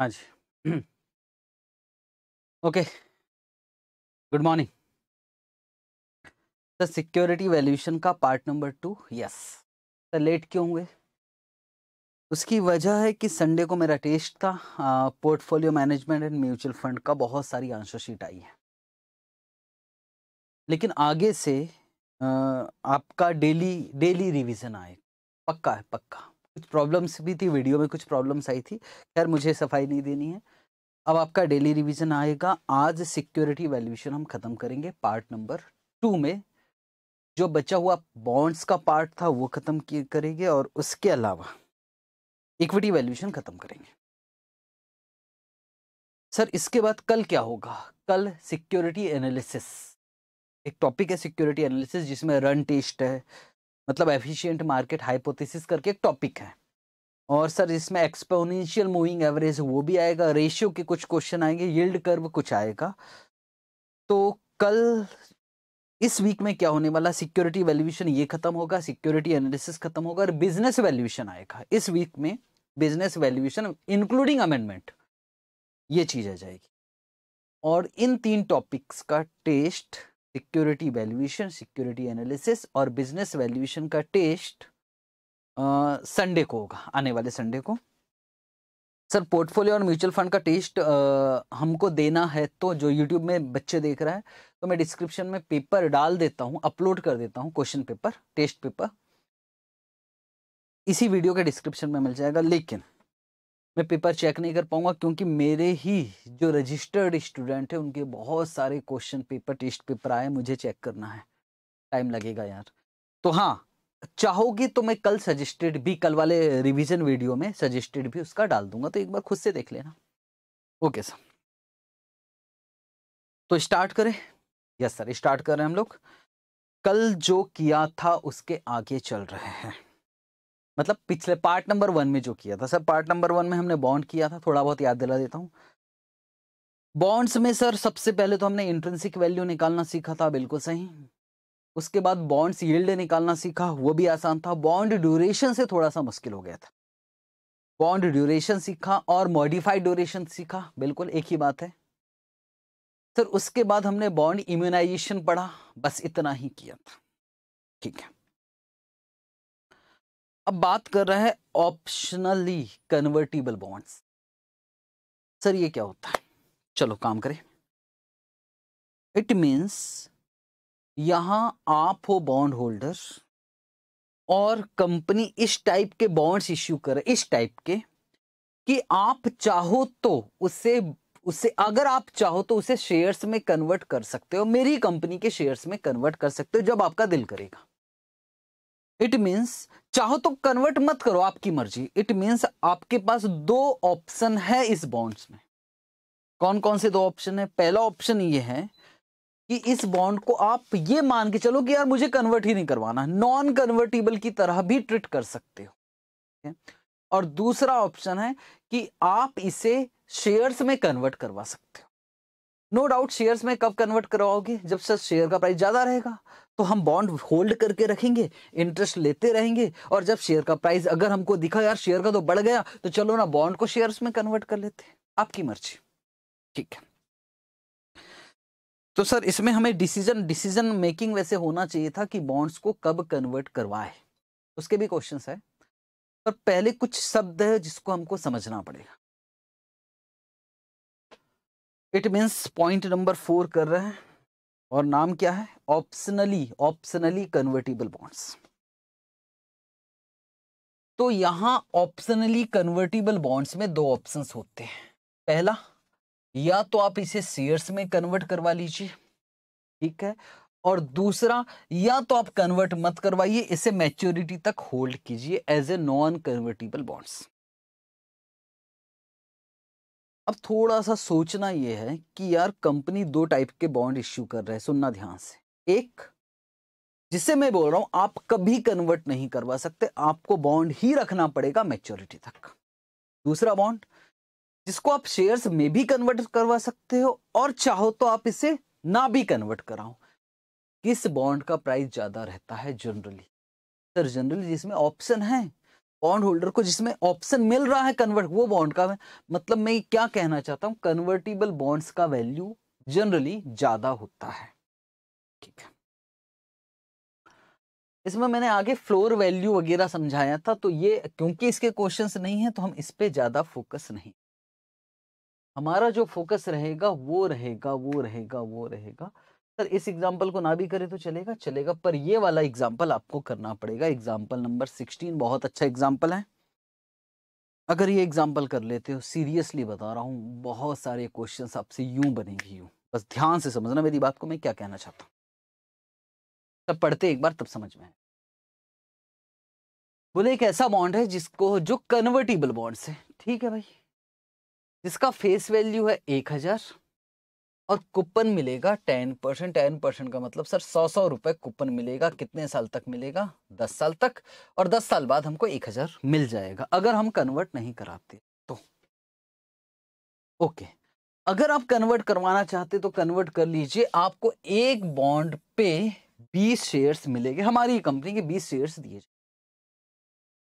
हाँ जी okay good morning sir security valuation का part number two yes sir तो लेट क्यों हुए उसकी वजह है कि संडे को मेरा टेस्ट था portfolio management and mutual fund का बहुत सारी आंसर शीट आई है लेकिन आगे से आ, आपका डेली डेली रिवीजन आए पक्का है पक्का कुछ प्रॉब्लम्स भी थी वीडियो में कुछ प्रॉब्लम्स आई थी खैर मुझे सफाई नहीं देनी है अब आपका डेली रिवीजन आएगा आज सिक्योरिटी वैल्यूएशन हम ख़त्म करेंगे पार्ट नंबर टू में जो बचा हुआ बॉन्ड्स का पार्ट था वो ख़त्म करेंगे और उसके अलावा इक्विटी वैल्यूएशन ख़त्म करेंगे सर इसके बाद कल क्या होगा कल सिक्योरिटी एनालिसिस एक टॉपिक है सिक्योरिटी एनालिसिस जिसमें रन टेस्ट है मतलब एफिशिएंट मार्केट हाइपोथेसिस करके एक टॉपिक है और सर इसमें एक्सपोनेंशियल मूविंग एवरेज वो भी आएगा रेशियो के कुछ क्वेश्चन आएंगे यील्ड कर्व कुछ आएगा तो कल इस वीक में क्या होने वाला सिक्योरिटी वैल्यूएशन ये खत्म होगा सिक्योरिटी एनालिसिस खत्म होगा और बिजनेस वैल्यूएशन आएगा इस वीक में बिजनेस वैल्यूएशन इंक्लूडिंग अमेंडमेंट ये चीज आ जाएगी और इन तीन टॉपिक्स का test security valuation security analysis और बिजनेस वैल्यूएशन का टेस्ट संडे को होगा आने वाले संडे को सर पोर्टफोलियो और म्यूचुअल फंड का टेस्ट आ, हमको देना है तो जो यूट्यूब में बच्चे देख रहा है तो मैं डिस्क्रिप्शन में पेपर डाल देता हूँ अपलोड कर देता हूँ क्वेश्चन पेपर टेस्ट पेपर इसी वीडियो के डिस्क्रिप्शन में मिल जाएगा लेकिन मैं पेपर चेक नहीं कर पाऊंगा क्योंकि मेरे ही जो रजिस्टर्ड स्टूडेंट है उनके बहुत सारे क्वेश्चन पेपर टेस्ट पेपर आए मुझे चेक करना है टाइम लगेगा यार तो हाँ चाहोगी तो मैं कल सजेस्टेड भी कल वाले रिवीजन वीडियो में सजेस्टेड भी उसका डाल दूंगा तो एक बार खुद से देख लेना ओके सर तो स्टार्ट करें यस सर स्टार्ट कर रहे हैं हम लोग कल जो किया था उसके आगे चल रहे हैं मतलब पिछले पार्ट नंबर वन में जो किया था सर पार्ट नंबर वन में हमने बॉन्ड किया था थोड़ा बहुत याद दिला देता हूँ बॉन्ड्स में सर सबसे पहले तो हमने इंट्रेंसिक वैल्यू निकालना सीखा था बिल्कुल सही उसके बाद बॉन्ड्स यील्ड निकालना सीखा वो भी आसान था बॉन्ड ड्यूरेशन से थोड़ा सा मुश्किल हो गया था बॉन्ड ड्यूरेशन सीखा और मॉडिफाइड ड्यूरेशन सीखा बिल्कुल एक ही बात है सर उसके बाद हमने बॉन्ड इम्यूनाइजेशन पढ़ा बस इतना ही किया था ठीक है अब बात कर रहे हैं ऑप्शनली कन्वर्टिबल बॉन्ड्स सर ये क्या होता है चलो काम करें इट मींस यहां आप हो बॉन्ड होल्डर और कंपनी इस टाइप के बॉन्ड्स इश्यू करे इस टाइप के कि आप चाहो तो उसे उसे अगर आप चाहो तो उसे शेयर्स में कन्वर्ट कर सकते हो मेरी कंपनी के शेयर्स में कन्वर्ट कर सकते हो जब आपका दिल करेगा इट मीन्स चाहो तो कन्वर्ट मत करो आपकी मर्जी इट मीन्स आपके पास दो ऑप्शन है इस बॉन्ड्स में कौन कौन से दो ऑप्शन है पहला ऑप्शन ये है कि इस बॉन्ड को आप ये मान के चलो कि यार मुझे कन्वर्ट ही नहीं करवाना नॉन कन्वर्टेबल की तरह भी ट्रीट कर सकते हो और दूसरा ऑप्शन है कि आप इसे शेयर्स में कन्वर्ट करवा सकते हो नो डाउट शेयर्स में कब कन्वर्ट करवाओगे जब सर शेयर का प्राइस ज़्यादा रहेगा तो हम बॉन्ड होल्ड करके रखेंगे इंटरेस्ट लेते रहेंगे और जब शेयर का प्राइस अगर हमको दिखा यार शेयर का तो बढ़ गया तो चलो ना बॉन्ड को शेयर्स में कन्वर्ट कर लेते आपकी मर्जी ठीक है तो सर इसमें हमें डिसीजन डिसीजन मेकिंग वैसे होना चाहिए था कि बॉन्ड्स को कब कन्वर्ट करवाए उसके भी क्वेश्चंस है पर पहले कुछ शब्द है जिसको हमको समझना पड़ेगा it means point number four कर रहे हैं और नाम क्या है ऑप्शनली ऑप्शनली कन्वर्टेबल बॉन्ड्स तो यहां ऑप्शनली कन्वर्टेबल बॉन्ड्स में दो ऑप्शंस होते हैं पहला या तो आप इसे शेयर्स में कन्वर्ट करवा लीजिए ठीक है और दूसरा या तो आप कन्वर्ट मत करवाइए इसे मैच्योरिटी तक होल्ड कीजिए as a non convertible bonds अब थोड़ा सा सोचना यह है कि यार कंपनी दो टाइप के बॉन्ड इश्यू कर रहे हैं सुनना ध्यान से एक जिसे मैं बोल रहा हूं आप कभी कन्वर्ट नहीं करवा सकते आपको बॉन्ड ही रखना पड़ेगा मेच्योरिटी तक दूसरा बॉन्ड जिसको आप शेयर्स में भी कन्वर्ट करवा सकते हो और चाहो तो आप इसे ना भी कन्वर्ट कराओ किस बॉन्ड का प्राइस ज्यादा रहता है जनरली सर जनरली जिसमें ऑप्शन है बॉन्ड होल्डर को जिसमें ऑप्शन मिल रहा है कन्वर्ट वो बॉन्ड का मतलब मैं क्या कहना चाहता हूँ कन्वर्टेबल बॉन्ड्स का वैल्यू जनरली ज्यादा होता है ठीक है इसमें मैंने आगे फ्लोर वैल्यू वगैरह समझाया था तो ये क्योंकि इसके क्वेश्चंस नहीं है तो हम इस पर ज़्यादा फोकस नहीं हमारा जो फोकस रहेगा वो रहेगा वो रहेगा वो रहेगा सर इस एग्जाम्पल को ना भी करें तो चलेगा चलेगा पर ये वाला एग्जाम्पल आपको करना पड़ेगा एग्जाम्पल नंबर सिक्सटीन बहुत अच्छा एग्जाम्पल है अगर ये एग्जाम्पल कर लेते हो सीरियसली बता रहा हूँ बहुत सारे क्वेश्चन आपसे यूं बनेंगे यूं बस ध्यान से समझना मेरी बात को मैं क्या कहना चाहता हूँ तब पढ़ते एक बार तब समझ में बोले एक ऐसा बॉन्ड है जिसको जो कन्वर्टेबल बॉन्ड्स है ठीक है भाई जिसका फेस वैल्यू है एक हजार और कूपन मिलेगा टेन परसेंट टेन परसेंट का मतलब सर सौ सौ रुपए कूपन मिलेगा कितने साल तक मिलेगा दस साल तक और दस साल बाद हमको एक हजार मिल जाएगा अगर हम कन्वर्ट नहीं कराते तो ओके अगर आप कन्वर्ट करवाना चाहते तो कन्वर्ट कर लीजिए आपको एक बॉन्ड पे बीस शेयर्स मिलेंगे हमारी कंपनी के बीस शेयर्स दिए जाए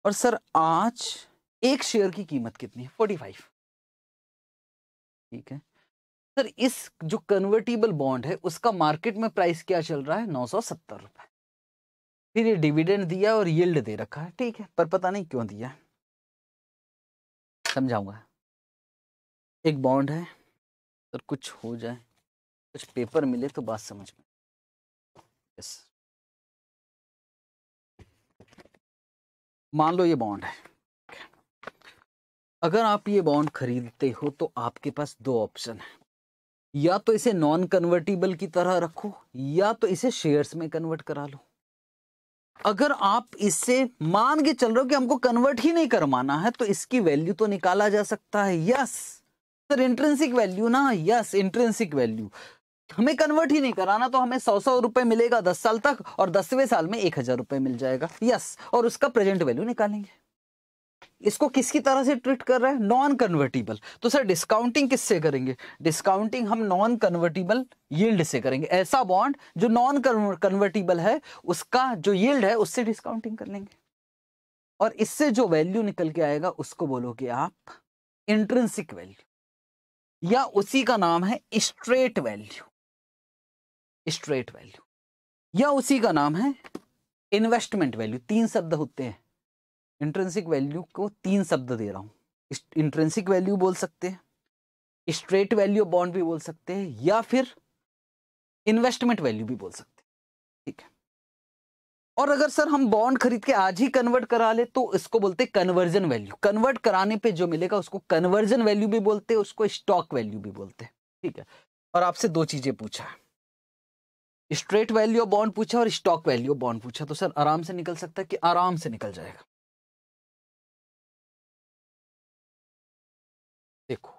और सर आज एक शेयर की कीमत कितनी है फोर्टी फाइव ठीक है सर इस जो कन्वर्टिबल बॉन्ड है उसका मार्केट में प्राइस क्या चल रहा है नौ सौ सत्तर रुपए फिर ये डिविडेंड दिया और यील्ड दे रखा है ठीक है पर पता नहीं क्यों दिया समझाऊंगा एक बॉन्ड है सर कुछ हो जाए कुछ पेपर मिले तो बात समझ में यस मान लो ये बॉन्ड है अगर आप ये बॉन्ड खरीदते हो तो आपके पास दो ऑप्शन है या तो इसे नॉन कन्वर्टिबल की तरह रखो या तो इसे शेयर्स में कन्वर्ट करा लो अगर आप इससे मान के चल रहे हो कि हमको कन्वर्ट ही नहीं करवाना है तो इसकी वैल्यू तो निकाला जा सकता है यस सर इंट्रेंसिक वैल्यू ना यस इंट्रेंसिक वैल्यू हमें कन्वर्ट ही नहीं कराना तो हमें सौ सौ रुपए मिलेगा दस साल तक और दसवें साल में एक हजार रुपए मिल जाएगा यस और उसका प्रेजेंट वैल्यू निकालेंगे इसको किसकी तरह से ट्रीट कर रहा है नॉन कन्वर्टिबल तो सर डिस्काउंटिंग किससे करेंगे डिस्काउंटिंग हम नॉन कन्वर्टिबल यील्ड से करेंगे ऐसा बॉन्ड जो नॉन कन्वर्टिबल है उसका जो यील्ड है उससे डिस्काउंटिंग कर लेंगे और इससे जो वैल्यू निकल के आएगा उसको बोलोगे आप इंट्रेंसिक वैल्यू या उसी का नाम है स्ट्रेट वैल्यू स्ट्रेट वैल्यू या उसी का नाम है इन्वेस्टमेंट वैल्यू तीन शब्द होते हैं इंट्रेंसिक वैल्यू को तीन शब्द दे रहा हूँ इंट्रेंसिक वैल्यू बोल सकते हैं स्ट्रेट वैल्यू बॉन्ड भी बोल सकते हैं या फिर इन्वेस्टमेंट वैल्यू भी बोल सकते हैं ठीक है और अगर सर हम बॉन्ड खरीद के आज ही कन्वर्ट करा ले तो इसको बोलते हैं कन्वर्जन वैल्यू कन्वर्ट कराने पे जो मिलेगा उसको कन्वर्जन वैल्यू भी बोलते हैं उसको स्टॉक वैल्यू भी बोलते हैं ठीक है और आपसे दो चीजें पूछा है स्ट्रेट वैल्यू ऑफ बॉन्ड पूछा और स्टॉक वैल्यू ऑफ बॉन्ड पूछा तो सर आराम से निकल सकता है कि आराम से निकल जाएगा देखो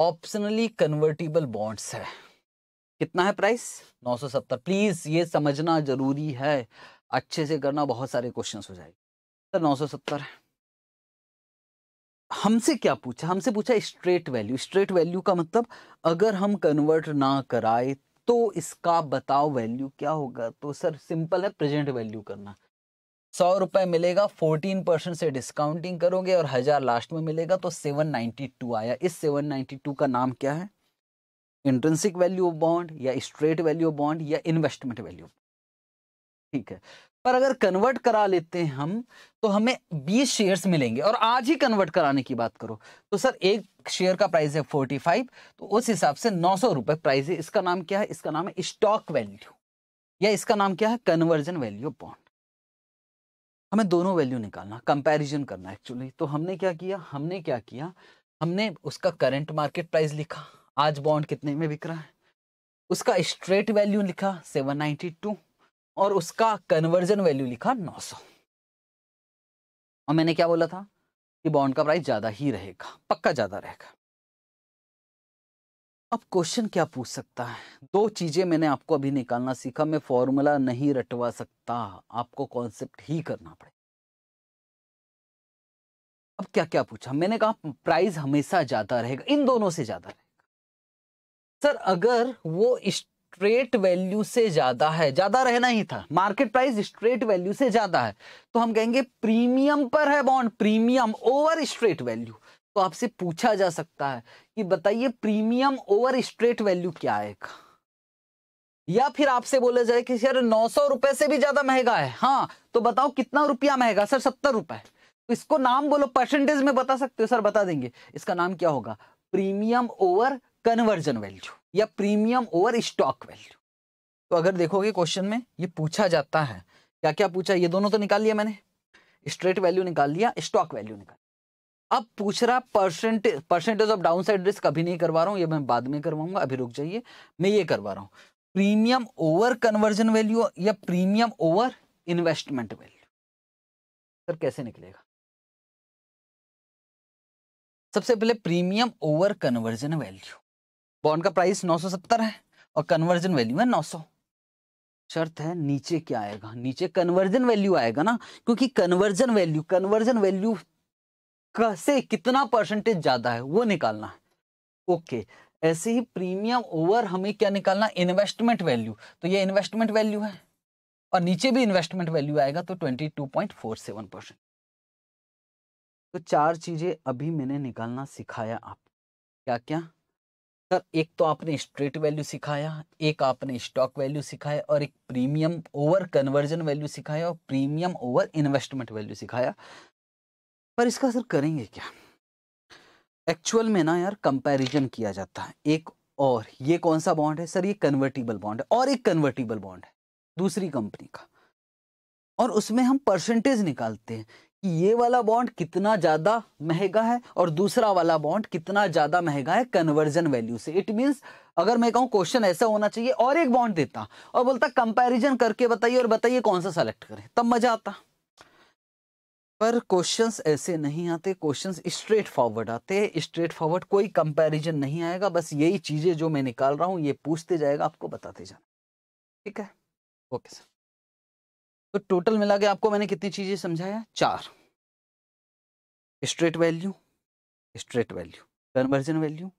ऑप्शनली कन्वर्टेबल बॉन्ड्स है कितना है प्राइस 970 प्लीज ये समझना जरूरी है अच्छे से करना बहुत सारे क्वेश्चंस हो जाएंगे सर 970 सत्तर हमसे क्या पूछा हमसे पूछा स्ट्रेट वैल्यू स्ट्रेट वैल्यू का मतलब अगर हम कन्वर्ट ना कराए तो इसका बताओ वैल्यू क्या होगा तो सर सिंपल है प्रेजेंट वैल्यू करना सौ रुपए मिलेगा फोर्टीन परसेंट से डिस्काउंटिंग करोगे और हज़ार लास्ट में मिलेगा तो सेवन नाइन्टी टू आया इस सेवन नाइन्टी टू का नाम क्या है इंट्रेंसिक वैल्यू ऑफ बॉन्ड या स्ट्रेट वैल्यू ऑफ बॉन्ड या इन्वेस्टमेंट वैल्यू ठीक है पर अगर कन्वर्ट करा लेते हैं हम तो हमें 20 शेयर्स मिलेंगे और आज ही कन्वर्ट कराने की बात करो तो सर एक शेयर का प्राइस है 45 तो उस हिसाब से नौ सौ रुपए प्राइस है इसका नाम क्या है इसका नाम है स्टॉक वैल्यू या इसका नाम क्या है कन्वर्जन वैल्यू बॉन्ड हमें दोनों वैल्यू निकालना कंपेरिजन करना एक्चुअली तो हमने क्या किया हमने क्या किया हमने उसका करेंट मार्केट प्राइस लिखा आज बॉन्ड कितने में बिक रहा है उसका स्ट्रेट वैल्यू लिखा सेवन टू और उसका कन्वर्जन वैल्यू लिखा 900 और मैंने क्या बोला था कि बॉन्ड का प्राइस ज्यादा ही रहेगा पक्का ज्यादा रहेगा अब क्वेश्चन क्या पूछ सकता है दो चीजें मैंने आपको अभी निकालना सीखा मैं फॉर्मूला नहीं रटवा सकता आपको कॉन्सेप्ट ही करना पड़ेगा अब क्या क्या पूछा मैंने कहा प्राइस हमेशा ज्यादा रहेगा इन दोनों से ज्यादा रहेगा सर अगर वो इस स्ट्रेट वैल्यू से ज्यादा है ज्यादा रहना ही था मार्केट प्राइस स्ट्रेट वैल्यू से ज्यादा है तो हम कहेंगे प्रीमियम पर है bond premium over straight value तो आपसे पूछा जा सकता है कि बताइए प्रीमियम ओवर स्ट्रेट वैल्यू क्या आएगा या फिर आपसे बोला जाए कि सर नौ सौ रुपए से भी ज्यादा महंगा है हाँ तो बताओ कितना रुपया महंगा सर सत्तर रुपए तो इसको नाम बोलो परसेंटेज में बता सकते हो सर बता देंगे इसका नाम क्या होगा प्रीमियम ओवर कन्वर्जन वैल्यू या प्रीमियम ओवर स्टॉक वैल्यू तो अगर देखोगे क्वेश्चन में ये पूछा जाता है क्या क्या पूछा ये दोनों तो निकाल लिया मैंने स्ट्रेट वैल्यू निकाल लिया स्टॉक वैल्यू निकाल अब पूछ रहा percentage percentage of down side risk अभी नहीं करवा रहा हूँ ये मैं बाद में करवाऊंगा अभी रुक जाइए मैं ये करवा रहा हूँ प्रीमियम ओवर कन्वर्जन वैल्यू या premium over investment value sir कैसे निकलेगा सबसे पहले premium over conversion value bond का प्राइस 970 है और कन्वर्जन वैल्यू है 900 शर्त है नीचे क्या आएगा नीचे कन्वर्जन वैल्यू आएगा ना क्योंकि कन्वर्जन वैल्यू कन्वर्जन वैल्यू से कितना परसेंटेज ज्यादा है वो निकालना है ओके ऐसे ही प्रीमियम ओवर हमें क्या निकालना इन्वेस्टमेंट वैल्यू तो ये इन्वेस्टमेंट वैल्यू है और नीचे भी इन्वेस्टमेंट वैल्यू आएगा तो 22.47 परसेंट तो चार चीजें अभी मैंने निकालना सिखाया आप क्या क्या सर एक तो आपने स्ट्रेट वैल्यू सिखाया एक आपने स्टॉक वैल्यू सिखाया और एक प्रीमियम ओवर कन्वर्जन वैल्यू सिखाया और प्रीमियम ओवर इन्वेस्टमेंट वैल्यू सिखाया पर इसका सर करेंगे क्या एक्चुअल में ना यार कंपैरिजन किया जाता है एक और ये कौन सा बॉन्ड है सर ये कन्वर्टिबल बॉन्ड है और एक कन्वर्टिबल बॉन्ड है दूसरी कंपनी का और उसमें हम परसेंटेज निकालते हैं कि ये वाला बॉन्ड कितना ज़्यादा महंगा है और दूसरा वाला बॉन्ड कितना ज़्यादा महंगा है कन्वर्जन वैल्यू से इट मीन अगर मैं कहूं क्वेश्चन ऐसा होना चाहिए और एक बॉन्ड देता और बोलता कंपैरिजन करके बताइए और बताइए कौन सा सेलेक्ट करें तब मज़ा आता पर क्वेश्चंस ऐसे नहीं आते क्वेश्चंस स्ट्रेट फॉरवर्ड आते स्ट्रेट फॉरवर्ड कोई कंपैरिजन नहीं आएगा बस यही चीज़ें जो मैं निकाल रहा हूं ये पूछते जाएगा आपको बताते जाना ठीक है ओके सर तो टोटल मिला के आपको मैंने कितनी चीज़ें समझाया चार straight value straight value conversion value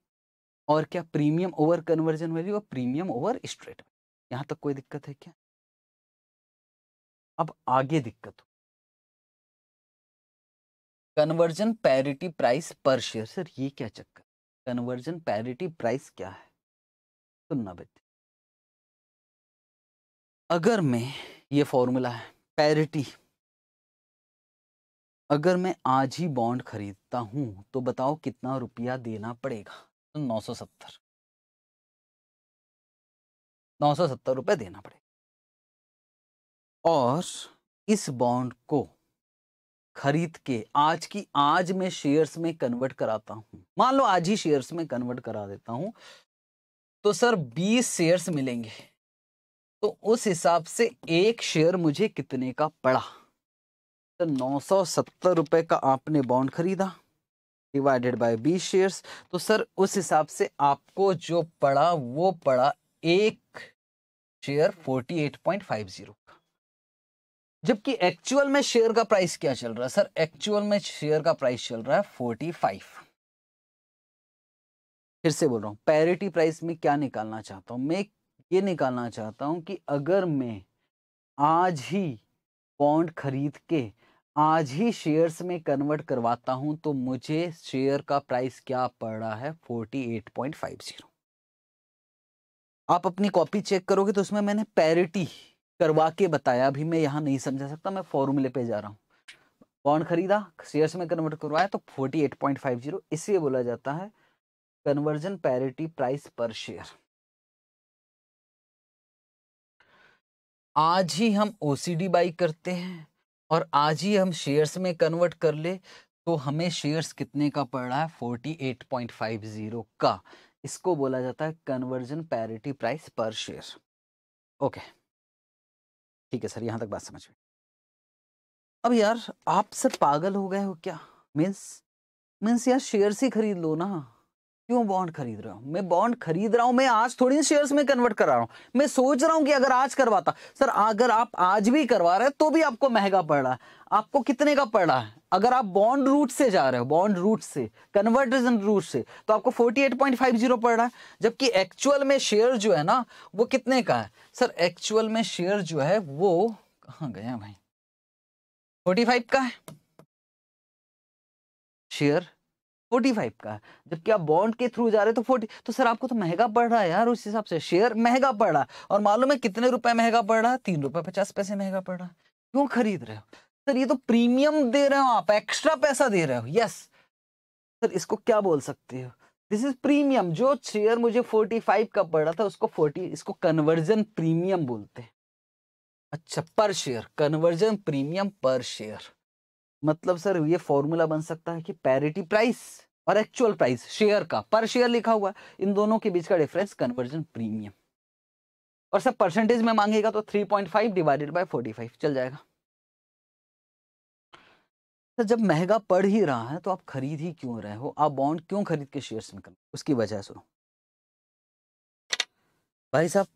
और क्या प्रीमियम ओवर कन्वर्जन वैल्यू और प्रीमियम ओवर स्ट्रेट यहां तक कोई दिक्कत है क्या अब आगे दिक्कत हो conversion parity price per share sir ये क्या चक्कर कन्वर्जन पैरिटी प्राइस क्या है सुनना बेटे अगर मैं ये फॉर्मूला है पैरिटी अगर मैं आज ही बॉन्ड खरीदता हूं तो बताओ कितना रुपया देना पड़ेगा तो नौ सौ सत्तर नौ सौ सत्तर रुपये देना पड़ेगा और इस बॉन्ड को खरीद के आज की आज मैं शेयर्स में कन्वर्ट कराता हूं मान लो आज ही शेयर्स में कन्वर्ट करा देता हूं तो सर बीस शेयर्स मिलेंगे तो उस हिसाब से एक शेयर मुझे कितने का पड़ा तो नौ सौ सत्तर रुपये का आपने बॉन्ड खरीदा डिवाइडेड बाय बीस शेयर्स तो सर उस हिसाब से आपको जो पड़ा वो पड़ा एक share forty eight point five zero का जबकि एक्चुअल में शेयर का प्राइस क्या चल रहा है सर एक्चुअल में शेयर का प्राइस चल रहा है फोर्टी फाइव फिर से बोल रहा हूँ पैरिटी प्राइस में क्या निकालना चाहता हूँ मैं ये निकालना चाहता हूँ कि अगर मैं आज ही बॉन्ड खरीद के आज ही शेयर्स में कन्वर्ट करवाता हूं तो मुझे शेयर का प्राइस क्या पड़ रहा है जीरो आप अपनी कॉपी चेक करोगे तो उसमें मैंने पैरिटी करवा के बताया अभी मैं यहाँ नहीं समझा सकता मैं फॉर्मूले पे जा रहा हूँ बॉन्ड खरीदा शेयर्स में कन्वर्ट करवाया तो forty eight point five zero इसलिए बोला जाता है conversion parity price per share आज ही हम ओ बाई करते हैं और आज ही हम शेयर्स में कन्वर्ट कर ले तो हमें शेयर्स कितने का पड़ रहा है forty eight point five zero का इसको बोला जाता है conversion parity price per share okay ठीक है सर यहाँ तक बात समझ में अब यार आप सर पागल हो गए हो क्या मीन्स मीन्स यार शेयर्स ही खरीद लो ना क्यों बॉन्ड खरीद रहे हो मैं बॉन्ड खरीद रहा हूं मैं आज थोड़ी शेयर्स में कन्वर्ट करा रहा हूं मैं सोच रहा हूं कि अगर आज करवाता सर अगर आप आज भी करवा रहे हैं तो भी आपको महंगा पड़ रहा है आपको कितने का पड़ रहा है अगर आप बॉन्ड रूट से जा रहे हो बॉन्ड रूट से कन्वर्टन रूट से तो आपको 48.50 पड़ रहा है जबकि एक्चुअल में शेयर जो है ना वो कितने का है सर एक्चुअल में शेयर जो है वो कहा गया भाई फोर्टी का है शेयर फोर्टी फाइव का जबकि आप बॉन्ड के थ्रू जा रहे हो तो फोर्टी तो सर आपको तो महंगा पड़ रहा है यार उस हिसाब से शेयर महंगा पड़ रहा और मालूम है कितने रुपए महंगा पड़ रहा है तीन रुपए पचास पैसे महंगा पड़ रहा क्यों खरीद रहे हो सर ये तो प्रीमियम दे रहे हो आप एक्स्ट्रा पैसा दे रहे हो यस सर इसको क्या बोल सकते हो दिस इज प्रीमियम जो शेयर मुझे फोर्टी फाइव का पड़ रहा था उसको फोर्टी इसको कन्वर्जन प्रीमियम बोलते हैं अच्छा per share conversion premium per share मतलब सर ये फॉर्मूला बन सकता है कि पैरिटी प्राइस और एक्चुअल प्राइस शेयर का पर शेयर लिखा हुआ इन दोनों के बीच का डिफरेंस कन्वर्जन प्रीमियम और सब परसेंटेज में मांगेगा तो 3.5 डिवाइडेड बाय 45 चल जाएगा तो जब महंगा पड़ ही रहा है तो आप खरीद ही क्यों रहे हो आप बॉन्ड क्यों खरीद के शेयर्स में करो उसकी वजह सुनो भाई साहब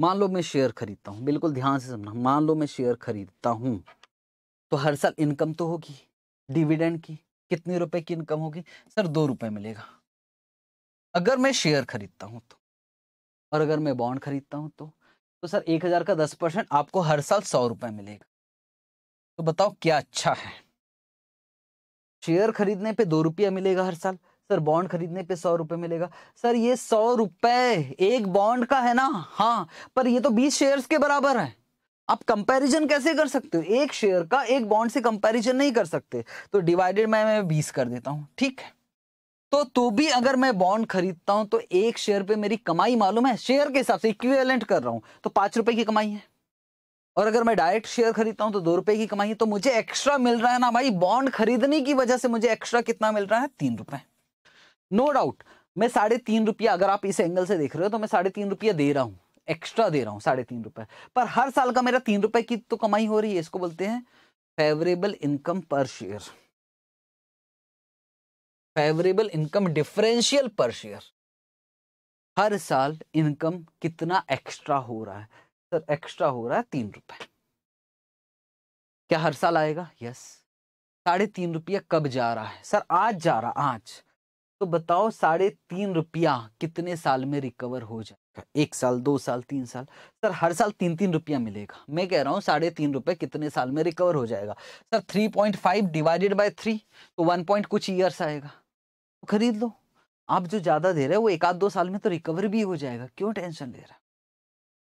मान लो मैं शेयर खरीदता हूँ बिल्कुल ध्यान से समझना मान लो मैं शेयर खरीदता हूँ तो हर साल इनकम तो होगी डिविडेंड की कितने रुपए की इनकम होगी सर दो रुपए मिलेगा अगर मैं शेयर खरीदता हूँ तो और अगर मैं बॉन्ड खरीदता हूँ तो तो सर एक हज़ार का दस परसेंट आपको हर साल सौ रुपये मिलेगा तो बताओ क्या अच्छा है शेयर खरीदने पे दो रुपया मिलेगा हर साल सर बॉन्ड खरीदने पे सौ रुपये मिलेगा सर ये सौ रुपये एक बॉन्ड का है ना हाँ पर ये तो बीस शेयर्स के बराबर है आप कंपैरिजन कैसे कर सकते हो एक शेयर का एक बॉन्ड से कंपैरिजन नहीं कर सकते तो डिवाइडेड मैं मैं बीस कर देता हूं ठीक है तो तो भी अगर मैं बॉन्ड खरीदता हूं तो एक शेयर पे मेरी कमाई मालूम है शेयर के हिसाब से इक्विवेलेंट कर रहा हूं तो पांच रुपए की कमाई है और अगर मैं डायरेक्ट शेयर खरीदता हूं तो दो रुपए की कमाई है तो मुझे एक्स्ट्रा मिल रहा है ना भाई बॉन्ड खरीदने की वजह से मुझे एक्स्ट्रा कितना मिल रहा है तीन रुपए नो डाउट मैं साढ़े तीन रुपया अगर आप इस एंगल से देख रहे हो तो मैं साढ़े तीन रुपया दे रहा हूं एक्स्ट्रा दे रहा हूँ साढ़े तीन रुपए पर हर साल का मेरा तीन रुपए की तो कमाई हो रही है इसको बोलते हैं favourable income per share favourable income differential per share हर साल इनकम कितना एक्स्ट्रा हो रहा है सर एक्स्ट्रा हो रहा है तीन रुपए क्या हर साल आएगा यस साढ़े तीन रुपया कब जा रहा है सर आज जा रहा आज तो बताओ साढ़े तीन रुपया कितने साल में रिकवर हो जाएगा एक साल दो साल तीन साल सर हर साल तीन तीन रुपया मिलेगा मैं कह रहा हूँ साढ़े तीन रुपये कितने साल में रिकवर हो जाएगा sir three point five divided by three तो वन पॉइंट कुछ ईयर्स आएगा तो खरीद लो आप जो ज़्यादा दे रहे हो वो एक आध दो साल में तो रिकवर भी हो जाएगा क्यों टेंशन ले रहा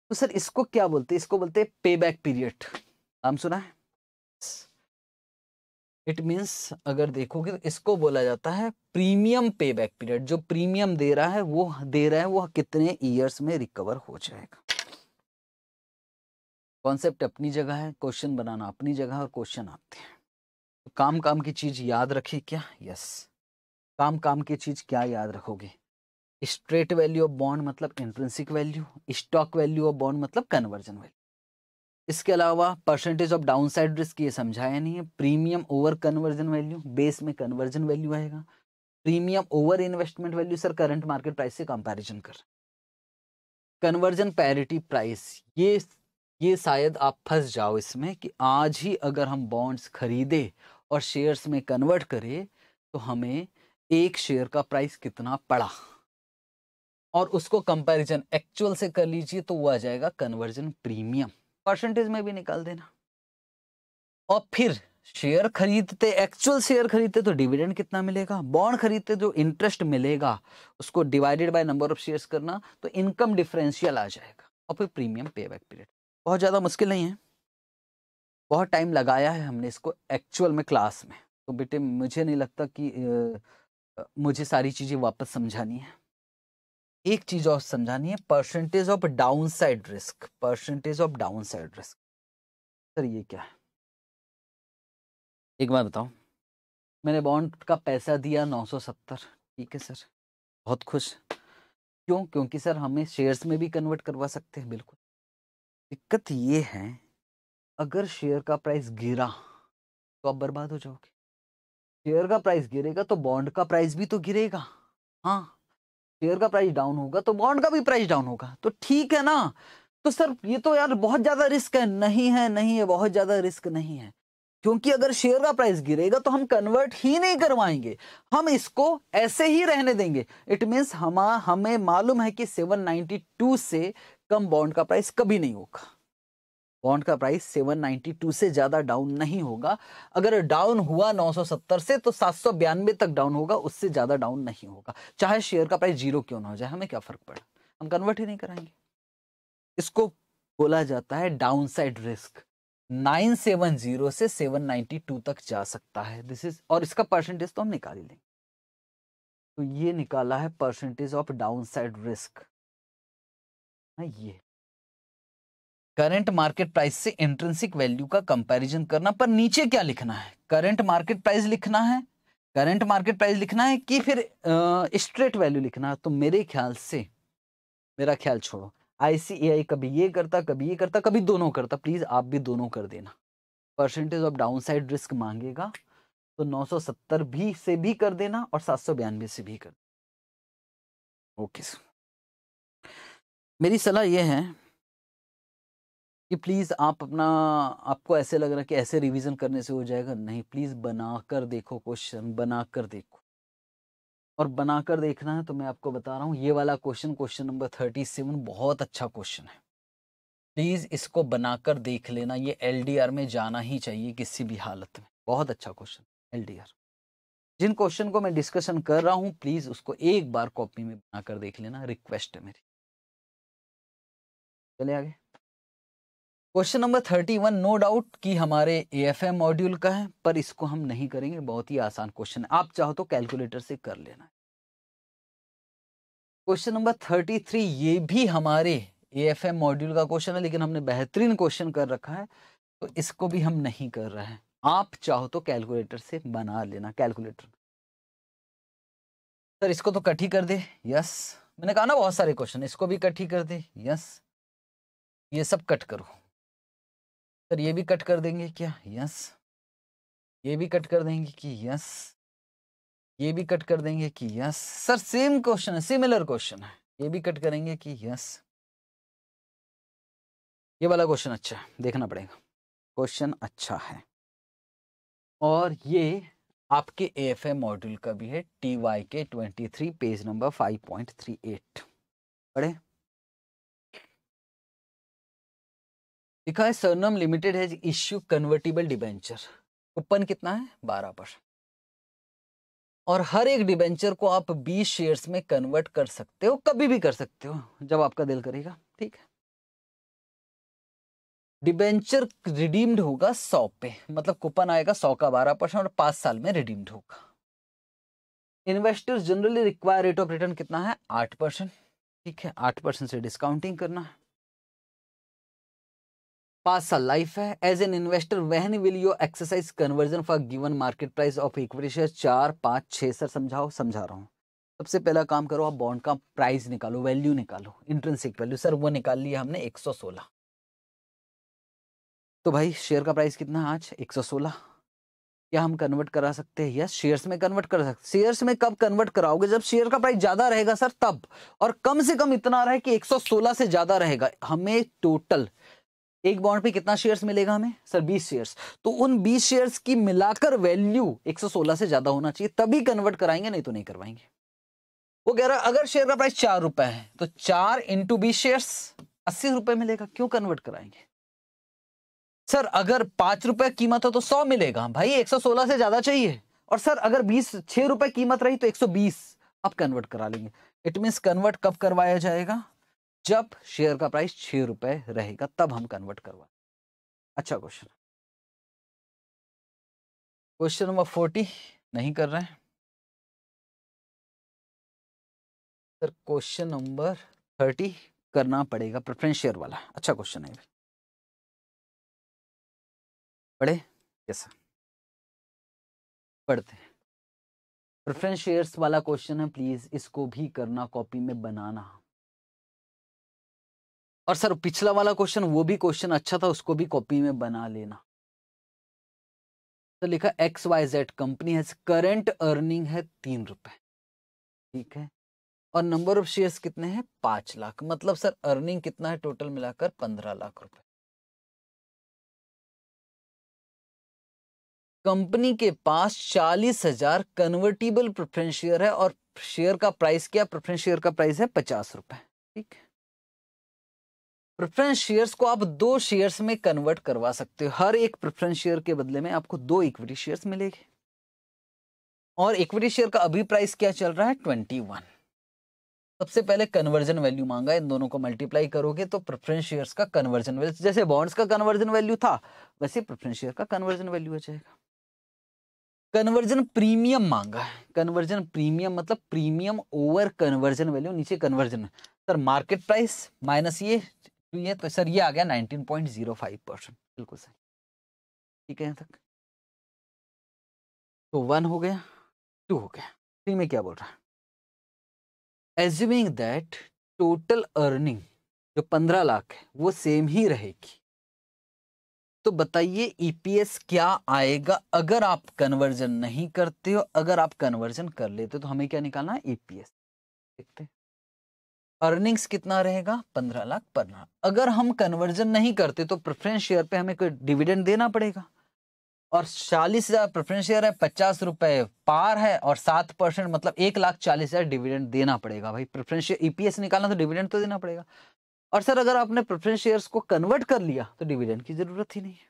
तो सर इसको क्या बोलते हैं इसको बोलते हैं पे बैक पीरियड नाम सुना है इट मीन्स अगर देखोगे तो इसको बोला जाता है प्रीमियम पे बैक पीरियड जो प्रीमियम दे रहा है वो दे रहा है वो कितने ईयर्स में रिकवर हो जाएगा कॉन्सेप्ट अपनी जगह है क्वेश्चन बनाना अपनी जगह और क्वेश्चन आते हैं तो काम काम की चीज याद रखी क्या यस काम काम की चीज क्या याद रखोगे स्ट्रेट वैल्यू ऑफ बॉन्ड मतलब intrinsic value stock value of bond मतलब कन्वर्जन वैल्यू इसके अलावा percentage of down side risk ये समझाया नहीं है premium over conversion value base में कन्वर्जन वैल्यू आएगा premium over investment value sir current market price से कंपैरिजन कर कन्वर्जन पैरिटी प्राइस ये ये शायद आप फंस जाओ इसमें कि आज ही अगर हम बॉन्ड्स खरीदे और शेयर्स में कन्वर्ट करें तो हमें एक शेयर का प्राइस कितना पड़ा और उसको कंपैरिजन एक्चुअल से कर लीजिए तो वो आ जाएगा कन्वर्जन प्रीमियम परसेंटेज में भी निकाल देना और फिर शेयर खरीदते एक्चुअल शेयर खरीदते तो डिविडेंड कितना मिलेगा बॉन्ड खरीदते जो तो इंटरेस्ट मिलेगा उसको divided by number of shares करना तो इनकम डिफरेंशियल आ जाएगा और फिर प्रीमियम पे बैक पीरियड बहुत ज़्यादा मुश्किल नहीं है बहुत टाइम लगाया है हमने इसको एक्चुअल में क्लास में तो बेटे मुझे नहीं लगता कि आ, मुझे सारी चीज़ें वापस समझानी है एक चीज और समझानी है percentage of down side risk percentage of down side risk sir ये क्या है एक बार बताओ मैंने बॉन्ड का पैसा दिया 970 ठीक है सर बहुत खुश क्यों क्योंकि सर हमें शेयर्स में भी कन्वर्ट करवा सकते हैं बिल्कुल दिक्कत ये है अगर शेयर का प्राइस गिरा तो आप बर्बाद हो जाओगे शेयर का प्राइस गिरेगा तो बॉन्ड का प्राइस भी तो गिरेगा हाँ शेयर का प्राइस डाउन होगा तो बॉन्ड का भी प्राइस डाउन होगा तो ठीक है ना तो सर ये तो यार बहुत ज्यादा रिस्क है नहीं है नहीं है बहुत ज्यादा रिस्क नहीं है क्योंकि अगर शेयर का प्राइस गिरेगा तो हम कन्वर्ट ही नहीं करवाएंगे हम इसको ऐसे ही रहने देंगे इट मीन्स हम हमें मालूम है कि 792 से कम बॉन्ड का प्राइस कभी नहीं होगा बॉन्ड का प्राइस 792 से ज़्यादा डाउन नहीं होगा अगर डाउन हुआ 970 से तो सात तक डाउन होगा उससे ज़्यादा डाउन नहीं होगा चाहे शेयर का प्राइस जीरो क्यों ना हो जाए हमें क्या फ़र्क पड़ा हम कन्वर्ट ही नहीं कराएंगे इसको बोला जाता है डाउन साइड रिस्क 970 से 792 तक जा सकता है दिस इज और इसका परसेंटेज तो हम निकाल ही लेंगे तो ये निकाला है percentage of down side risk ये करंट मार्केट प्राइस से इंट्रेंसिक वैल्यू का कंपैरिजन करना पर नीचे क्या लिखना है करंट मार्केट प्राइस लिखना है करंट मार्केट प्राइस लिखना है कि फिर स्ट्रेट वैल्यू लिखना है तो मेरे ख्याल से मेरा ख्याल छोड़ो आईसीएआई कभी ये करता कभी ये करता कभी दोनों करता प्लीज आप भी दोनों कर देना परसेंटेज ऑफ डाउन रिस्क मांगेगा तो नौ भी से भी कर देना और सात से भी कर देना ओके okay. मेरी सलाह यह है कि प्लीज़ आप अपना आपको ऐसे लग रहा है कि ऐसे रिवीजन करने से हो जाएगा नहीं प्लीज़ बना कर देखो क्वेश्चन बना कर देखो और बना कर देखना है तो मैं आपको बता रहा हूँ ये वाला question question number thirty seven बहुत अच्छा क्वेश्चन है प्लीज़ इसको बनाकर देख लेना ये एल में जाना ही चाहिए किसी भी हालत में बहुत अच्छा क्वेश्चन एल जिन क्वेश्चन को मैं डिस्कशन कर रहा हूँ प्लीज़ उसको एक बार कॉपी में बना कर देख लेना रिक्वेस्ट है मेरी चले आगे question number thirty one no doubt कि हमारे ए एफ एम मॉड्यूल का है पर इसको हम नहीं करेंगे बहुत ही आसान क्वेश्चन है आप चाहो तो कैलकुलेटर से कर लेना क्वेश्चन नंबर थर्टी थ्री ये भी हमारे ए एफ एम मॉड्यूल का क्वेश्चन है लेकिन हमने बेहतरीन क्वेश्चन कर रखा है तो इसको भी हम नहीं कर रहे हैं आप चाहो तो कैलकुलेटर से बना लेना कैलकुलेटर सर इसको तो कट ही कर दे यस मैंने कहा ना बहुत सारे क्वेश्चन इसको भी कट ही कर दे यस ये सब कट करो सर ये भी कट कर देंगे क्या यस ये भी कट कर देंगे कि यस ये भी कट कर देंगे कि यस सर सेम क्वेश्चन है सिमिलर क्वेश्चन है ये भी कट करेंगे कि यस ये वाला क्वेश्चन अच्छा है देखना पड़ेगा क्वेश्चन अच्छा है और ये आपके ए एफ ए मॉड्यूल का भी है T Y K twenty three page number five point three eight पढ़े लिखा है सरनम limited has issue convertible debenture coupon कितना है बारह पर और हर एक डिबेंचर को आप बीस शेयर्स में कन्वर्ट कर सकते हो कभी भी कर सकते हो जब आपका दिल करेगा ठीक है डिबेंचर रिडीम्ड होगा सौ पे मतलब कूपन आएगा सौ का बारह परसेंट और पांच साल में रिडीम्ड होगा investors generally require rate of return कितना है आठ परसेंट ठीक है आठ परसेंट से डिस्काउंटिंग करना है पास सा लाइफ है as an investor when will you exercise conversion for given market price of equity share चार पाँच छः सर समझाओ समझा रहा हूँ सबसे पहला काम करो आप बॉन्ड का प्राइस निकालो वैल्यू निकालो इंट्रेंसिक वैल्यू सर वो निकाल लिया हमने 116 तो भाई शेयर का प्राइस कितना आज 116 क्या हम कन्वर्ट करा सकते हैं यस शेयर्स में कन्वर्ट कर सकते शेयर्स में कब कन्वर्ट कराओगे जब शेयर का प्राइस ज्यादा रहेगा सर तब और कम से कम इतना रहे कि 116 से ज्यादा रहेगा हमें टोटल एक बॉन्ड पे कितना शेयर्स मिलेगा हमें सर 20 शेयर्स तो उन 20 शेयर्स की मिलाकर वैल्यू 116 से ज्यादा होना चाहिए तभी कन्वर्ट कराएंगे नहीं तो नहीं करवाएंगे वो कह रहा अगर शेयर का प्राइस चार रुपए है तो चार इंटू बीस शेयर्स अस्सी रुपए मिलेगा क्यों कन्वर्ट कराएंगे सर अगर पांच रुपए कीमत हो तो सौ मिलेगा भाई एक से ज्यादा चाहिए और सर अगर बीस छह रुपए कीमत रही तो एक अब कन्वर्ट करा लेंगे इट मीन कन्वर्ट कब करवाया जाएगा जब शेयर का प्राइस छ रुपए रहेगा तब हम कन्वर्ट करवा अच्छा क्वेश्चन क्वेश्चन नंबर फोर्टी नहीं कर रहे सर क्वेश्चन नंबर थर्टी करना पड़ेगा प्रेफरेंस शेयर वाला अच्छा क्वेश्चन है पढ़े यस सर पढ़ते प्रेफरेंस शेयर्स वाला क्वेश्चन है प्लीज इसको भी करना कॉपी में बनाना और सर पिछला वाला क्वेश्चन वो भी क्वेश्चन अच्छा था उसको भी कॉपी में बना लेना तो लिखा एक्स वाई जेड कंपनी है करंट अर्निंग है तीन रुपए ठीक है और नंबर ऑफ शेयर्स कितने हैं पांच लाख मतलब सर अर्निंग कितना है टोटल मिलाकर पंद्रह लाख रुपए कंपनी के पास चालीस हजार कन्वर्टिबल प्रेफरेंस शेयर है और शेयर का प्राइस क्या प्रेफरेंस शेयर का प्राइस है पचास रुपए ठीक है प्रेफरेंस शेयर्स को आप दो शेयर्स में कन्वर्ट करवा सकते हो हर एक प्रेफरेंस शेयर के बदले में आपको दो इक्विटी शेयर्स मिलेंगे और इक्विटी शेयर का अभी प्राइस क्या चल रहा है ट्वेंटी वन सबसे पहले कन्वर्जन वैल्यू मांगा इन दोनों को मल्टीप्लाई करोगे तो प्रेफरेंस शेयर्स का कन्वर्जन वैल्यू जैसे बॉन्ड्स का कन्वर्जन वैल्यू था वैसे प्रेफरेंस शेयर का कन्वर्जन वैल्यू हो जाएगा कन्वर्जन प्रीमियम मांगा है कन्वर्जन प्रीमियम मतलब प्रीमियम ओवर कन्वर्जन वैल्यू नीचे conversion sir market price minus ये तो ये तो सर ये आ गया 19.05 परसेंट बिल्कुल सही ठीक है यहाँ तक तो वन हो गया टू हो गया थ्री में क्या बोल रहा है एज्यूमिंग दैट टोटल अर्निंग जो पंद्रह लाख है वो सेम ही रहेगी तो बताइए ईपीएस e क्या आएगा अगर आप कन्वर्जन नहीं करते हो अगर आप कन्वर्जन कर लेते हो तो हमें क्या निकालना है ईपीएस e देखते हैं अर्निंग्स कितना रहेगा पंद्रह लाख पर लाख अगर हम कन्वर्जन नहीं करते तो प्रेफरेंस शेयर पे हमें कोई डिविडेंड देना पड़ेगा और चालीस हजार प्रेफरेंस शेयर है पचास रुपए पार है और सात परसेंट मतलब एक लाख चालीस हजार डिविडेंड देना पड़ेगा भाई प्रेफरेंस शेयर ईपीएस निकालना तो डिविडेंड तो देना पड़ेगा और सर अगर आपने प्रेफरेंस शेयर्स को कन्वर्ट कर लिया तो डिविडेंड की जरूरत ही नहीं है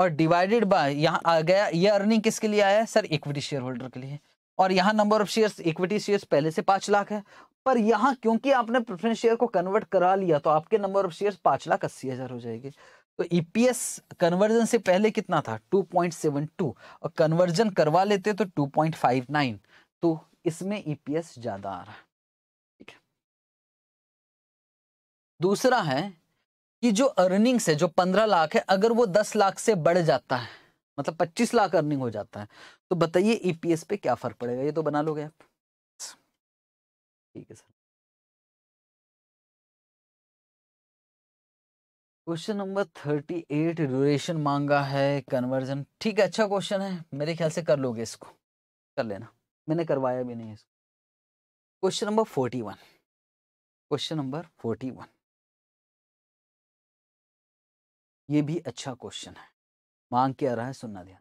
और डिवाइडेड बाय यहाँ आ गया ये अर्निंग किसके लिए आया है सर इक्विटी शेयर होल्डर के लिए और यहाँ number of shares equity shares पहले से पांच लाख है पर यहां क्योंकि आपने प्रेफरेंस शेयर को कन्वर्ट करा लिया तो आपके नंबर ऑफ शेयर पांच लाख अस्सी हज़ार हो जाएंगे तो ईपीएस e कन्वर्जन से पहले कितना था 2.72 और कन्वर्जन करवा लेते तो 2.59 तो इसमें ईपीएस e ज़्यादा आ रहा है ठीक है दूसरा है कि जो अर्निंग्स है जो 15 लाख है अगर वो 10 लाख से बढ़ जाता है मतलब 25 लाख अर्निंग हो जाता है तो बताइए ईपीएस e पे क्या फ़र्क पड़ेगा ये तो बना लोगे आप ठीक है sir question number thirty eight duration मांगा है कन्वर्जन ठीक है अच्छा क्वेश्चन है मेरे ख्याल से कर लोगे इसको कर लेना मैंने करवाया भी नहीं इसको question number forty one question number forty one ये भी अच्छा क्वेश्चन है मांग क्या रहा है सुनना ध्यान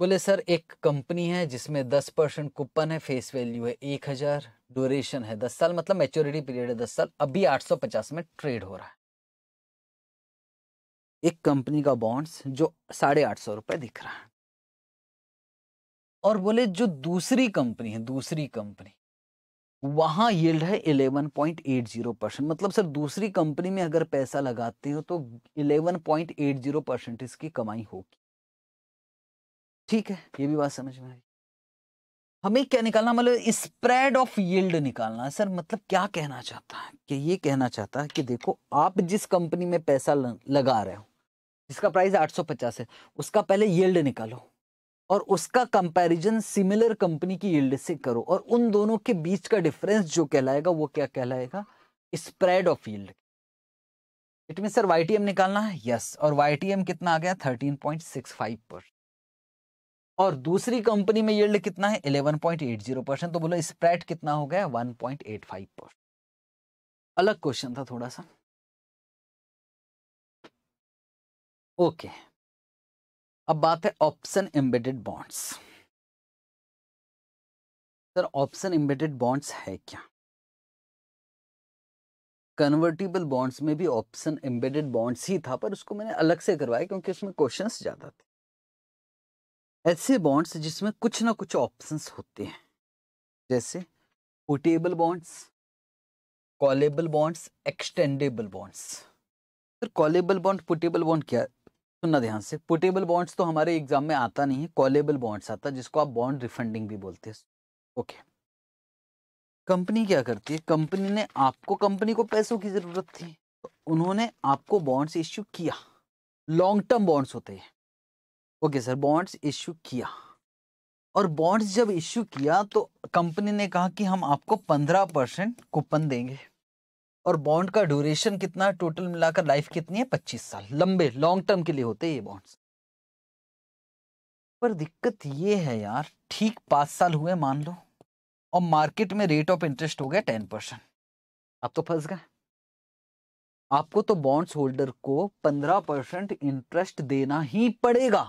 बोले सर एक कंपनी है जिसमें दस परसेंट कूपन है फेस वैल्यू है एक हज़ार ड्यूरेशन है दस साल मतलब मेच्योरिटी पीरियड है दस साल अभी आठ सौ पचास में ट्रेड हो रहा है एक कंपनी का बॉन्ड्स जो साढ़े आठ सौ रुपये दिख रहा है और बोले जो दूसरी कंपनी है दूसरी कंपनी वहां यील्ड है 11.80 परसेंट मतलब सर दूसरी कंपनी में अगर पैसा लगाते हो तो 11.80 परसेंट इसकी कमाई होगी ठीक है ये भी बात समझ में आई हमें क्या निकालना मतलब स्प्रेड ऑफ यील्ड निकालना सर मतलब क्या कहना चाहता है कि ये कहना चाहता है कि देखो आप जिस कंपनी में पैसा लगा रहे हो जिसका प्राइस 850 है उसका पहले यील्ड निकालो और उसका कंपैरिजन सिमिलर कंपनी की यील्ड से करो और उन दोनों के बीच का डिफरेंस जो कहलाएगा वो क्या कहलाएगा spread of yield it mean sir Y निकालना है यस और वाई कितना आ गया thirteen point six five percent और दूसरी कंपनी में यील्ड कितना है 11.80 परसेंट तो बोलो स्प्रेड कितना हो गया 1.85 परसेंट अलग क्वेश्चन था थोड़ा सा ओके अब बात है option embedded bonds sir option embedded bonds है क्या कन्वर्टेबल बॉन्ड्स में भी ऑप्शन एम्बेडेड बॉन्ड्स ही था पर उसको मैंने अलग से करवाया क्योंकि उसमें क्वेश्चंस ज्यादा थे ऐसे बॉन्ड्स जिसमें कुछ ना कुछ ऑप्शंस होते हैं जैसे puttable bonds callable bonds extendable bonds sir callable bond puttable bond क्या सुनना ध्यान से पोटेबल बॉन्ड्स तो हमारे एग्जाम में आता नहीं है कॉलेबल बॉन्ड्स आता है जिसको आप बॉन्ड रिफंडिंग भी बोलते हैं ओके कंपनी क्या करती है कंपनी ने आपको कंपनी को पैसों की जरूरत थी तो उन्होंने आपको बॉन्ड्स इश्यू किया लॉन्ग टर्म बॉन्ड्स होते हैं ओके सर बॉन्ड्स इश्यू किया और बॉन्ड्स जब इश्यू किया तो कंपनी ने कहा कि हम आपको पंद्रह परसेंट कूपन देंगे और बॉन्ड का ड्यूरेशन कितना टोटल मिलाकर लाइफ कितनी है पच्चीस साल लंबे लॉन्ग टर्म के लिए होते हैं ये बॉन्ड्स पर दिक्कत ये है यार ठीक पाँच साल हुए मान लो और मार्केट में रेट ऑफ इंटरेस्ट हो गया टेन परसेंट अब तो फंस गए आपको तो बॉन्ड्स होल्डर को पंद्रह परसेंट इंटरेस्ट देना ही पड़ेगा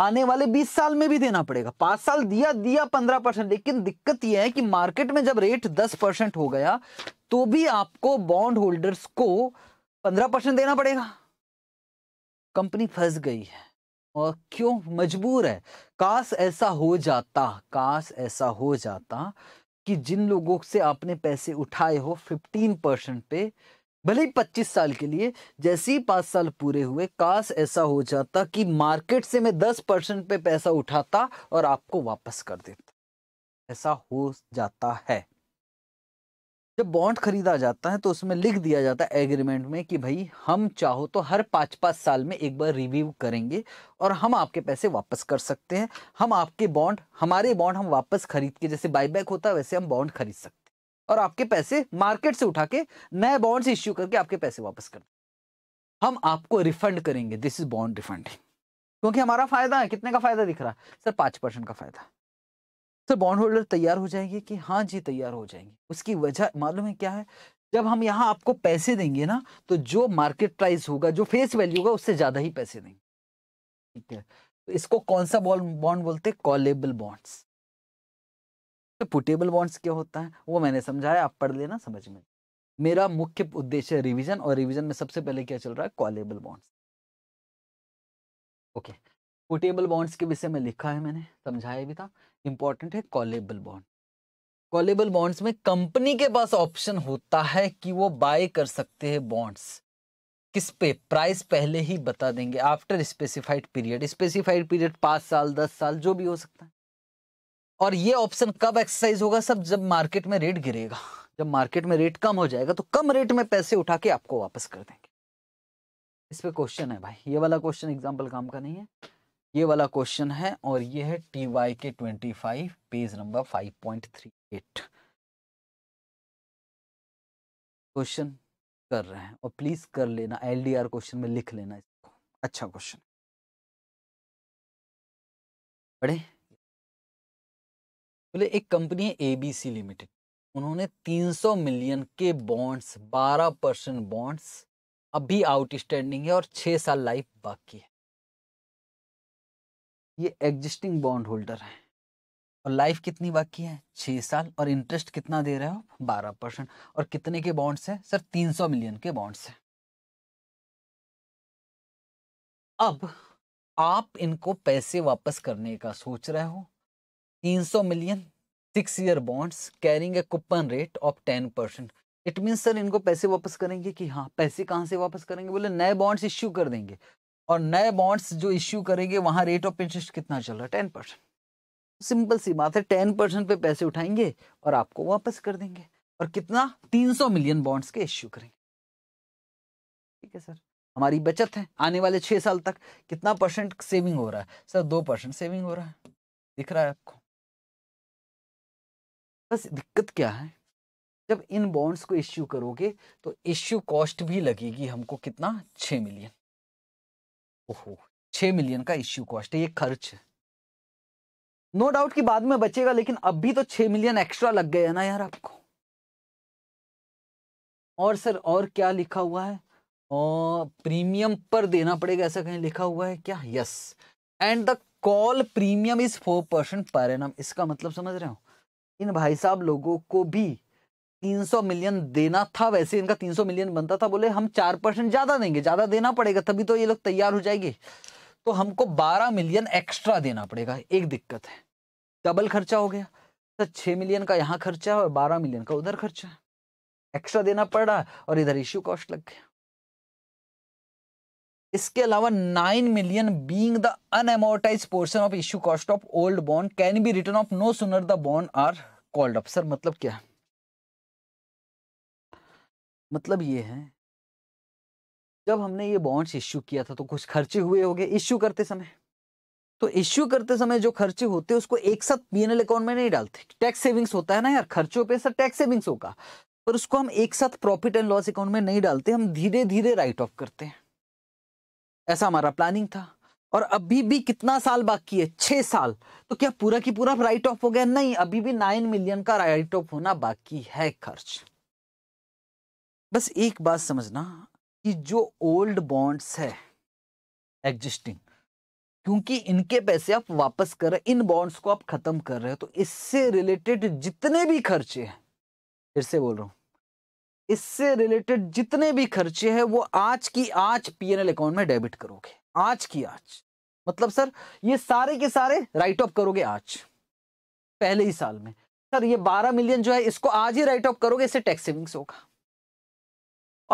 आने वाले 20 साल में भी देना पड़ेगा पांच साल दिया दिया 15 परसेंट लेकिन दिक्कत यह है कि मार्केट में जब रेट 10 परसेंट हो गया तो भी आपको बॉन्ड होल्डर्स को 15 परसेंट देना पड़ेगा कंपनी फंस गई है और क्यों मजबूर है काश ऐसा हो जाता काश ऐसा हो जाता कि जिन लोगों से आपने पैसे उठाए हो 15 परसेंट पे भले ही पच्चीस साल के लिए जैसे ही पांच साल पूरे हुए काश ऐसा हो जाता कि मार्केट से मैं दस परसेंट पे पैसा उठाता और आपको वापस कर देता ऐसा हो जाता है जब बॉन्ड खरीदा जाता है तो उसमें लिख दिया जाता है एग्रीमेंट में कि भाई हम चाहो तो हर पाँच पाँच साल में एक बार रिव्यू करेंगे और हम आपके पैसे वापस कर सकते हैं हम आपके बॉन्ड हमारे बॉन्ड हम वापस खरीद के जैसे बाईबैक होता है वैसे हम बॉन्ड खरीद सकते हैं और आपके पैसे मार्केट से उठा के नए बॉन्ड्स इश्यू करके आपके पैसे वापस कर दें हम आपको रिफंड करेंगे दिस इज बॉन्ड रिफंडिंग क्योंकि हमारा फायदा है कितने का फायदा दिख रहा है सर पांच परसेंट का फायदा सर बॉन्ड होल्डर तैयार हो जाएंगे कि हाँ जी तैयार हो जाएंगे उसकी वजह मालूम है क्या है जब हम यहाँ आपको पैसे देंगे ना तो जो मार्केट प्राइस होगा जो फेस वैल्यू होगा उससे ज़्यादा ही पैसे देंगे ठीक है तो इसको कौन सा बॉन्ड बोलते हैं कॉलेबल बॉन्ड्स तो पुटेबल बॉन्ड्स क्या होता है वो मैंने समझाया आप पढ़ लेना समझ में मेरा मुख्य उद्देश्य रिविजन और रिविजन में सबसे पहले क्या चल रहा है callable bonds okay puttable bonds के विषय में लिखा है मैंने समझाया भी था इंपॉर्टेंट है कॉलेबल बॉन्ड कॉलेबल बॉन्ड्स में कंपनी के पास ऑप्शन होता है कि वो बाय कर सकते हैं बॉन्ड्स किस पे प्राइस पहले ही बता देंगे after specified period specified period पांच साल दस साल जो भी हो सकता है और ये ऑप्शन कब एक्सरसाइज होगा सब जब मार्केट में रेट गिरेगा जब मार्केट में रेट कम हो जाएगा तो कम रेट में पैसे उठा के आपको वापस कर देंगे इस पर क्वेश्चन है भाई ये वाला क्वेश्चन एग्जाम्पल काम का नहीं है ये वाला क्वेश्चन है और ये है T Y K twenty five page number five point three eight question कर रहे हैं और प्लीज कर लेना आर क्वेश्चन में लिख लेना इसको अच्छा क्वेश्चन पढ़े बोले एक कंपनी है एबीसी लिमिटेड उन्होंने 300 मिलियन के बॉन्ड्स 12 परसेंट बॉन्ड्स अभी आउटस्टैंडिंग है और 6 साल लाइफ बाकी है ये एग्जिस्टिंग बॉन्ड होल्डर है और लाइफ कितनी बाकी है 6 साल और इंटरेस्ट कितना दे रहे हो बारह परसेंट और कितने के बॉन्ड्स हैं सर 300 मिलियन के बॉन्ड्स हैं अब आप इनको पैसे वापस करने का सोच रहे हो 300 million six year bonds carrying a coupon rate of ten percent it mean sir इनको पैसे वापस करेंगे कि हाँ पैसे कहाँ से वापस करेंगे बोले नए बॉन्ड्स इश्यू कर देंगे और नए बॉन्ड्स जो इश्यू करेंगे वहाँ रेट ऑफ इंटरेस्ट कितना चल रहा है टेन परसेंट सिंपल सी बात है टेन परसेंट पे पैसे उठाएंगे और आपको वापस कर देंगे और कितना तीन सौ मिलियन बॉन्ड्स के इश्यू करेंगे ठीक है सर हमारी बचत है आने वाले छः साल तक कितना परसेंट सेविंग हो रहा है सर दो परसेंट सेविंग हो रहा है दिख रहा है आपको बस दिक्कत क्या है जब इन बॉन्ड्स को इश्यू करोगे तो इश्यू कॉस्ट भी लगेगी हमको कितना छ मिलियन ओहो छ मिलियन का इश्यू कॉस्ट है ये खर्च है नो डाउट कि बाद में बचेगा लेकिन अब भी तो छह मिलियन एक्स्ट्रा लग गए ना यार आपको और सर और क्या लिखा हुआ है और प्रीमियम पर देना पड़ेगा ऐसा कहीं लिखा हुआ है क्या yes and the call premium is four percent per annum इसका मतलब समझ रहे हो इन भाई साहब लोगों को भी 300 मिलियन देना था वैसे इनका 300 मिलियन बनता था बोले हम चार परसेंट ज्यादा देंगे ज्यादा देना पड़ेगा तभी तो ये लोग तैयार हो जाएंगे तो हमको 12 मिलियन एक्स्ट्रा देना पड़ेगा एक दिक्कत है डबल खर्चा हो गया तो 6 मिलियन का यहाँ खर्चा है और 12 मिलियन का उधर खर्चा है एक्स्ट्रा देना पड़ रहा है और इधर इश्यू कॉस्ट लग गया इसके अलावा nine million being the unamortize portion of issue cost of old bond can be return of no sooner the bond are called up sir मतलब क्या है मतलब ये है जब हमने ये बॉन्ड्स इश्यू किया था तो कुछ खर्चे हुए होंगे इश्यू करते समय तो इश्यू करते समय जो खर्चे होते हैं उसको एक साथ पीएनएल अकाउंट में नहीं डालते टैक्स सेविंग्स होता है ना यार खर्चों पे सर टैक्स सेविंग्स होगा पर उसको हम एक साथ प्रॉफिट एंड लॉस अकाउंट में नहीं डालते हम धीरे धीरे राइट ऑफ करते हैं ऐसा हमारा प्लानिंग था और अभी भी कितना साल बाकी है छः साल तो क्या पूरा की पूरा राइट ऑफ हो गया नहीं अभी भी नाइन मिलियन का राइट ऑफ होना बाकी है खर्च बस एक बात समझना कि जो ओल्ड बॉन्ड्स है एग्जिस्टिंग क्योंकि इनके पैसे आप वापस कर रहे इन बॉन्ड्स को आप खत्म कर रहे हो तो इससे रिलेटेड जितने भी खर्चे हैं फिर से बोल रहा हूँ इससे रिलेटेड जितने भी खर्चे हैं वो आज की आज पीएनएल अकाउंट में डेबिट करोगे आज की आज मतलब सर ये सारे के सारे राइट ऑफ करोगे आज पहले ही साल में सर ये 12 मिलियन जो है इसको आज ही राइट ऑफ करोगे इससे टैक्स सेविंग्स होगा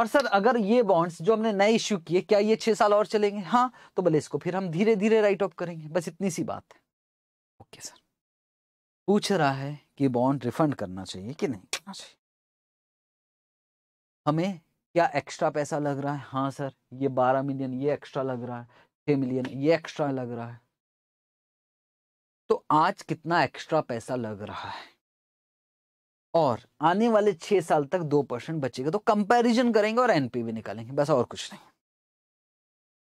और सर अगर ये बॉन्ड्स जो हमने नए इश्यू किए क्या ये छह साल और चलेंगे हाँ तो भले इसको फिर हम धीरे धीरे राइट ऑफ करेंगे बस इतनी सी बात है ओके सर पूछ रहा है कि बॉन्ड रिफंड करना चाहिए कि नहीं करना चाहिए हमें क्या एक्स्ट्रा पैसा लग रहा है हाँ सर ये बारह मिलियन ये एक्स्ट्रा लग रहा है छः मिलियन ये एक्स्ट्रा लग रहा है तो आज कितना एक्स्ट्रा पैसा लग रहा है और आने वाले छह साल तक दो परसेंट बचेगा तो कंपैरिजन करेंगे और एनपीवी निकालेंगे बस और कुछ नहीं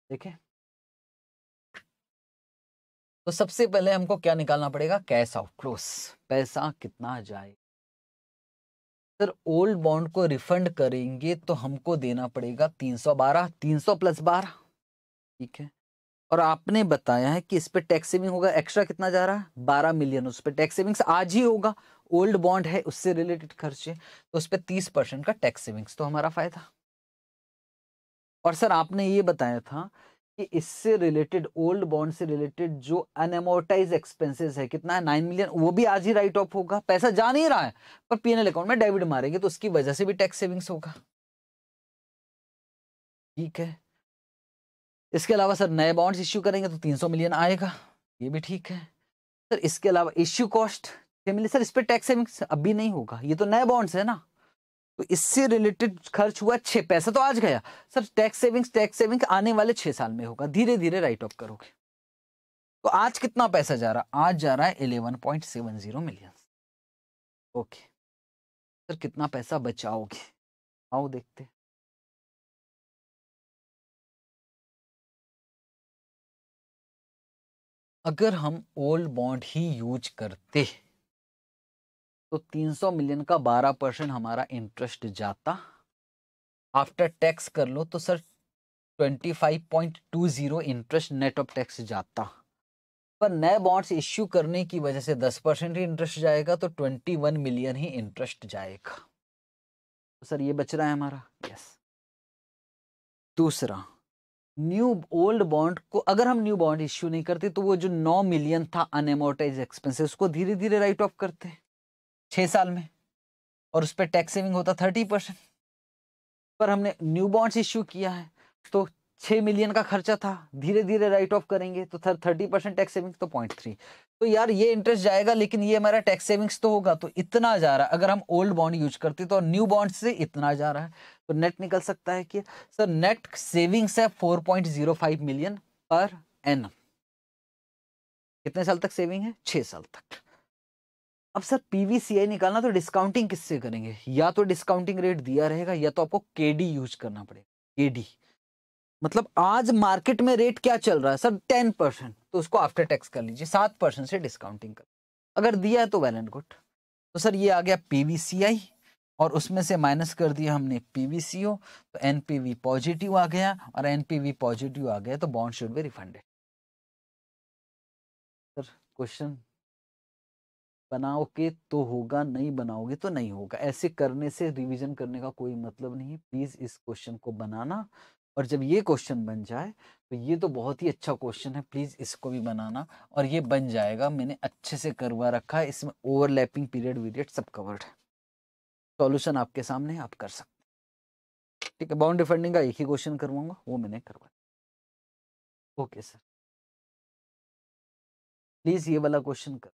ठीक है तो सबसे पहले हमको क्या निकालना पड़ेगा कैश आउटफ्लोस पैसा कितना जाए सर ओल्ड बॉन्ड को रिफंड करेंगे तो हमको देना पड़ेगा 312 300 प्लस 12 ठीक है और आपने बताया है कि इस पर टैक्स सेविंग होगा एक्स्ट्रा कितना जा रहा है 12 मिलियन उस पर टैक्स सेविंग्स आज ही होगा ओल्ड बॉन्ड है उससे रिलेटेड खर्चे तो उस पर तीस परसेंट का टैक्स सेविंग्स तो हमारा फायदा और सर आपने ये बताया था कि इससे रिलेटेड ओल्ड बॉन्ड से रिलेटेड जो अनएमोटाइज एक्सपेंसेस है कितना है नाइन मिलियन वो भी आज ही राइट ऑफ होगा पैसा जा नहीं रहा है पर पीएनएल अकाउंट में डेबिट मारेंगे तो उसकी वजह से भी टैक्स सेविंग्स होगा ठीक है इसके अलावा सर नए बॉन्ड्स इश्यू करेंगे तो 300 मिलियन आएगा ये भी ठीक है सर इसके अलावा इश्यू कॉस्ट मिलियन सर इस पर टैक्स सेविंग्स अभी नहीं होगा ये तो नए बॉन्ड्स है ना तो इससे रिलेटेड खर्च हुआ छह पैसा तो आज गया sir tax savings tax saving आने वाले छह साल में होगा धीरे धीरे राइट ऑफ करोगे तो आज कितना पैसा जा रहा आज जा रहा है eleven point seven zero million okay sir कितना पैसा बचाओगे आओ देखते अगर हम ओल्ड बॉन्ड ही यूज करते हैं तो 300 मिलियन का 12 परसेंट हमारा इंटरेस्ट जाता आफ्टर टैक्स कर लो तो sir 25.20 interest net of tax जाता पर नए बॉन्ड्स इश्यू करने की वजह से 10 परसेंट ही इंटरेस्ट जाएगा तो 21 मिलियन ही इंटरेस्ट जाएगा तो सर ये बच रहा है हमारा यस दूसरा न्यू ओल्ड बॉन्ड को अगर हम न्यू बॉन्ड इश्यू नहीं करते तो वो जो 9 मिलियन था अनएमोटाइज एक्सपेंसेस को धीरे धीरे राइट ऑफ करते हैं छः साल में और उस पर टैक्स सेविंग होता थर्टी परसेंट पर हमने न्यू बॉन्ड्स इश्यू किया है तो छः मिलियन का खर्चा था धीरे धीरे राइट ऑफ करेंगे तो थर्टी परसेंट टैक्स सेविंग तो पॉइंट थ्री तो यार ये इंटरेस्ट जाएगा लेकिन ये हमारा टैक्स सेविंग्स तो होगा तो इतना जा रहा है अगर हम ओल्ड बॉन्ड यूज करते तो न्यू बॉन्ड से इतना जा रहा है तो नेट निकल सकता है कि सर नेट सेविंग्स है four point zero five million पर एन कितने साल तक सेविंग है छः साल तक अब सर पीवीसीआई निकालना तो डिस्काउंटिंग किससे करेंगे या तो डिस्काउंटिंग रेट दिया रहेगा या तो आपको केडी यूज करना पड़ेगा केडी मतलब आज मार्केट में रेट क्या चल रहा है सर टेन परसेंट तो उसको आफ्टर टैक्स कर लीजिए सात परसेंट से डिस्काउंटिंग कर अगर दिया है तो वेल एंड गुड तो सर ये आ गया पीवीसीआई और उसमें से माइनस कर दिया हमने पीवीसीओ तो एनपीवी पॉजिटिव आ गया और एनपीवी पॉजिटिव आ गया तो bond should be refunded sir question बनाओगे तो होगा नहीं बनाओगे तो नहीं होगा ऐसे करने से रिवीजन करने का कोई मतलब नहीं है प्लीज़ इस क्वेश्चन को बनाना और जब ये क्वेश्चन बन जाए तो ये तो बहुत ही अच्छा क्वेश्चन है प्लीज़ इसको भी बनाना और ये बन जाएगा मैंने अच्छे से करवा रखा है इसमें ओवरलैपिंग पीरियड वीरियड सब कवर्ड है सोल्यूशन आपके सामने आप कर सकते ठीक है बाउंड डिफेंडिंग का एक ही क्वेश्चन करवाऊंगा वो मैंने करवा ओके सर प्लीज़ ये वाला क्वेश्चन कर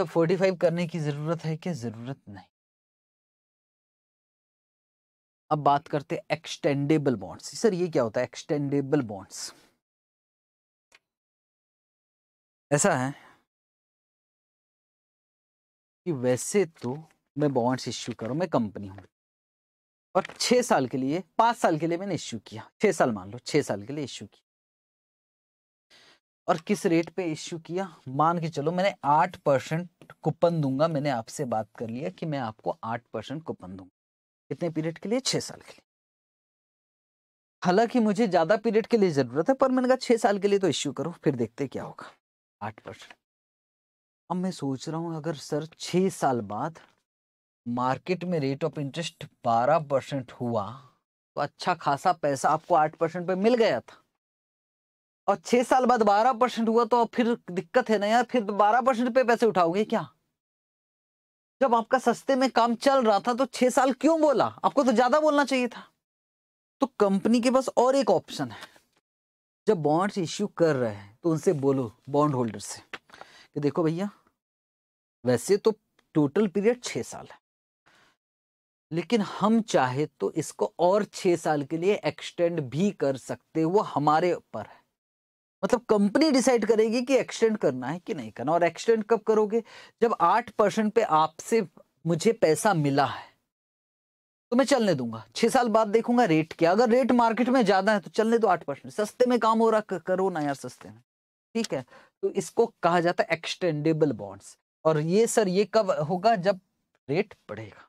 तो 45 करने की ज़रूरत है क्या ज़रूरत नहीं अब बात करते हैं एक्सटेंडेबल बॉन्ड्स सर ये क्या होता है एक्सटेंडेबल बॉन्ड्स ऐसा है कि वैसे तो मैं बॉन्ड्स इश्यू करूं मैं कंपनी हूं और छह साल के लिए पांच साल के लिए मैंने इश्यू किया छह साल मान लो छह साल के लिए इश्यू किया और किस रेट पे इश्यू किया मान के चलो मैंने आठ परसेंट कूपन दूंगा मैंने आपसे बात कर लिया कि मैं आपको आठ परसेंट कूपन दूंगा कितने पीरियड के लिए छः साल के लिए हालांकि मुझे ज़्यादा पीरियड के लिए ज़रूरत है पर मैंने कहा छः साल के लिए तो इश्यू करो फिर देखते क्या होगा आठ परसेंट अब मैं सोच रहा हूँ अगर सर छः साल बाद मार्केट में रेट ऑफ इंटरेस्ट बारह परसेंट हुआ तो अच्छा खासा पैसा आपको आठ परसेंट पर मिल गया था और छह साल बाद बारह परसेंट हुआ तो फिर दिक्कत है ना यार फिर तो बारह परसेंट पे पैसे उठाओगे क्या जब आपका सस्ते में काम चल रहा था तो छह साल क्यों बोला आपको तो ज्यादा बोलना चाहिए था तो कंपनी के पास और एक ऑप्शन है जब बॉन्ड्स इश्यू कर रहे हैं तो उनसे बोलो बॉन्ड होल्डर से कि देखो भैया वैसे तो टोटल पीरियड छह साल है लेकिन हम चाहे तो इसको और छह साल के लिए एक्सटेंड भी कर सकते वो हमारे ऊपर है मतलब कंपनी डिसाइड करेगी कि एक्सटेंड करना है कि नहीं करना और एक्सटेंड कब करोगे जब आठ परसेंट पे आपसे मुझे पैसा मिला है तो मैं चलने दूंगा छह साल बाद देखूंगा रेट क्या अगर रेट मार्केट में ज्यादा है तो चलने दो आठ परसेंट सस्ते में काम हो रहा करो ना यार सस्ते में ठीक है तो इसको कहा जाता है एक्सटेंडेबल बॉन्ड्स और ये सर ये कब होगा जब रेट बढ़ेगा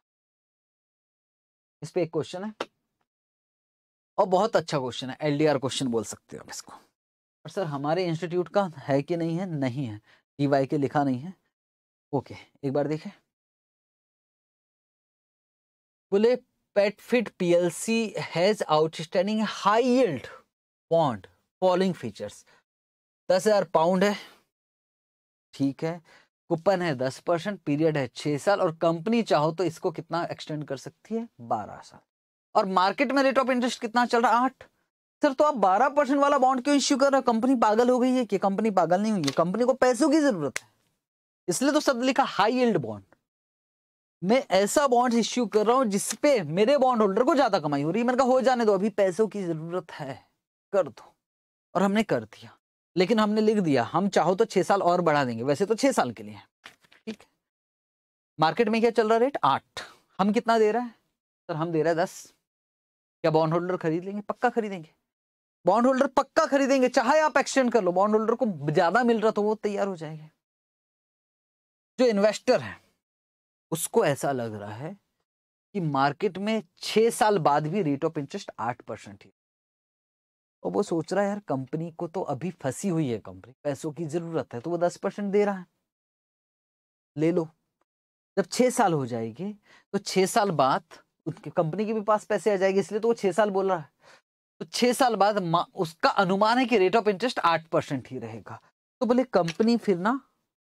इस पर एक क्वेश्चन है और बहुत अच्छा क्वेश्चन है एलडीआर क्वेश्चन बोल सकते हो आप इसको और सर हमारे इंस्टीट्यूट का है कि नहीं है नहीं है डी वाई के लिखा नहीं है ओके एक बार देखें बोले Petfit C has outstanding high yield bond following features दस हजार पाउंड है ठीक है कूपन है दस परसेंट पीरियड है छः साल और कंपनी चाहो तो इसको कितना एक्सटेंड कर सकती है बारह साल और मार्केट में रेट ऑफ इंटरेस्ट कितना चल रहा है आठ सर तो आप 12 परसेंट वाला बॉन्ड क्यों इश्यू कर रहे हो कंपनी पागल हो गई है कि कंपनी पागल नहीं हुई है कंपनी को पैसों की जरूरत है इसलिए तो शब्द लिखा हाई यील्ड बॉन्ड मैं ऐसा बॉन्ड इश्यू कर रहा हूं जिसपे मेरे बॉन्ड होल्डर को ज्यादा कमाई हो रही है मैंने कहा हो जाने दो अभी पैसों की जरूरत है कर दो और हमने कर दिया लेकिन हमने लिख दिया हम चाहो तो छह साल और बढ़ा देंगे वैसे तो छह साल के लिए ठीक है मार्केट में क्या चल रहा रेट आठ हम कितना दे रहे हैं सर हम दे रहे हैं दस क्या बॉन्ड होल्डर खरीद लेंगे पक्का खरीदेंगे बॉन्ड होल्डर पक्का खरीदेंगे चाहे आप एक्सटेंड कर लो बॉन्ड होल्डर को ज्यादा मिल रहा तो वो तैयार हो जाएंगे जो इन्वेस्टर है उसको ऐसा लग रहा है कि मार्केट में छह साल बाद भी रेट ऑफ इंटरेस्ट आठ परसेंट ही और वो सोच रहा है यार कंपनी को तो अभी फंसी हुई है कंपनी पैसों की जरूरत है तो वो दस परसेंट दे रहा है ले लो जब छह साल हो जाएगी तो छह साल बाद उनके कंपनी के भी पास पैसे आ जाएंगे इसलिए तो वो छह साल बोल रहा है तो छह छः साल बाद उसका अनुमान है कि रेट ऑफ इंटरेस्ट आठ परसेंट ही रहेगा तो बोले कंपनी फिर ना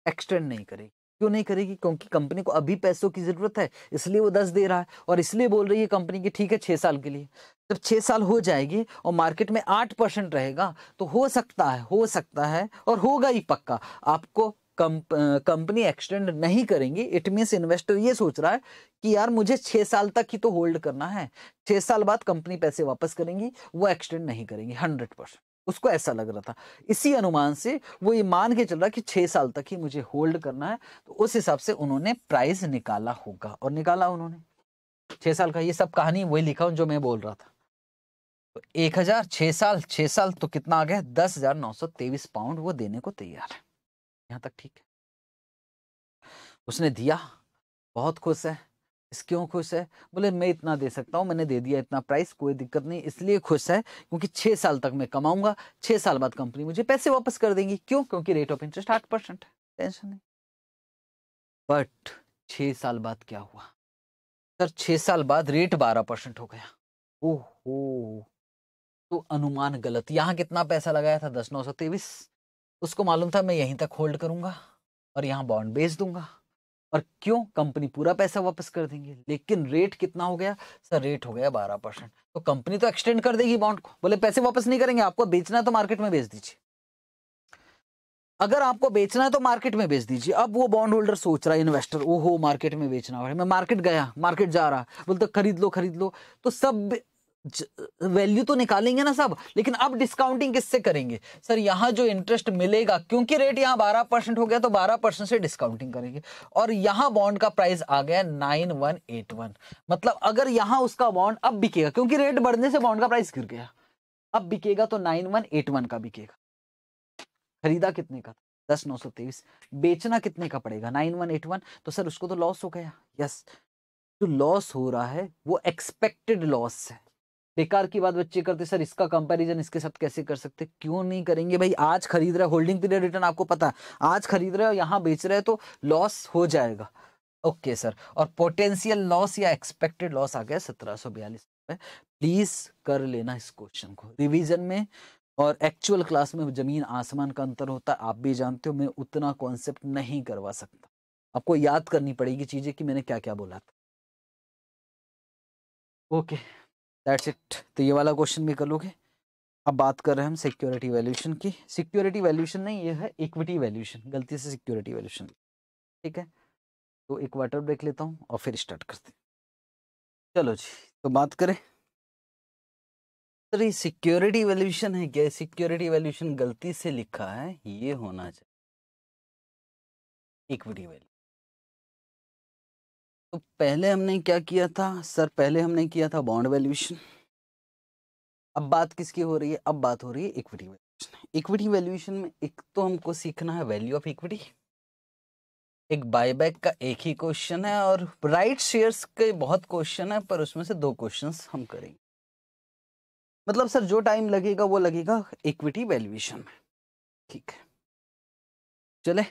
एक्सटेंड नहीं करेगी क्यों नहीं करेगी क्योंकि कंपनी को अभी पैसों की ज़रूरत है इसलिए वो दस दे रहा है और इसलिए बोल रही है कंपनी की ठीक है छः साल के लिए जब छह साल हो जाएगी और मार्केट में आठ परसेंट रहेगा तो हो सकता है हो सकता है और होगा ही पक्का आपको कंपनी एक्सटेंड नहीं करेंगी इट मीन्स इन्वेस्टर ये सोच रहा है कि यार मुझे छः साल तक ही तो होल्ड करना है छः साल बाद कंपनी पैसे वापस करेंगी वो एक्सटेंड नहीं करेंगी हंड्रेड परसेंट उसको ऐसा लग रहा था इसी अनुमान से वो ये मान के चल रहा कि छः साल तक ही मुझे होल्ड करना है तो उस हिसाब से उन्होंने प्राइस निकाला होगा और निकाला उन्होंने छः साल का ये सब कहानी वही लिखा हूँ जो मैं बोल रहा था तो एक हज़ार छः साल छः साल तो कितना आ गया दस हज़ार नौ सौ तेईस पाउंड वो देने को तैयार है यहाँ तक ठीक है उसने दिया बहुत खुश है इस क्यों खुश है बोले मैं इतना दे सकता हूँ मैंने दे दिया इतना प्राइस कोई दिक्कत नहीं इसलिए खुश है क्योंकि छः साल तक मैं कमाऊंगा छः साल बाद कंपनी मुझे पैसे वापस कर देंगी क्यों क्योंकि रेट ऑफ इंटरेस्ट आठ परसेंट है टेंशन नहीं बट छः साल बाद क्या हुआ सर छः साल बाद रेट बारह परसेंट हो गया ओहो तो अनुमान गलत यहाँ कितना पैसा लगाया था दस नौ सौ तेईस उसको मालूम था मैं यहीं तक होल्ड करूंगा और यहाँ बॉन्ड बेच दूंगा और क्यों कंपनी पूरा पैसा वापस कर देंगे लेकिन रेट कितना हो गया सर रेट हो गया बारह परसेंट तो कंपनी तो एक्सटेंड कर देगी बॉन्ड को बोले पैसे वापस नहीं करेंगे आपको बेचना तो मार्केट में बेच दीजिए अगर आपको बेचना है तो मार्केट में बेच दीजिए अब वो बॉन्ड होल्डर सोच रहा है इन्वेस्टर वो हो मार्केट में बेचना है मैं मार्केट गया मार्केट जा रहा बोलते खरीद लो खरीद लो तो सब वैल्यू तो निकालेंगे ना सब लेकिन अब डिस्काउंटिंग किससे करेंगे सर यहां जो इंटरेस्ट मिलेगा क्योंकि रेट यहाँ बारह परसेंट हो गया तो बारह परसेंट से डिस्काउंटिंग करेंगे और यहां बॉन्ड का प्राइस आ गया नाइन वन एट वन मतलब अगर यहां उसका बॉन्ड अब बिकेगा क्योंकि रेट बढ़ने से बॉन्ड का प्राइस गिर गया अब बिकेगा तो नाइन वन एट वन का बिकेगा खरीदा कितने का दस नौ सौ तेईस बेचना कितने का पड़ेगा नाइन वन एट वन तो सर उसको तो लॉस हो गया यस जो लॉस हो रहा है वो एक्सपेक्टेड लॉस है बेकार की बात बच्चे करते सर इसका कंपैरिजन इसके साथ कैसे कर सकते क्यों नहीं करेंगे भाई आज खरीद रहे होल्डिंग पीरियड रिटर्न आपको पता है आज खरीद रहे हो यहाँ बेच रहे हो तो लॉस हो जाएगा ओके सर और पोटेंशियल लॉस या एक्सपेक्टेड लॉस आ गया सत्रह सौ बयालीस प्लीज कर लेना इस क्वेश्चन को रिविजन में और एक्चुअल क्लास में जमीन आसमान का अंतर होता है आप भी जानते हो मैं उतना कॉन्सेप्ट नहीं करवा सकता आपको याद करनी पड़ेगी चीजें कि मैंने क्या क्या बोला था ओके okay. दैट्स इट तो ये वाला क्वेश्चन भी कर लोगे अब बात कर रहे हैं हम सिक्योरिटी वैल्यूशन की सिक्योरिटी वैल्यूशन नहीं ये है इक्विटी वैल्यूशन गलती से सिक्योरिटी वैल्यूशन ठीक है तो एक वाटर ब्रेक लेता हूँ और फिर स्टार्ट करते हैं चलो जी तो बात करें सर ये सिक्योरिटी वैल्यूशन है क्या सिक्योरिटी वैल्यूशन गलती से लिखा है ये होना चाहिए इक्विटी वैल्यू तो पहले हमने क्या किया था सर पहले हमने किया था बॉन्ड वैल्यूएशन अब बात किसकी हो रही है अब बात हो रही है इक्विटी वैल्यूएशन इक्विटी वैल्यूएशन में एक तो हमको सीखना है वैल्यू ऑफ इक्विटी एक बायबैक का एक ही क्वेश्चन है और राइट शेयर्स के बहुत क्वेश्चन है पर उसमें से दो क्वेश्चन हम करेंगे मतलब सर जो टाइम लगेगा वो लगेगा इक्विटी वैल्यूएशन में ठीक है चले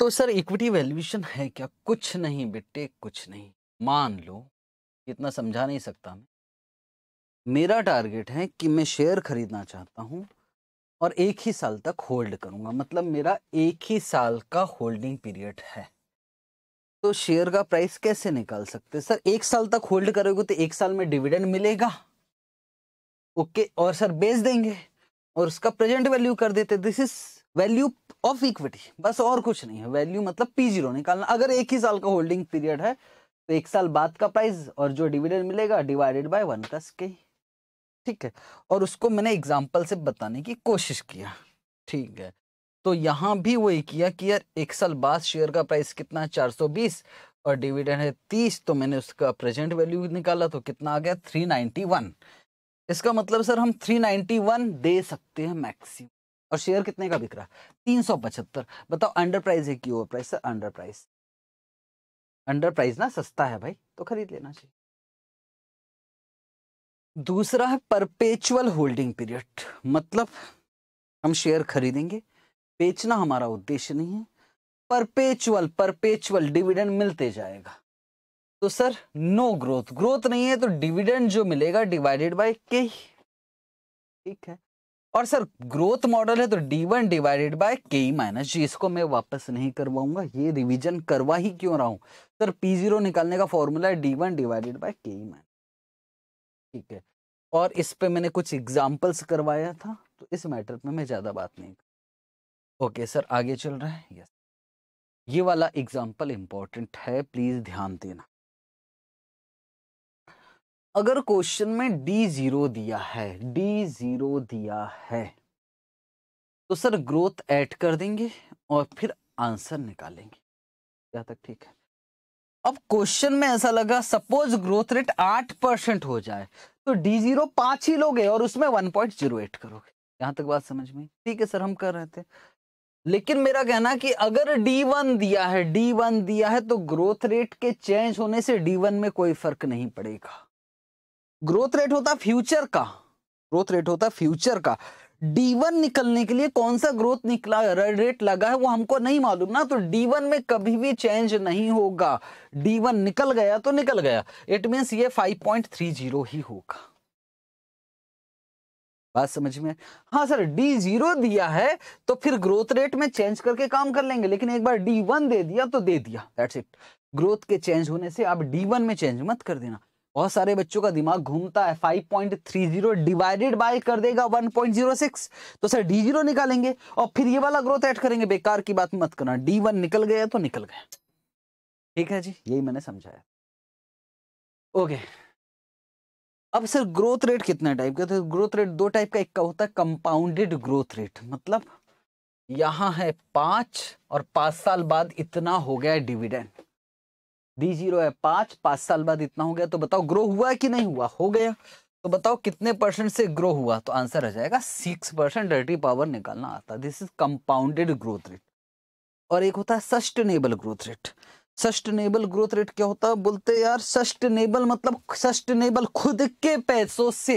तो सर इक्विटी वैल्यूएशन है क्या कुछ नहीं बेटे कुछ नहीं मान लो इतना समझा नहीं सकता मैं मेरा टारगेट है कि मैं शेयर खरीदना चाहता हूँ और एक ही साल तक होल्ड करूँगा मतलब मेरा एक ही साल का होल्डिंग पीरियड है तो शेयर का प्राइस कैसे निकाल सकते सर एक साल तक होल्ड करोगे तो एक साल में डिविडेंड मिलेगा ओके और सर बेच देंगे और उसका प्रेजेंट वैल्यू कर देते this is value of equity बस और कुछ नहीं है वैल्यू मतलब पी जीरो निकालना अगर एक ही साल का होल्डिंग पीरियड है तो एक साल बाद का प्राइस और जो डिविडेंड मिलेगा डिवाइडेड बाय वन प्लस के ठीक है और उसको मैंने एग्जाम्पल से बताने की कोशिश किया ठीक है तो यहाँ भी वही किया कि यार एक साल बाद शेयर का प्राइस कितना है चार सौ बीस और डिविडेंड है तीस तो मैंने उसका प्रेजेंट वैल्यू निकाला तो कितना आ गया थ्री नाइन्टी वन इसका मतलब सर हम थ्री नाइन्टी वन दे सकते हैं मैक्सिम और शेयर कितने का बिक रहा तीन सौ पचहत्तर बताओ अंडर प्राइस है क्यों price sir under price under price ना सस्ता है भाई तो खरीद लेना चाहिए दूसरा है परपेचुअल होल्डिंग पीरियड मतलब हम शेयर खरीदेंगे बेचना हमारा उद्देश्य नहीं है परपेचुअल परपेचुअल डिविडेंड मिलते जाएगा तो सर नो ग्रोथ ग्रोथ नहीं है तो डिविडेंड जो मिलेगा डिवाइडेड बाय के ठीक है और सर ग्रोथ मॉडल है तो D one divided by K minus G इसको मैं वापस नहीं करवाऊंगा ये रिवीजन करवा ही क्यों रहा हूँ सर पी जीरो निकालने का फॉर्मूला है D one divided by K minus ठीक है और इस पे मैंने कुछ एग्जाम्पल्स करवाया था तो इस मैटर पे मैं ज़्यादा बात नहीं ओके सर आगे चल रहा है यस ये वाला एग्जाम्पल इम्पोर्टेंट है प्लीज़ ध्यान देना अगर क्वेश्चन में डी जीरो दिया है डी जीरो दिया है तो सर ग्रोथ ऐड कर देंगे और फिर आंसर निकालेंगे यहाँ तक ठीक है अब क्वेश्चन में ऐसा लगा सपोज ग्रोथ रेट आठ परसेंट हो जाए तो डी जीरो पांच ही लोगे और उसमें वन पॉइंट जीरो एट करोगे यहाँ तक बात समझ में ठीक है सर हम कर रहे थे लेकिन मेरा कहना कि अगर D1 दिया है D1 दिया है तो ग्रोथ रेट के चेंज होने से D1 में कोई फर्क नहीं पड़ेगा ग्रोथ रेट होता फ्यूचर का ग्रोथ रेट होता फ्यूचर का D1 निकलने के लिए कौन सा ग्रोथ निकला रेट लगा है वो हमको नहीं मालूम ना तो D1 में कभी भी चेंज नहीं होगा D1 निकल गया तो निकल गया इट मीन्स ये 5.30 ही होगा बात समझ में हाँ सर डी जीरो दिया है तो फिर ग्रोथ रेट में चेंज करके काम कर लेंगे लेकिन एक बार डी वन दे दिया तो दे दिया दैट्स इट ग्रोथ के चेंज होने से आप डी वन में चेंज मत कर देना बहुत सारे बच्चों का दिमाग घूमता है five point three zero divided by कर देगा वन पॉइंट जीरो सिक्स तो सर डी जीरो निकालेंगे और फिर ये वाला ग्रोथ ऐड करेंगे बेकार की बात मत करना डी वन निकल गया तो निकल गया ठीक है जी यही मैंने समझाया ओके अब सर ग्रोथ रेट कितने टाइप का तो ग्रोथ रेट दो टाइप का एक का होता है कंपाउंडेड ग्रोथ रेट मतलब यहां है पांच और पांच साल बाद इतना हो गया डिविडेंड डी जीरो है पांच पांच साल बाद इतना हो गया तो बताओ ग्रो हुआ कि नहीं हुआ हो गया तो बताओ कितने परसेंट से ग्रो हुआ तो आंसर आ जाएगा सिक्स परसेंट डर्टी पावर निकालना आता this is compounded growth rate और एक होता है sustainable growth rate sustainable growth rate क्या होता है बोलते यार सस्टेनेबल मतलब सस्टेनेबल खुद के पैसों से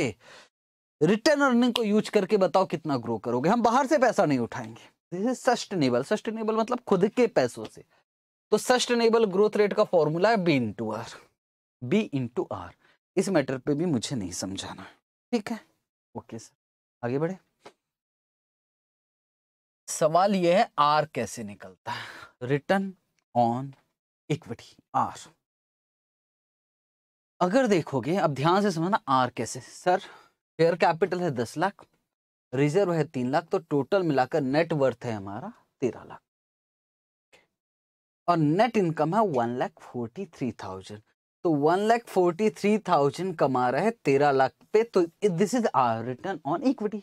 रिटर्न अर्निंग को यूज करके बताओ कितना ग्रो करोगे हम बाहर से पैसा नहीं उठाएंगे दिस इज सस्टेनेबल सस्टेनेबल मतलब खुद के पैसों से तो सस्टेनेबल ग्रोथ रेट का फॉर्मूला है B into R B into R इस मैटर पे भी मुझे नहीं समझाना ठीक है ओके सर आगे बढ़े सवाल यह है आर कैसे निकलता है रिटर्न ऑन इक्विटी आर अगर देखोगे अब ध्यान से समझना आर कैसे सर शेयर कैपिटल है दस लाख रिजर्व है तीन लाख तो टोटल मिलाकर नेटवर्थ है हमारा तेरह लाख और नेट इनकम है one lakh forty three thousand तो one lakh forty three thousand कमा रहा है तेरह लाख पे तो this is R return on equity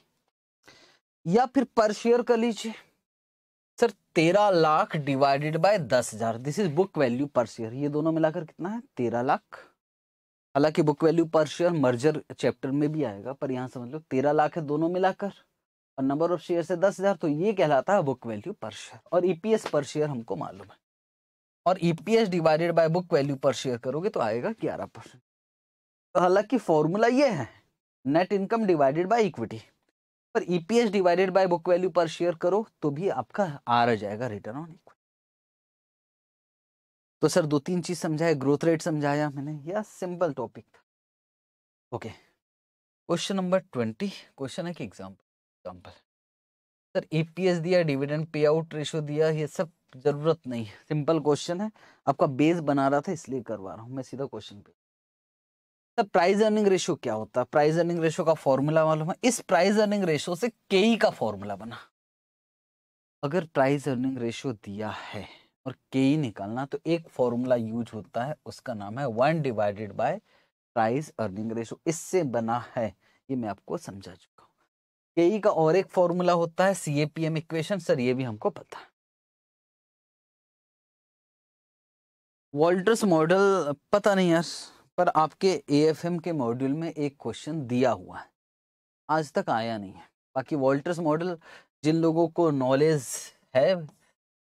या फिर पर शेयर कर लीजिए सर तेरह लाख डिवाइडेड बाय दस हजार this is book value per share ये दोनों मिलाकर कितना है तेरह लाख हालांकि book value per share merger chapter में भी आएगा पर यहाँ समझ लो तेरह लाख है दोनों मिलाकर और नंबर ऑफ शेयर से दस हजार तो ये कहलाता है बुक वैल्यू पर शेयर और ईपीएस पर शेयर हमको मालूम है और EPS divided by book value per share करोगे तो आएगा ग्यारह परसेंट तो हालांकि फॉर्मूला ये है net income divided by equity पर EPS divided by book value per share करो तो भी आपका आ रह जाएगा रिटर्न ऑन इक्विटी तो सर दो तीन चीज समझाया ग्रोथ रेट समझाया मैंने यह सिंपल टॉपिक था okay question number twenty question है कि example example sir EPS e दिया डिविडेंड पे आउट रेशो दिया ये सब जरूरत नहीं है सिंपल क्वेश्चन है आपका बेस बना रहा था इसलिए करवा रहा हूँ मैं सीधा क्वेश्चन पे सर प्राइस अर्निंग रेशो क्या होता है प्राइस अर्निंग रेशो का फॉर्मूला मालूम है इस प्राइस अर्निंग रेशो से के का फॉर्मूला बना अगर प्राइस अर्निंग रेशो दिया है और के निकालना तो एक फॉर्मूला यूज होता है उसका नाम है one divided by price earning ratio इससे बना है ये मैं आपको समझा के ई का और एक फॉर्मूला होता है C A P M equation sir ये भी हमको पता है वॉल्टर्स मॉडल पता नहीं यार पर आपके ए एफ एम के मॉड्यूल में एक क्वेश्चन दिया हुआ है आज तक आया नहीं है बाकी वॉल्टर्स मॉडल जिन लोगों को नॉलेज है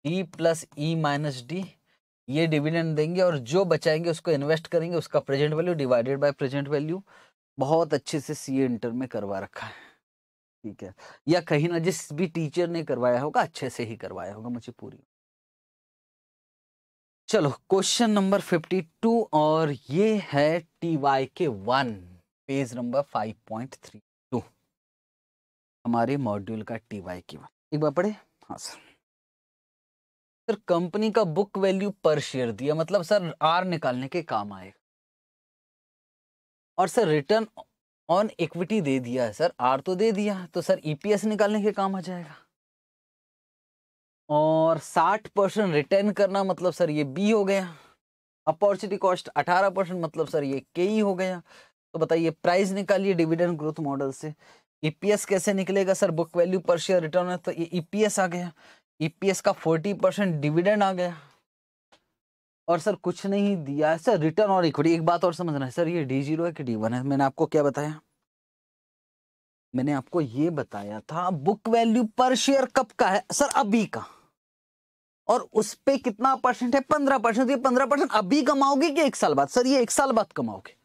D plus E minus D ये डिविडेंड देंगे और जो बचाएंगे उसको इन्वेस्ट करेंगे उसका present value divided by present value बहुत अच्छे से सीए इंटर में करवा रखा है ठीक है या कहीं ना जिस भी टीचर ने करवाया होगा अच्छे से ही करवाया होगा मुझे पूरी चलो क्वेश्चन नंबर फिफ्टी टू और ये है T Y K one page number five point three two हमारे मॉड्यूल का टी वाई के वन एक बार पढ़े हाँ सर सर कंपनी का बुक वैल्यू पर शेयर दिया मतलब सर आर निकालने के काम आएगा और सर रिटर्न ऑन इक्विटी दे दिया है सर आर तो दे दिया तो सर ईपीएस e निकालने के काम आ जाएगा और 60 परसेंट रिटर्न करना मतलब सर ये बी हो गया अपॉर्चुनिटी कॉस्ट 18 परसेंट मतलब सर ये के ही हो गया तो बताइए प्राइस निकालिए डिविडेंड ग्रोथ मॉडल से ईपीएस e कैसे निकलेगा sir book value per share return है तो ये ईपीएस e आ गया ईपीएस का 40 परसेंट डिविडेंड आ गया और सर कुछ नहीं दिया है सर रिटर्न और इक्विटी एक बात और समझना है सर ये डी जीरो है कि डी वन है मैंने आपको क्या बताया मैंने आपको ये बताया था बुक वैल्यू पर शेयर कब का है सर अभी का और उस पर कितना परसेंट है पंद्रह परसेंट ये पंद्रह परसेंट अभी कमाओगे कि एक साल बाद सर ये एक साल बाद कमाओगे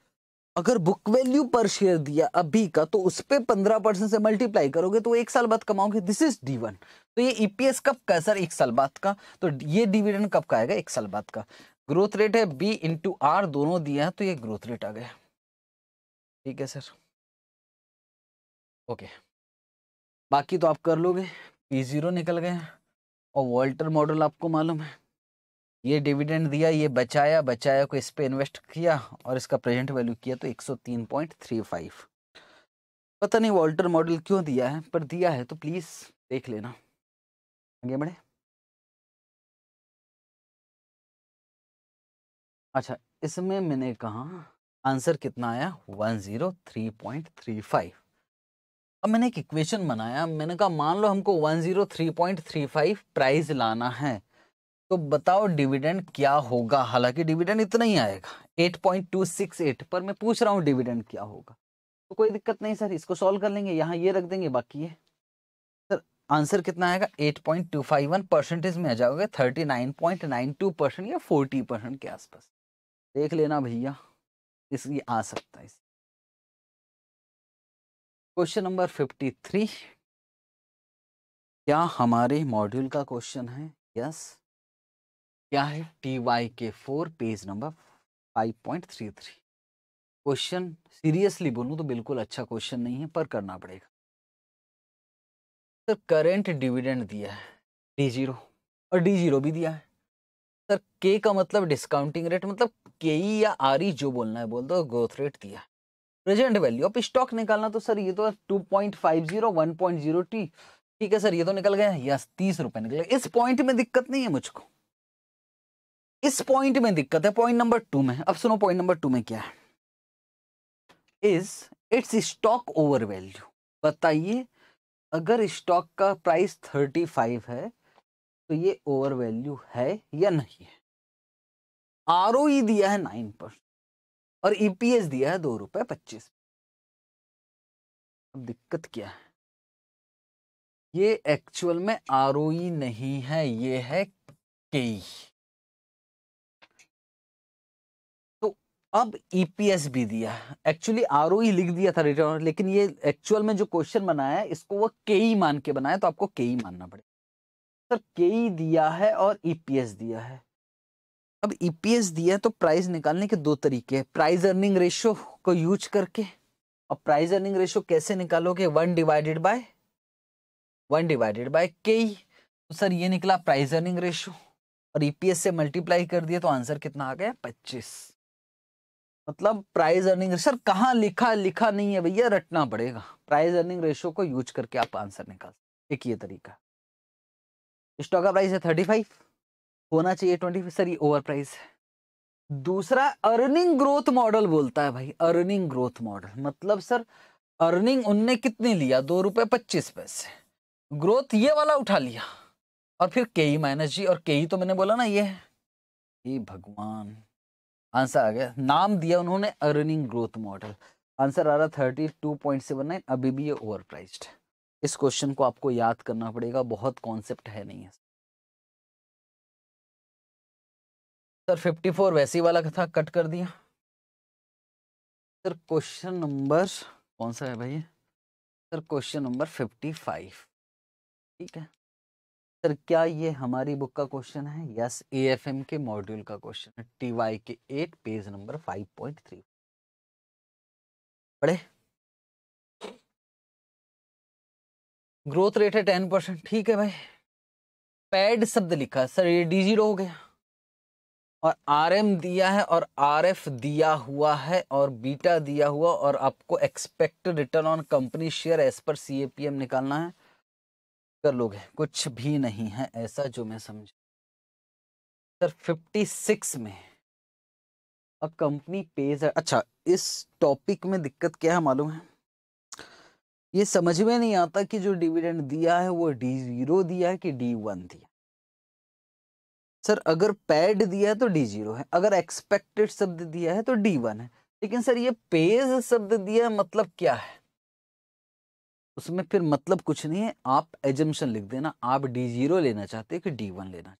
अगर बुक वैल्यू पर शेयर दिया अभी का तो उस पर पंद्रह परसेंट से मल्टीप्लाई करोगे तो एक साल बाद कमाओगे दिस इज डी वन तो ये ईपीएस e कब का है सर एक साल बाद का तो ये डिविडेंड कब का आएगा एक साल बाद का ग्रोथ रेट है बी इंटू आर दोनों दिया है तो ये ग्रोथ रेट आ गया ठीक है सर ओके बाकी तो आप कर लोगे पी जीरो निकल गए और वॉल्टर मॉडल आपको मालूम है ये डिविडेंड दिया ये बचाया बचाया को इस पर इन्वेस्ट किया और इसका प्रेजेंट वैल्यू किया तो 103.35 पता नहीं वॉल्टर मॉडल क्यों दिया है पर दिया है तो प्लीज़ देख लेना आगे बढ़े अच्छा इसमें मैंने कहा आंसर कितना आया 103.35 अब मैंने एक इक्वेशन बनाया मैंने कहा मान लो हमको 103.35 प्राइस लाना है तो बताओ डिविडेंड क्या होगा हालांकि डिविडेंड इतना ही आएगा 8.268 पर मैं पूछ रहा हूँ डिविडेंड क्या होगा तो कोई दिक्कत नहीं सर इसको सॉल्व कर लेंगे यहाँ ये रख देंगे बाकी ये सर आंसर कितना आएगा 8.251 परसेंटेज में आ जाओगे 39.92 परसेंट या 40 परसेंट के आसपास देख लेना भैया इसकी आ सकता है क्वेश्चन नंबर फिफ्टी थ्री क्या हमारे मॉड्यूल का क्वेश्चन है यस क्या है T Y K four page number five point three three question seriously बोलूँ तो बिल्कुल अच्छा क्वेश्चन नहीं है पर करना पड़ेगा सर करेंट डिविडेंड दिया है डी जीरो और डी जीरो भी दिया है सर के का मतलब डिस्काउंटिंग रेट मतलब के या आर जो बोलना है बोल दो ग्रोथ रेट दिया प्रेजेंट वैल्यू अब स्टॉक निकालना तो सर ये तो two point five zero one point zero T ठीक है सर ये तो निकल गया यस तीस रुपए निकल गया इस पॉइंट में दिक्कत नहीं है मुझको इस पॉइंट में दिक्कत है पॉइंट नंबर टू में अब सुनो पॉइंट नंबर टू में क्या है is it's stock over value बताइए अगर स्टॉक का प्राइस थर्टी फाइव है तो ये ओवर वैल्यू है या नहीं है आर e दिया है नाइन परसेंट और ईपीएस e दिया है दो रुपए पच्चीस अब दिक्कत क्या है ये एक्चुअल में आर e नहीं है ये है केई तो अब ईपीएस भी दिया है एक्चुअली आर लिख दिया था रिटर्न लेकिन ये एक्चुअल में जो क्वेश्चन बनाया है इसको वो केई मान के बनाया तो आपको केई मानना पड़ेगा सर के ई दिया है और ईपीएस e दिया है अब ईपीएस e दिया तो प्राइस निकालने के दो तरीके हैं प्राइस अर्निंग रेशियो को यूज करके और प्राइस अर्निंग रेशियो कैसे निकालोगे one divided by one divided by K E तो सर ये निकला प्राइस अर्निंग रेशियो और ईपीएस e से मल्टीप्लाई कर दिया तो आंसर कितना आ गया पच्चीस मतलब प्राइस अर्निंग सर कहाँ लिखा लिखा नहीं है भैया रटना पड़ेगा प्राइस अर्निंग रेशियो को यूज करके आप आंसर निकाल एक ये तरीका स्टॉक का प्राइस है थर्टी फाइव होना चाहिए ट्वेंटी फाइव सर ये ओवर प्राइस है दूसरा अर्निंग ग्रोथ मॉडल बोलता है भाई अर्निंग ग्रोथ मॉडल मतलब सर अर्निंग उनने कितनी लिया दो रुपये पच्चीस पैसे ग्रोथ ये वाला उठा लिया और फिर के ही माइनस जी और के ही तो मैंने बोला ना ये ये भगवान आंसर आ गया नाम दिया उन्होंने अर्निंग ग्रोथ मॉडल आंसर आ रहा thirty two point seven nine अभी भी ये ओवर प्राइज है इस क्वेश्चन को आपको याद करना पड़ेगा बहुत कॉन्सेप्ट है नहीं है सर 54 वैसी वाला था कट कर दिया सर क्वेश्चन नंबर कौन सा है भाई सर क्वेश्चन नंबर 55 ठीक है सर क्या ये हमारी बुक का क्वेश्चन है यस एएफएम के मॉड्यूल का क्वेश्चन है TY K eight page number 5.3 पढ़े ग्रोथ रेट है टेन परसेंट ठीक है भाई पैड शब्द लिखा सर ये डी जीरो हो गया और आर एम दिया है और आर एफ दिया हुआ है और बीटा दिया हुआ और आपको expected return on company share as पर सी ए पी एम निकालना है कर लोगे कुछ भी नहीं है ऐसा जो मैं समझ सर फिफ्टी सिक्स में अब कंपनी पेज अच्छा इस टॉपिक में दिक्कत क्या है मालूम है ये समझ में नहीं आता कि जो डिविडेंड दिया है वो डी जीरो दिया है कि डी वन दिया सर अगर पैड दिया है तो डी जीरो है अगर एक्सपेक्टेड शब्द दिया है तो डी वन है लेकिन सर ये पेज शब्द दिया मतलब क्या है उसमें फिर मतलब कुछ नहीं है आप एजम्पन लिख देना आप डी जीरो लेना चाहते हो कि डी वन लेना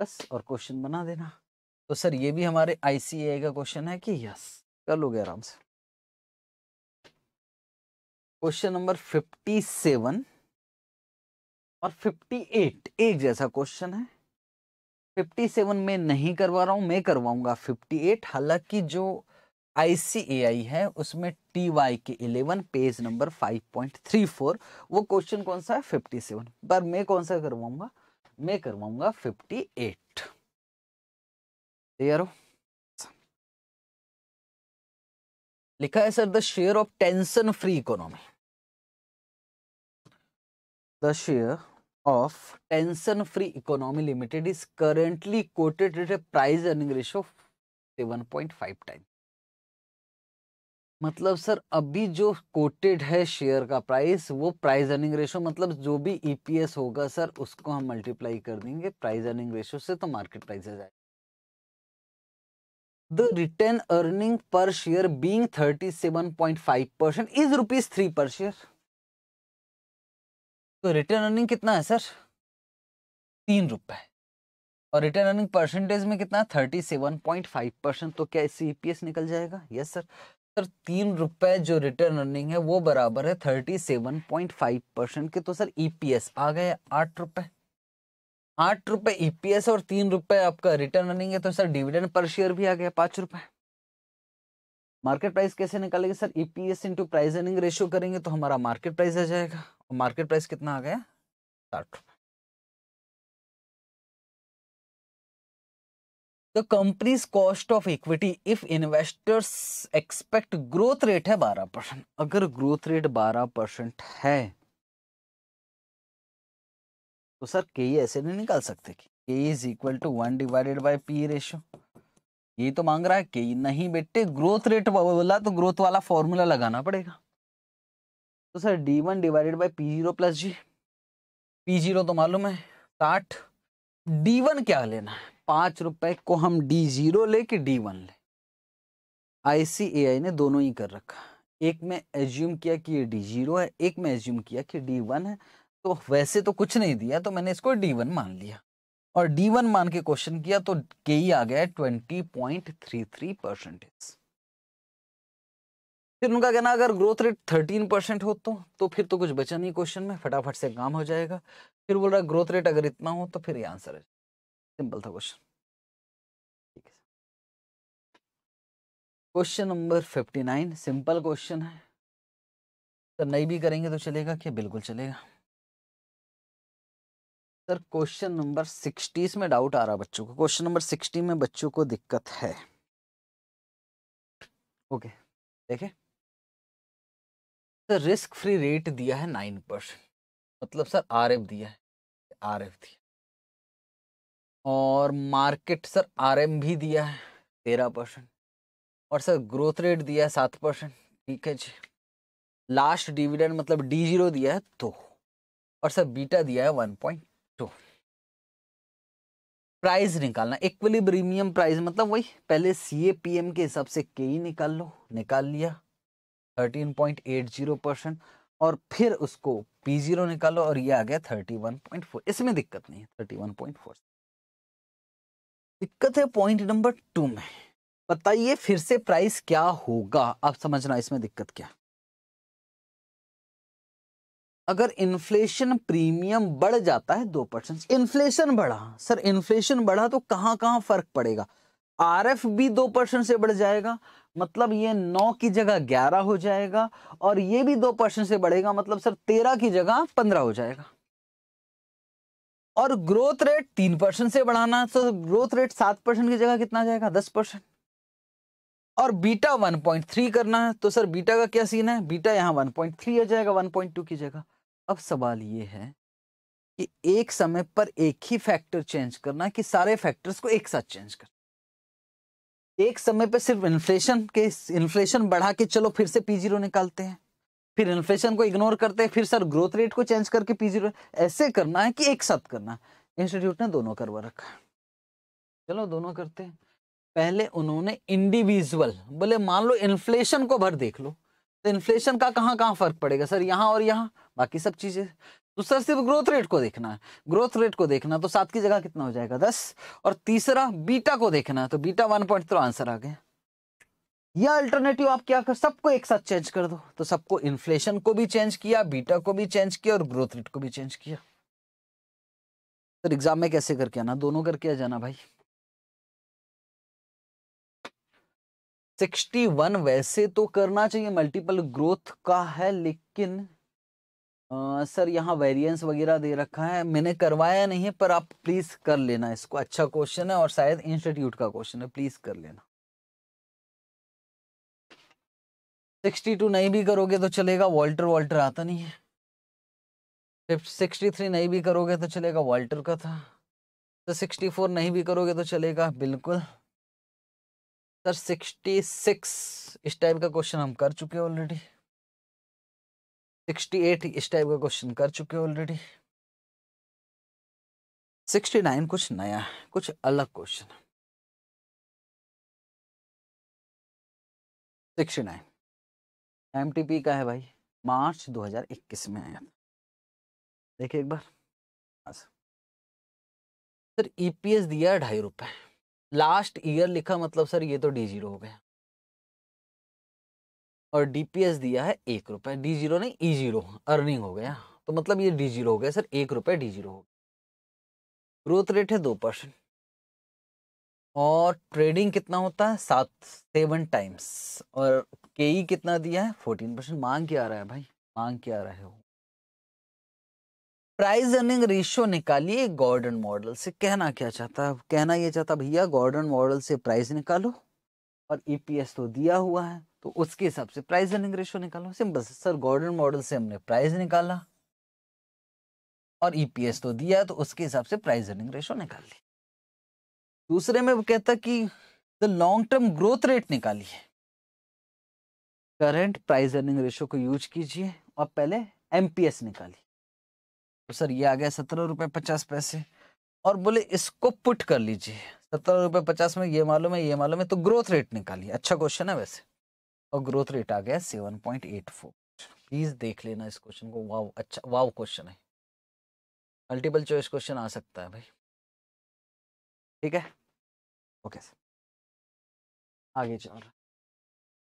बस और क्वेश्चन बना देना तो सर ये भी हमारे आई का क्वेश्चन है कि यस कर लोगे आराम से क्वेश्चन नंबर फिफ्टी सेवन और फिफ्टी एट एक जैसा क्वेश्चन है फिफ्टी सेवन में नहीं करवा रहा हूं मैं करवाऊंगा फिफ्टी एट हालांकि जो आईसीएआई है उसमें T Y K eleven page number five point three four वो क्वेश्चन कौन सा है फिफ्टी सेवन पर मैं कौन सा करवाऊंगा मैं करवाऊंगा फिफ्टी एट लिखा है sir the share of tension free economy the share of tension free economy limited is currently quoted at a price earning ratio of 7.5 times मतलब सर अभी जो कोटेड है शेयर का प्राइस वो प्राइस अर्निंग रेशो मतलब जो भी EPS e होगा सर उसको हम मल्टीप्लाई कर देंगे प्राइस अर्निंग रेशो से तो मार्केट प्राइस आ जाएगा the return earning per share being five percent is rupees three per share तो रिटर्न अर्निंग कितना है सर तीन रुपए और रिटर्न अर्निंग परसेंटेज में कितना thirty seven point five percent तो क्या इससे पी एस निकल जाएगा यस सर सर तीन रुपए जो रिटर्न अर्निंग है वो बराबर है thirty seven point five percent के तो सर ई पी एस आ गए आठ रुपए आठ रुपए ई पी एस और तीन रुपए आपका रिटर्न अर्निंग है तो सर डिविडेंड पर शेयर भी आ गया पाँच रुपए मार्केट प्राइस कैसे निकालेंगे sir E P S into price earning ratio करेंगे तो हमारा मार्केट प्राइस आ जाएगा और मार्केट प्राइस कितना आ गया साठ रुपए The cost of equity if investors expect growth rate है 12 परसेंट अगर ग्रोथ रेट 12 परसेंट है तो सर के e ऐसे नहीं निकाल सकते कि K is equal to one divided by P ratio ये तो मांग रहा है के e, नहीं बेटे ग्रोथ रेट बोला तो ग्रोथ वाला फॉर्मूला लगाना पड़ेगा तो sir D one divided by P zero plus G P zero तो मालूम है साठ डी वन क्या लेना है पाँच रुपए को हम डी जीरो ले कि डी वन ले आईसीएआई ने दोनों ही कर रखा एक में एज्यूम किया कि ये डी जीरो है एक में एज्यूम किया कि डी वन है तो वैसे तो कुछ नहीं दिया तो मैंने इसको डी वन मान लिया और डी वन मान के क्वेश्चन किया तो के ही आ गया है twenty point three three percentage फिर उनका कहना अगर ग्रोथ रेट थर्टीन परसेंट हो तो तो फिर तो कुछ बचा नहीं क्वेश्चन में फटाफट से काम हो जाएगा फिर बोल रहा ग्रोथ रेट अगर इतना हो तो फिर ये आंसर है सिंपल था क्वेश्चन ठीक है question number fifty nine simple question है सर नहीं भी करेंगे तो चलेगा क्या बिल्कुल चलेगा सर क्वेश्चन नंबर सिक्सटीज में डाउट आ रहा बच्चों को क्वेश्चन नंबर सिक्सटी में बच्चों को दिक्कत है ओके okay, देखें सर रिस्क फ्री रेट दिया है नाइन परसेंट मतलब सर आर दिया है आर दिया और मार्केट सर आर भी दिया है तेरह परसेंट और सर ग्रोथ रेट दिया है सात परसेंट ठीक है जी लास्ट डिविडेंड मतलब डी जीरो दिया है दो तो, और सर बीटा दिया है वन पॉइंट टू प्राइस निकालना इक्वली प्रीमियम प्राइस मतलब वही पहले सी ए पी एम के हिसाब से के ही e निकाल लो निकाल लिया 13.80 परसेंट और फिर उसको P0 निकालो और ये आ गया 31.4 इसमें दिक्कत नहीं है 31.4 दिक्कत है पॉइंट नंबर टू में बताइए फिर से प्राइस क्या होगा आप समझना इसमें दिक्कत क्या अगर इन्फ्लेशन प्रीमियम बढ़ जाता है दो परसेंट इन्फ्लेशन बढ़ा सर इन्फ्लेशन बढ़ा तो कहां कहां फर्क पड़ेगा आरएफ भी दो परसेंट से बढ़ जाएगा मतलब ये नौ की जगह ग्यारह हो जाएगा और ये भी दो परसेंट से बढ़ेगा मतलब सर तेरह की जगह पंद्रह हो जाएगा और ग्रोथ रेट तीन परसेंट से बढ़ाना तो ग्रोथ रेट सात परसेंट की जगह कितना जाएगा दस परसेंट और बीटा वन पॉइंट थ्री करना है तो सर बीटा का क्या सीन है बीटा यहाँ वन पॉइंट थ्री हो जाएगा वन पॉइंट टू की जगह अब सवाल ये है कि एक समय पर एक ही फैक्टर चेंज करना कि सारे फैक्टर्स को एक साथ चेंज कर एक समय पे सिर्फ इन्फ्लेशन के इन्फ्लेशन बढ़ा के चलो फिर से पी जीरो निकालते हैं फिर इन्फ्लेशन को इग्नोर करते हैं फिर सर ग्रोथ रेट को चेंज करके पी जीरो ऐसे करना है कि एक साथ करना इंस्टीट्यूट ने दोनों करवा रखा है चलो दोनों करते हैं पहले उन्होंने इंडिविजुअल बोले मान लो इन्फ्लेशन को भर देख लो तो इन्फ्लेशन का कहाँ कहाँ फर्क पड़ेगा सर यहाँ और यहाँ बाकी सब चीज़ें तो सर सिर्फ ग्रोथ रेट को देखना है ग्रोथ रेट को देखना तो सात की जगह कितना हो जाएगा दस और तीसरा बीटा को देखना तो beta one point three answer आ गया या अल्टरनेटिव आप क्या कर सबको एक साथ चेंज कर दो तो सबको इन्फ्लेशन को भी चेंज किया बीटा को भी चेंज किया और ग्रोथ रेट को भी चेंज किया सर तो एग्जाम में कैसे करके आना दोनों करके आ जाना भाई सिक्सटी वन वैसे तो करना चाहिए मल्टीपल ग्रोथ का है लेकिन सर यहाँ वेरिएंस वगैरह दे रखा है मैंने करवाया नहीं है पर आप प्लीज़ कर लेना इसको अच्छा क्वेश्चन है और शायद इंस्टीट्यूट का क्वेश्चन है प्लीज़ कर लेना सिक्सटी टू नहीं भी करोगे तो चलेगा वॉल्टर वॉल्टर आता नहीं है सिक्सटी थ्री नहीं भी करोगे तो चलेगा वॉल्टर का था तो सिक्सटी फोर नहीं भी करोगे तो चलेगा बिल्कुल सर सिक्सटी सिक्स इस टाइप का क्वेश्चन हम कर चुके ऑलरेडी सिक्सटी एट इस टाइप का क्वेश्चन कर चुके ऑलरेडी सिक्सटी नाइन कुछ नया है कुछ अलग question sixty nine M T P का है भाई मार्च दो हजार इक्कीस में आया था देखिए एक बार सर ई पी एस दिया ढाई रुपये लास्ट ईयर लिखा मतलब सर ये तो डी जीरो हो गया और डी दिया है एक रुपये डी जीरो नहीं ई जीरो अर्निंग हो गया तो मतलब ये डी जीरो हो गया सर एक रुपये डी जीरो हो गया ग्रोथ रेट है दो परसेंट और ट्रेडिंग कितना होता है सात सेवन टाइम्स और के ई e कितना दिया है फोर्टीन परसेंट मांग क्या आ रहा है भाई मांग क्या आ रहा है प्राइस अर्निंग रेशियो निकालिए गॉर्डन मॉडल से कहना क्या चाहता है कहना ये चाहता भैया गॉर्डन मॉडल से प्राइस निकालो और ईपीएस e तो दिया हुआ है तो उसके हिसाब से प्राइस अर्निंग रेशियो निकालो सिंपल सर गोल्डन मॉडल से हमने प्राइस निकाला और ईपीएस e तो दिया तो उसके हिसाब से प्राइस अर्निंग रेशियो निकाल ली दूसरे में वो कहता कि the long term growth rate निकालिए करंट प्राइस अर्निंग रेशियो को यूज कीजिए और पहले एमपीएस निकाली तो सर ये आ गया सत्रह रुपये पचास पैसे और बोले इसको पुट कर लीजिए सत्रह रुपये पचास में ये मालूम है ये मालूम है तो ग्रोथ रेट निकालिए अच्छा क्वेश्चन है वैसे और ग्रोथ रेट आ गया seven point eight four please देख लेना इस क्वेश्चन को वाव अच्छा वाव क्वेश्चन है मल्टीपल चॉइस क्वेश्चन आ सकता है भाई ठीक है ओके सर आगे चल रहा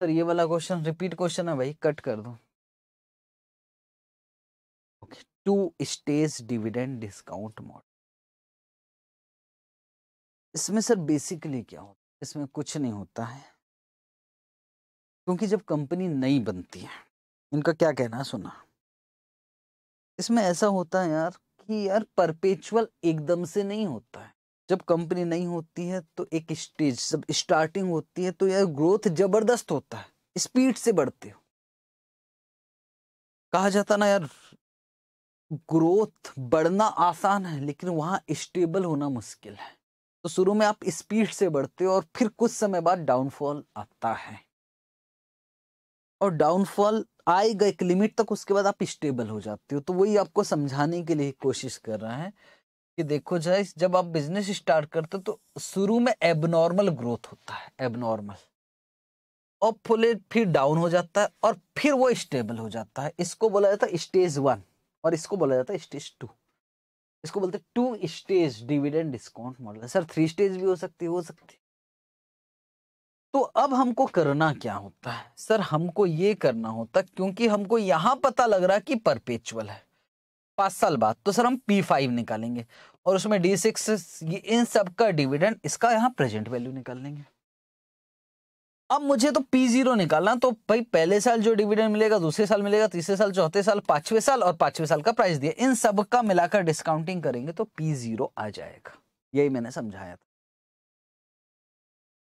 सर ये वाला क्वेश्चन रिपीट क्वेश्चन है भाई कट कर दो okay two stage dividend discount model इसमें सर बेसिकली क्या होता है इसमें कुछ नहीं होता है क्योंकि जब कंपनी नई बनती है इनका क्या कहना है सुना इसमें ऐसा होता है यार कि यार परपेचुअल एकदम से नहीं होता है जब कंपनी नहीं होती है तो एक स्टेज जब स्टार्टिंग होती है तो यार ग्रोथ जबरदस्त होता है स्पीड से बढ़ते हो कहा जाता ना यार ग्रोथ बढ़ना आसान है लेकिन वहां स्टेबल होना मुश्किल है तो शुरू में आप स्पीड से बढ़ते हो और फिर कुछ समय बाद डाउनफॉल आता है और डाउनफॉल आएगा एक लिमिट तक उसके बाद आप स्टेबल हो जाते हो तो वही आपको समझाने के लिए कोशिश कर रहा है कि देखो जाए जब आप बिजनेस स्टार्ट करते हो तो शुरू में एबनॉर्मल ग्रोथ होता है एबनॉर्मल और फुले फिर डाउन हो जाता है और फिर वो स्टेबल हो जाता है इसको बोला जाता है स्टेज वन और इसको बोला जाता है स्टेज टू इसको बोलते हैं two stage dividend discount model sir three stage भी हो सकती हो सकती तो अब हमको करना क्या होता है सर हमको ये करना होता क्योंकि हमको यहां पता लग रहा कि परपेचुअल है पांच साल बाद तो सर हम पी फाइव निकालेंगे और उसमें डी सिक्स इन सब का डिविडेंड इसका यहाँ प्रेजेंट वैल्यू निकाल लेंगे अब मुझे तो पी जीरो निकालना तो भाई पहले साल जो डिविडेंड मिलेगा दूसरे साल मिलेगा तीसरे साल चौथे साल पांचवें साल और पांचवें साल का प्राइस दिया इन सब का मिलाकर डिस्काउंटिंग करेंगे तो पी जीरो आ जाएगा यही मैंने समझाया था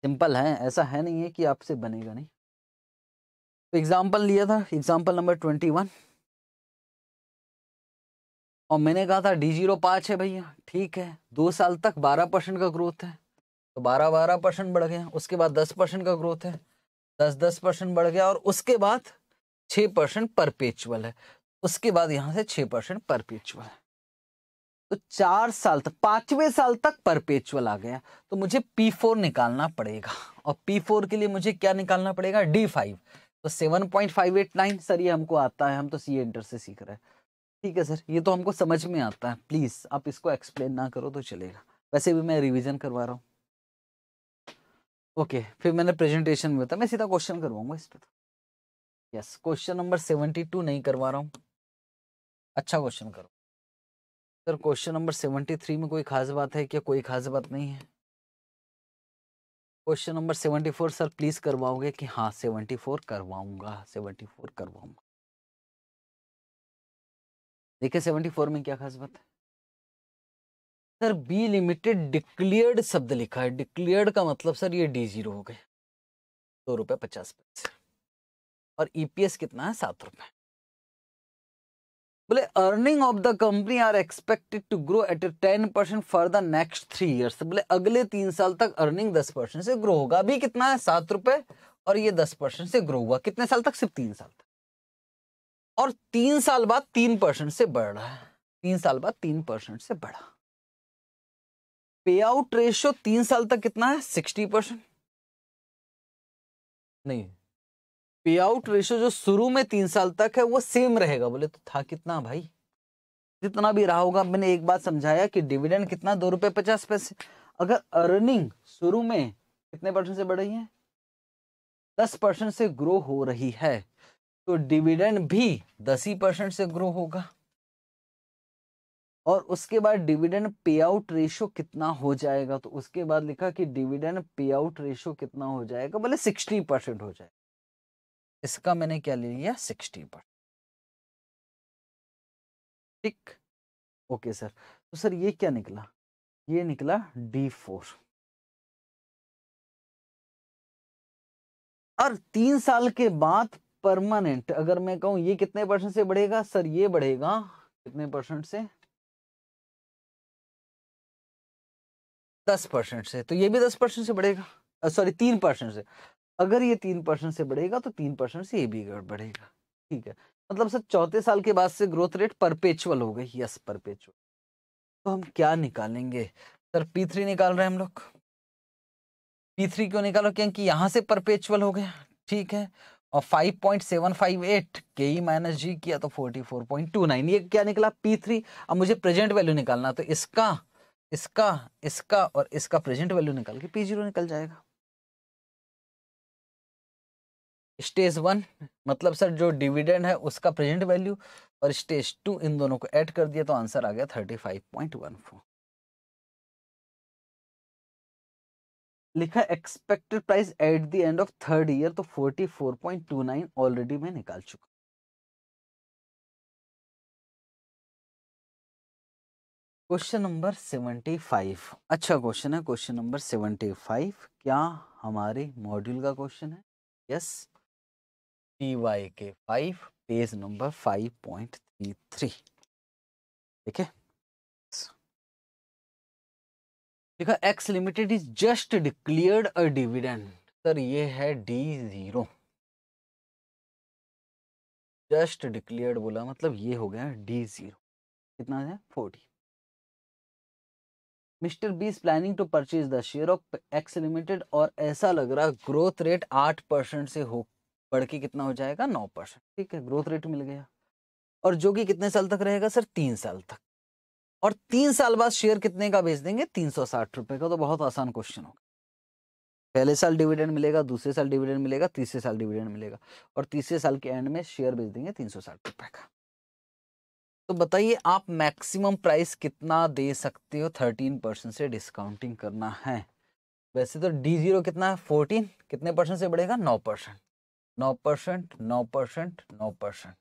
सिंपल है ऐसा है नहीं है कि आपसे बनेगा नहीं तो एग्जाम्पल लिया था एग्जाम्पल नंबर ट्वेंटी वन और मैंने कहा था डी जीरो पाँच है भैया ठीक है दो साल तक बारह परसेंट का ग्रोथ है तो बारह बारह परसेंट बढ़ गया उसके बाद दस परसेंट का ग्रोथ है दस दस परसेंट बढ़ गया और उसके बाद छः परसेंट परपेचुअल है उसके बाद यहाँ से छः परसेंट परपेचुअल है तो चार साल तक पांचवें साल तक परपेचुअल आ गया तो मुझे पी फोर निकालना पड़ेगा और पी फोर के लिए मुझे क्या निकालना पड़ेगा डी फाइव तो seven point five eight nine sir ये हमको आता है हम तो सी इंटर से सीख रहे हैं ठीक है सर ये तो हमको समझ में आता है प्लीज़ आप इसको एक्सप्लेन ना करो तो चलेगा वैसे भी मैं रिविजन करवा रहा हूँ ओके okay, फिर मैंने प्रेजेंटेशन में बताया मैं सीधा क्वेश्चन करवाऊंगा इस पर yes question number seventy two नहीं करवा रहा हूँ अच्छा क्वेश्चन करो sir question number seventy three में कोई खास बात है क्या कोई खास बात नहीं है question number seventy four sir please करवाओगे कि हाँ सेवेंटी फोर करवाऊंगा सेवेंटी फोर करवाऊंगा देखिए सेवेंटी फोर में क्या खास बात है सर बी लिमिटेड डिक्लेयर्ड शब्द लिखा है डिक्लेयर्ड का मतलब सर ये डी जीरो हो गए दो रुपये पचास पैसे और ईपीएस कितना है सात रुपये बोले earning of the company are expected to grow at a ten percent for the next three years बोले अगले तीन साल तक अर्निंग दस परसेंट से ग्रो होगा अभी कितना है सात रुपए और ये दस परसेंट से ग्रो हुआ कितने साल तक सिर्फ तीन साल तक और तीन साल बाद तीन परसेंट से बढ़ रहा है तीन साल बाद तीन परसेंट से बढ़ा पे आउट रेशियो तीन साल तक कितना है सिक्सटी परसेंट नहीं पे आउट रेशियो जो शुरू में तीन साल तक है वो सेम रहेगा बोले तो था कितना भाई जितना भी रहा होगा मैंने एक बात समझाया कि डिविडेंड कितना दो रुपए पचास पैसे अगर अर्निंग शुरू में कितने परसेंट से बढ़ रही है दस परसेंट से ग्रो हो रही है तो डिविडेंड भी दस ही परसेंट से ग्रो होगा और उसके बाद डिविडेंड पे आउट रेशो कितना हो जाएगा तो उसके बाद लिखा कि डिविडेंड पे आउट रेशो कितना हो जाएगा बोले सिक्सटी परसेंट हो जाएगा इसका मैंने क्या ले लिया सिक्सटी पर ठीक ओके सर तो सर ये क्या निकला ये निकला डी फोर और तीन साल के बाद परमानेंट अगर मैं कहूं ये कितने परसेंट से बढ़ेगा सर ये बढ़ेगा कितने परसेंट से दस परसेंट से तो ये भी दस परसेंट से बढ़ेगा सॉरी तीन परसेंट से अगर ये तीन परसेंट से बढ़ेगा तो तीन परसेंट से ये भी बढ़ेगा ठीक है मतलब सर चौथे साल के बाद से ग्रोथ रेट परपेचुअल हो गई यस परपेचुअल तो हम क्या निकालेंगे सर पी थ्री निकाल रहे हैं हम लोग पी थ्री क्यों निकालो क्योंकि यहाँ से परपेचुअल हो गया ठीक है और 5.758 के ई माइनस जी किया तो 44.29 ये क्या निकला P3 अब मुझे प्रेजेंट वैल्यू निकालना तो इसका इसका इसका और इसका प्रेजेंट वैल्यू निकाल के P0 निकल जाएगा स्टेज वन मतलब सर जो डिविडेंड है उसका प्रेजेंट वैल्यू और स्टेज टू इन दोनों को ऐड कर दिया तो आंसर आ गया thirty five point one four लिखा expected price at the end of third year तो forty four point two nine already मैं निकाल चुका क्वेश्चन नंबर सेवेंटी फाइव अच्छा क्वेश्चन है क्वेश्चन नंबर सेवेंटी फाइव क्या हमारे मॉड्यूल का क्वेश्चन है yes yes. P Y K five page number five point three three ठीक है लिखा X limited is just declared a dividend sir ये है डी जीरो जस्ट डिक्लेयर्ड बोला मतलब ये हो गया डी जीरो कितना है forty mister B is planning to purchase the share of X limited और ऐसा लग रहा ग्रोथ रेट आठ परसेंट से हो बढ़ के कितना हो जाएगा नौ परसेंट ठीक है ग्रोथ रेट मिल गया और जो कि कितने साल तक रहेगा सर तीन साल तक और तीन साल बाद शेयर कितने का बेच देंगे तीन सौ साठ रुपए का तो बहुत आसान क्वेश्चन होगा पहले साल डिविडेंड मिलेगा दूसरे साल डिविडेंड मिलेगा तीसरे साल डिविडेंड मिलेगा और तीसरे साल के एंड में शेयर बेच देंगे तीन सौ साठ रुपये का तो बताइए आप मैक्सिमम प्राइस कितना दे सकते हो थर्टीन परसेंट से डिस्काउंटिंग करना है वैसे तो डी जीरो कितना है फोर्टीन कितने परसेंट से बढ़ेगा नौ परसेंट नौ परसेंट नौ परसेंट नौ परसेंट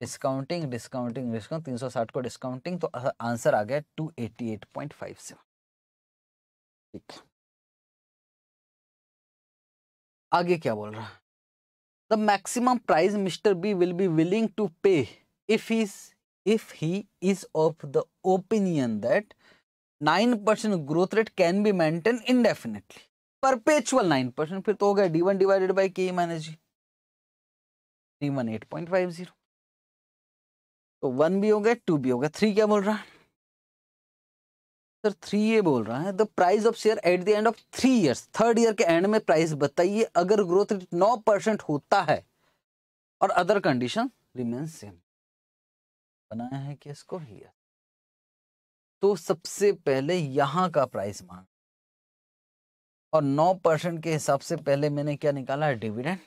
डिस्काउंटिंग डिस्काउंटिंग डिस्काउंट तीन सौ साठ को डिस्काउंटिंग तो आंसर आ गया two eighty eight point five seven ठीक आगे क्या बोल रहा the maximum price mister B will be willing to pay if is if he is of the opinion that nine percent growth rate can be maintain indefinitely perpetual nine percent फिर तो हो गया D one divided by K minus G D one eight point five zero तो one भी हो गया to भी हो गया थ्री क्या बोल रहा है सर थ्री ये बोल रहा है the price of share at the end of three years third year के एंड में प्राइस बताइए अगर ग्रोथ रेट नौ परसेंट होता है और अदर कंडीशन रिमेन सेम बनाया है कि इसको हियर तो सबसे पहले यहां का प्राइस मान और 9 परसेंट के हिसाब से पहले मैंने क्या निकाला है डिविडेंड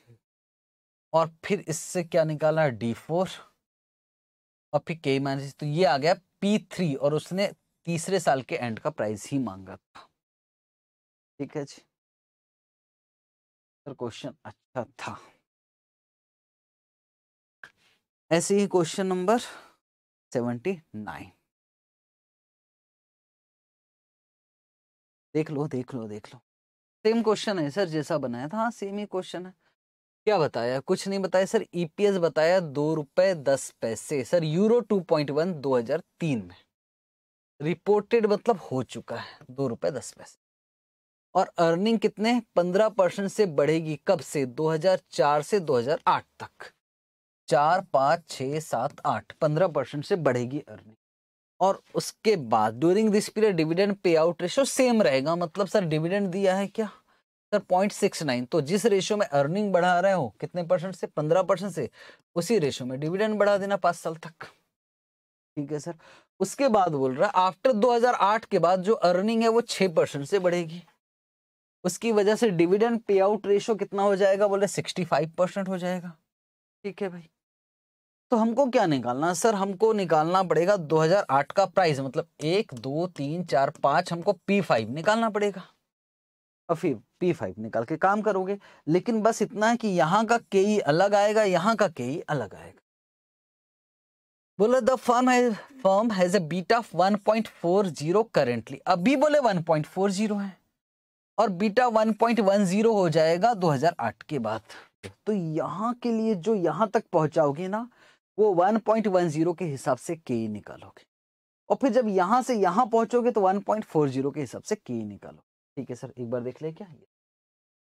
और फिर इससे क्या निकाला डी फोर और फिर के माइनस तो ये आ गया पी थ्री और उसने तीसरे साल के एंड का प्राइस ही मांगा था ठीक है जी सर क्वेश्चन अच्छा था ऐसे ही क्वेश्चन नंबर सेवेंटी नाइन देख लो देख लो देख लो सेम क्वेश्चन है सर जैसा बनाया था हाँ सेम ही क्वेश्चन है क्या बताया कुछ नहीं बताया सर ईपीएस e बताया दो रुपए दस पैसे sir euro two point one दो हजार तीन में रिपोर्टेड मतलब हो चुका है दो रुपए दस पैसे और अर्निंग कितने पंद्रह परसेंट से बढ़ेगी कब से 2004 से 2008 तक चार पाँच छ सात आठ पंद्रह परसेंट से बढ़ेगी अर्निंग और उसके बाद during this period dividend pay out ratio same रहेगा मतलब सर डिविडेंड दिया है क्या सर पॉइंट सिक्स नाइन तो जिस रेशो में अर्निंग बढ़ा रहे हो कितने परसेंट से पंद्रह परसेंट से उसी रेशो में डिविडेंड बढ़ा देना पाँच साल तक ठीक है सर उसके बाद बोल रहा है आफ्टर 2008 के बाद जो अर्निंग है वो छः परसेंट से बढ़ेगी उसकी वजह से डिविडेंड पे आउट रेशो कितना हो जाएगा बोले फाइव परसेंट हो जाएगा ठीक है भाई तो हमको क्या निकालना सर हमको निकालना पड़ेगा 2008 का प्राइस मतलब एक दो तीन चार पांच हमको P5 निकालना पड़ेगा अब फिर P5 निकाल के काम करोगे लेकिन बस इतना है कि यहाँ का के e अलग आएगा यहाँ का के e अलग आएगा बोले द फर्म है firm has a beta 1.40 currently अभी बोले 1.40 है और बीटा 1.10 हो जाएगा 2008 के बाद तो यहाँ के लिए जो यहाँ तक पहुंचाओगे ना वो 1.10 के हिसाब से के निकालोगे और फिर जब यहाँ से यहां पहुंचोगे तो 1.40 के हिसाब से के निकालोगे ठीक है सर एक बार देख ले क्या ये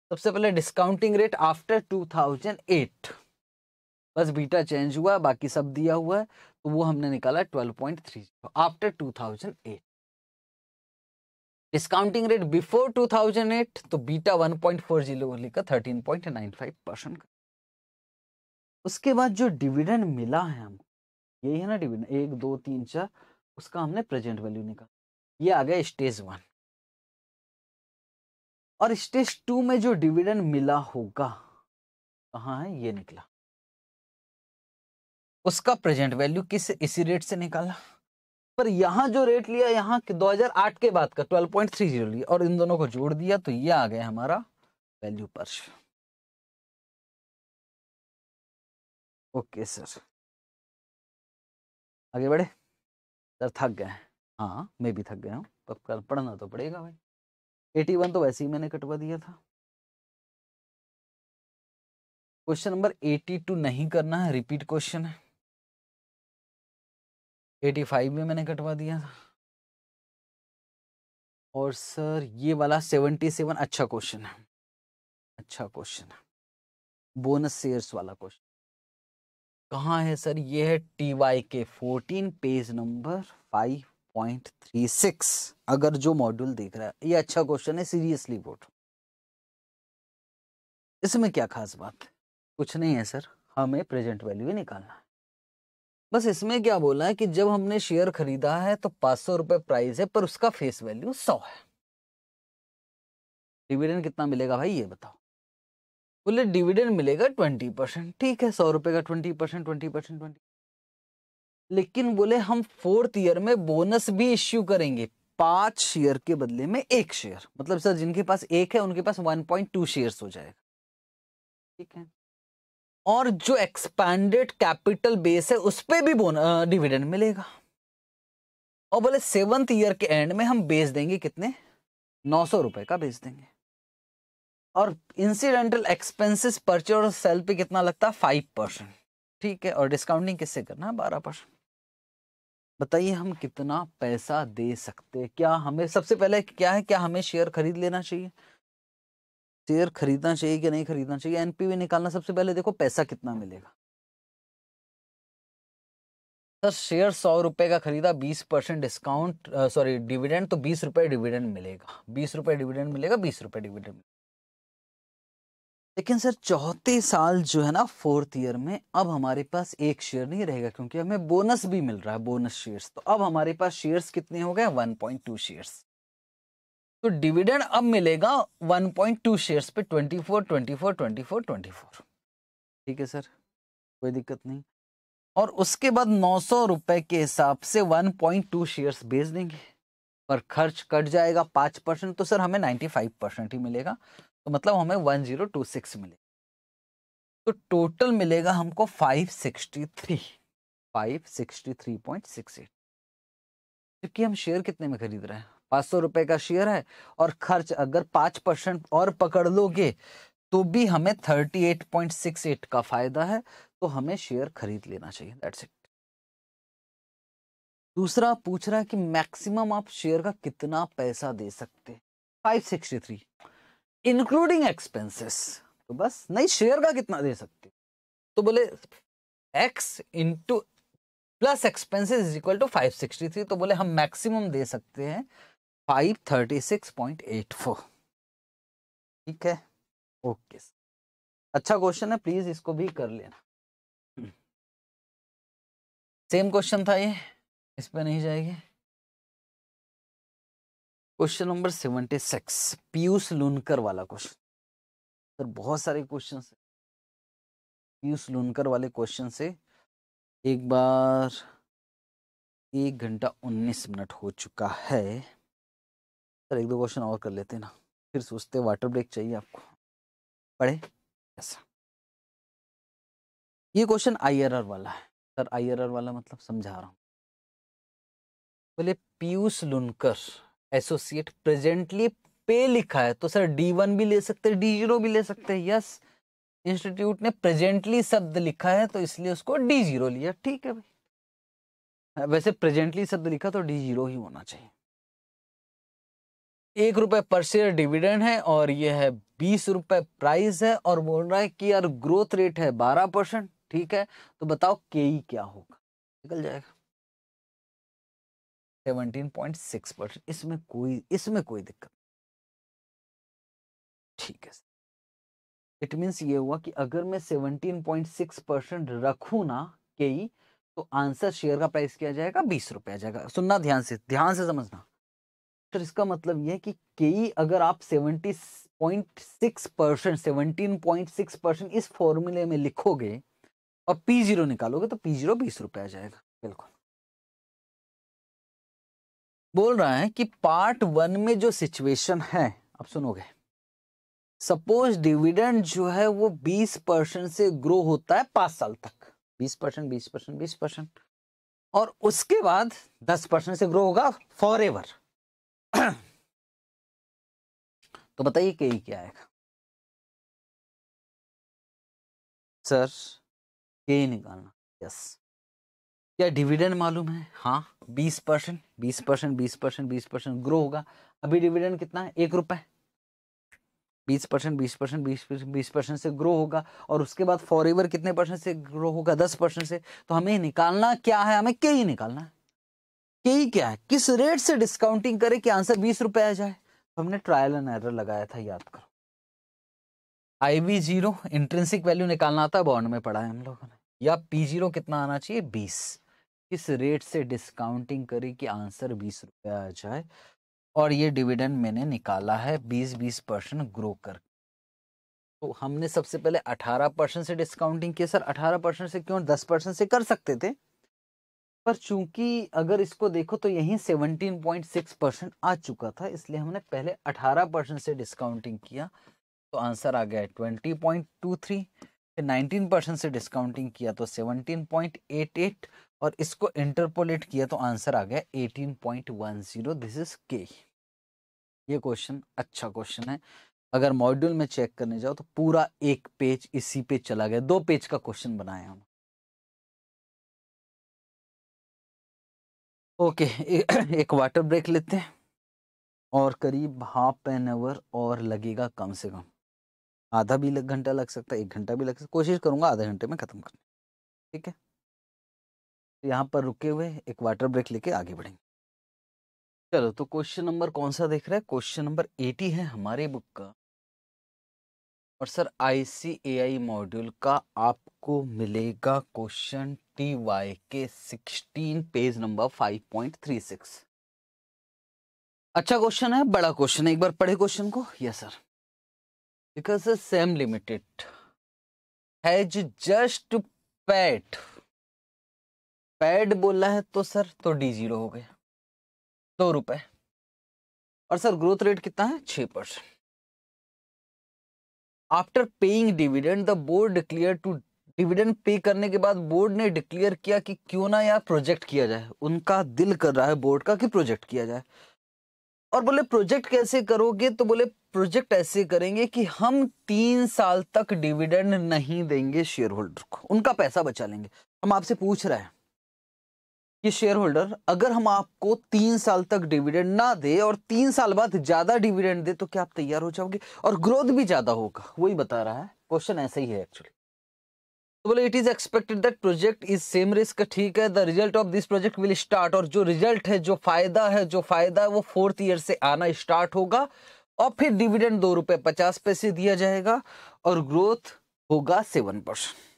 सबसे पहले डिस्काउंटिंग रेट आफ्टर 2008 बस बीटा चेंज हुआ बाकी सब दिया हुआ है तो वो हमने निकाला 12.30 आफ्टर 2008 डिस्काउंटिंग रेट बिफोर 2008 तो बीटा 1.40 लेकर 13.95 परसेंट उसके बाद जो डिविडेंड मिला है हमको यही है ना डिविडेंड एक दो तीन चार उसका हमने प्रेजेंट वैल्यू निकाला ये आ गया स्टेज वन और स्टेज टू में जो डिविडेंड मिला होगा कहा है ये निकला उसका प्रेजेंट वैल्यू किस इसी रेट से निकाला पर यहां जो रेट लिया यहाँ 2008 के बाद का 12.30 लिया और इन दोनों को जोड़ दिया तो ये आ गया हमारा वैल्यू पर्स ओके सर आगे बढ़े सर थक गए हाँ मैं भी थक गया हूँ तो कल पढ़ना तो पड़ेगा भाई एटी वन तो वैसे ही मैंने कटवा दिया था क्वेश्चन नंबर एटी टू नहीं करना है रिपीट क्वेश्चन है एटी फाइव में मैंने कटवा दिया था और सर ये वाला सेवेंटी सेवन अच्छा क्वेश्चन है अच्छा क्वेश्चन है बोनस शेयर्स वाला क्वेश्चन कहाँ है सर ये है T Y K fourteen page number five point three six अगर जो मॉड्यूल देख रहा है ये अच्छा क्वेश्चन है सीरियसली वोट इसमें क्या खास बात है कुछ नहीं है सर हमें प्रेजेंट वैल्यू ही निकालना है बस इसमें क्या बोला है कि जब हमने शेयर खरीदा है तो पाँच सौ रुपये प्राइस है पर उसका फेस वैल्यू सौ है डिविडेंड कितना मिलेगा भाई ये बताओ बोले डिविडेंड मिलेगा ट्वेंटी परसेंट ठीक है सौ रुपए का twenty percent twenty percent twenty लेकिन बोले हम फोर्थ ईयर में बोनस भी इश्यू करेंगे पांच शेयर के बदले में एक शेयर मतलब सर जिनके पास एक है उनके पास वन पॉइंट टू शेयर हो जाएगा ठीक है और जो एक्सपैंडेड कैपिटल बेस है उस पर भी बोन डिविडेंड मिलेगा और बोले सेवंथ ईयर के एंड में हम बेच देंगे कितने नौ सौ रुपए का बेच देंगे और इंसिडेंटल एक्सपेंसेस परचेज और सेल पे कितना लगता है फाइव परसेंट ठीक है और डिस्काउंटिंग किससे करना है बारह परसेंट बताइए हम कितना पैसा दे सकते हैं क्या हमें सबसे पहले क्या है क्या हमें शेयर खरीद लेना चाहिए शेयर खरीदना चाहिए कि नहीं खरीदना चाहिए एनपीवी निकालना सबसे पहले देखो पैसा कितना मिलेगा सर शेयर सौ रुपए का खरीदा बीस परसेंट डिस्काउंट सॉरी डिविडेंड तो बीस रुपए डिविडेंड मिलेगा बीस रुपए डिविडेंड मिलेगा बीस रुपए डिविडेंड लेकिन सर चौथे साल जो है ना फोर्थ ईयर में अब हमारे पास एक शेयर नहीं रहेगा क्योंकि हमें बोनस भी मिल रहा है बोनस शेयर्स तो अब हमारे पास शेयर्स कितने हो गए 1.2 शेयर्स तो डिविडेंड अब मिलेगा 1.2 शेयर्स पे 24 24 24 24 ठीक है सर कोई दिक्कत नहीं और उसके बाद नौ सौ के हिसाब से वन शेयर्स भेज देंगे पर खर्च कट जाएगा पाँच परसेंट तो सर हमें फाइव परसेंट ही मिलेगा तो मतलब हमें वन जीरो टू सिक्स मिलेगा तो टोटल मिलेगा हमको five five sixty sixty three three point six eight जबकि हम शेयर कितने में खरीद रहे हैं पाँच सौ रुपये का शेयर है और खर्च अगर पाँच परसेंट और पकड़ लोगे तो भी हमें thirty eight point six eight का फायदा है तो हमें शेयर खरीद लेना चाहिए दैट्स इट दूसरा पूछ रहा है कि मैक्सिमम आप शेयर का कितना पैसा दे सकते हैं five sixty three including expenses तो बस नहीं शेयर का कितना दे सकते तो बोले X into plus expenses is equal to five sixty three तो बोले हम मैक्सिमम दे सकते हैं five thirty six point eight four ठीक है ओके अच्छा क्वेश्चन है प्लीज इसको भी कर लेना सेम हम्म। क्वेश्चन था ये इस पर नहीं जाएगी question number seventy six Piyush Lunkar वाला क्वेश्चन सर बहुत सारे क्वेश्चन है पीयूष लूनकर वाले क्वेश्चन से एक बार एक घंटा उन्नीस मिनट हो चुका है सर एक दो क्वेश्चन और कर लेते ना फिर सोचते वाटर ब्रेक चाहिए आपको पढ़े ऐसा ये क्वेश्चन आईआरआर वाला है सर आईआरआर वाला मतलब समझा रहा हूँ बोले पीयूष लुनकर एसोसिएट प्रेजेंटली पे लिखा है तो सर डी वन भी ले सकते हैं डी जीरो भी ले सकते हैं यस इंस्टीट्यूट ने प्रेजेंटली शब्द लिखा है तो इसलिए उसको डी जीरो लिया ठीक है भाई हाँ, वैसे प्रेजेंटली शब्द लिखा तो डी जीरो ही होना चाहिए एक रुपए पर शेयर डिविडेंड है और यह है बीस रुपए प्राइस है और बोल रहा है कि यार ग्रोथ रेट है बारह परसेंट ठीक है तो बताओ के e क्या होगा निकल जाएगा सेवनटीन पॉइंट सिक्स परसेंट इसमें कोई इसमें कोई दिक्कत ठीक है इट मीन्स ये हुआ कि अगर मैं सेवनटीन पॉइंट सिक्स परसेंट रखूँ ना के ही तो आंसर शेयर का प्राइस क्या जाएगा बीस रुपया जाएगा सुनना ध्यान से ध्यान से समझना तो इसका मतलब यह कि के अगर आप seventy point six percent seventeen point six percent इस फॉर्मूले में लिखोगे और पी जीरो निकालोगे तो पी जीरो बीस रुपया जाएगा बिल्कुल बोल रहा है कि पार्ट वन में जो सिचुएशन है आप सुनोगे सपोज डिविडेंड जो है वो 20 परसेंट से ग्रो होता है पांच साल तक 20 परसेंट बीस परसेंट बीस परसेंट और उसके बाद 10 परसेंट से ग्रो होगा फॉर एवर तो बताइए के क्या आएगा सर के निकालना यस क्या डिविडेंड मालूम है हाँ बीस परसेंट बीस परसेंट बीस परसेंट बीस परसेंट ग्रो होगा अभी डिविडेंड कितना है एक रुपए बीस परसेंट बीस परसेंट बीस बीस परसेंट से ग्रो होगा और उसके बाद फॉर एवर कितने परसेंट से ग्रो होगा दस परसेंट से तो हमें निकालना क्या है हमें के ही निकालना है के ही क्या है किस रेट से डिस्काउंटिंग करे कि आंसर बीस रुपए आ जाए तो हमने ट्रायल एंड एरर लगाया था याद करो I V zero intrinsic value निकालना था बॉन्ड में पढ़ा है हम लोगों ने या पी जीरो कितना आना चाहिए बीस किस रेट से डिस्काउंटिंग करे कि आंसर बीस रुपया आ जाए और ये डिविडेंड मैंने निकाला है बीस बीस परसेंट ग्रो कर तो हमने सबसे पहले अठारह परसेंट से डिस्काउंटिंग किया सर अठारह परसेंट से क्यों दस परसेंट से कर सकते थे पर चूंकि अगर इसको देखो तो यही सेवनटीन पॉइंट सिक्स परसेंट आ चुका था इसलिए हमने पहले अठारह परसेंट से डिस्काउंटिंग किया तो आंसर आ गया ट्वेंटी पॉइंट थ्री फिर नाइनटीन परसेंट से डिस्काउंटिंग किया तो सेवनटीन पॉइंट एट एट और इसको इंटरपोलेट किया तो आंसर आ गया 18.10 दिस इज के ये क्वेश्चन अच्छा क्वेश्चन है अगर मॉड्यूल में चेक करने जाओ तो पूरा एक पेज इसी पे चला गया दो पेज का क्वेश्चन बनाया हम ओके okay, एक वाटर ब्रेक लेते हैं और करीब हाफ एन आवर और लगेगा कम से कम आधा भी लग घंटा लग सकता है एक घंटा भी लग सकता कोशिश करूंगा आधे घंटे में ख़त्म करने ठीक है तो यहाँ पर रुके हुए एक वाटर ब्रेक लेके आगे बढ़ेंगे चलो तो क्वेश्चन नंबर कौन सा देख रहा है क्वेश्चन नंबर एटी है हमारे बुक का और सर आईसीएआई मॉड्यूल का आपको मिलेगा क्वेश्चन टी वाई के sixteen page number five point three six अच्छा क्वेश्चन है बड़ा क्वेश्चन है एक बार पढ़े क्वेश्चन को yes sir because same limited has just pat paid बोला है तो सर तो डी जीरो हो गया दो रुपए और सर ग्रोथ रेट कितना है छह percent after paying dividend the board declare to dividend pay करने के बाद बोर्ड ने डिक्लेयर किया कि क्यों ना यार प्रोजेक्ट किया जाए उनका दिल कर रहा है बोर्ड का कि प्रोजेक्ट किया जाए और बोले प्रोजेक्ट कैसे करोगे तो बोले प्रोजेक्ट ऐसे करेंगे कि हम तीन साल तक डिविडेंड नहीं देंगे शेयर होल्डर को उनका पैसा बचा लेंगे हम आपसे पूछ रहे हैं कि शेयर होल्डर अगर हम आपको तीन साल तक डिविडेंड ना दे और तीन साल बाद ज़्यादा डिविडेंड दे तो क्या आप तैयार हो जाओगे और ग्रोथ भी ज़्यादा होगा वही बता रहा है क्वेश्चन ऐसा ही है एक्चुअली तो बोले it is expected that project is same risk ठीक है the result of this project will start और जो रिजल्ट है जो फायदा है जो फायदा है वो फोर्थ ईयर से आना स्टार्ट होगा और फिर डिविडेंड दो रुपए पचास पैसे दिया जाएगा और ग्रोथ होगा सेवन परसेंट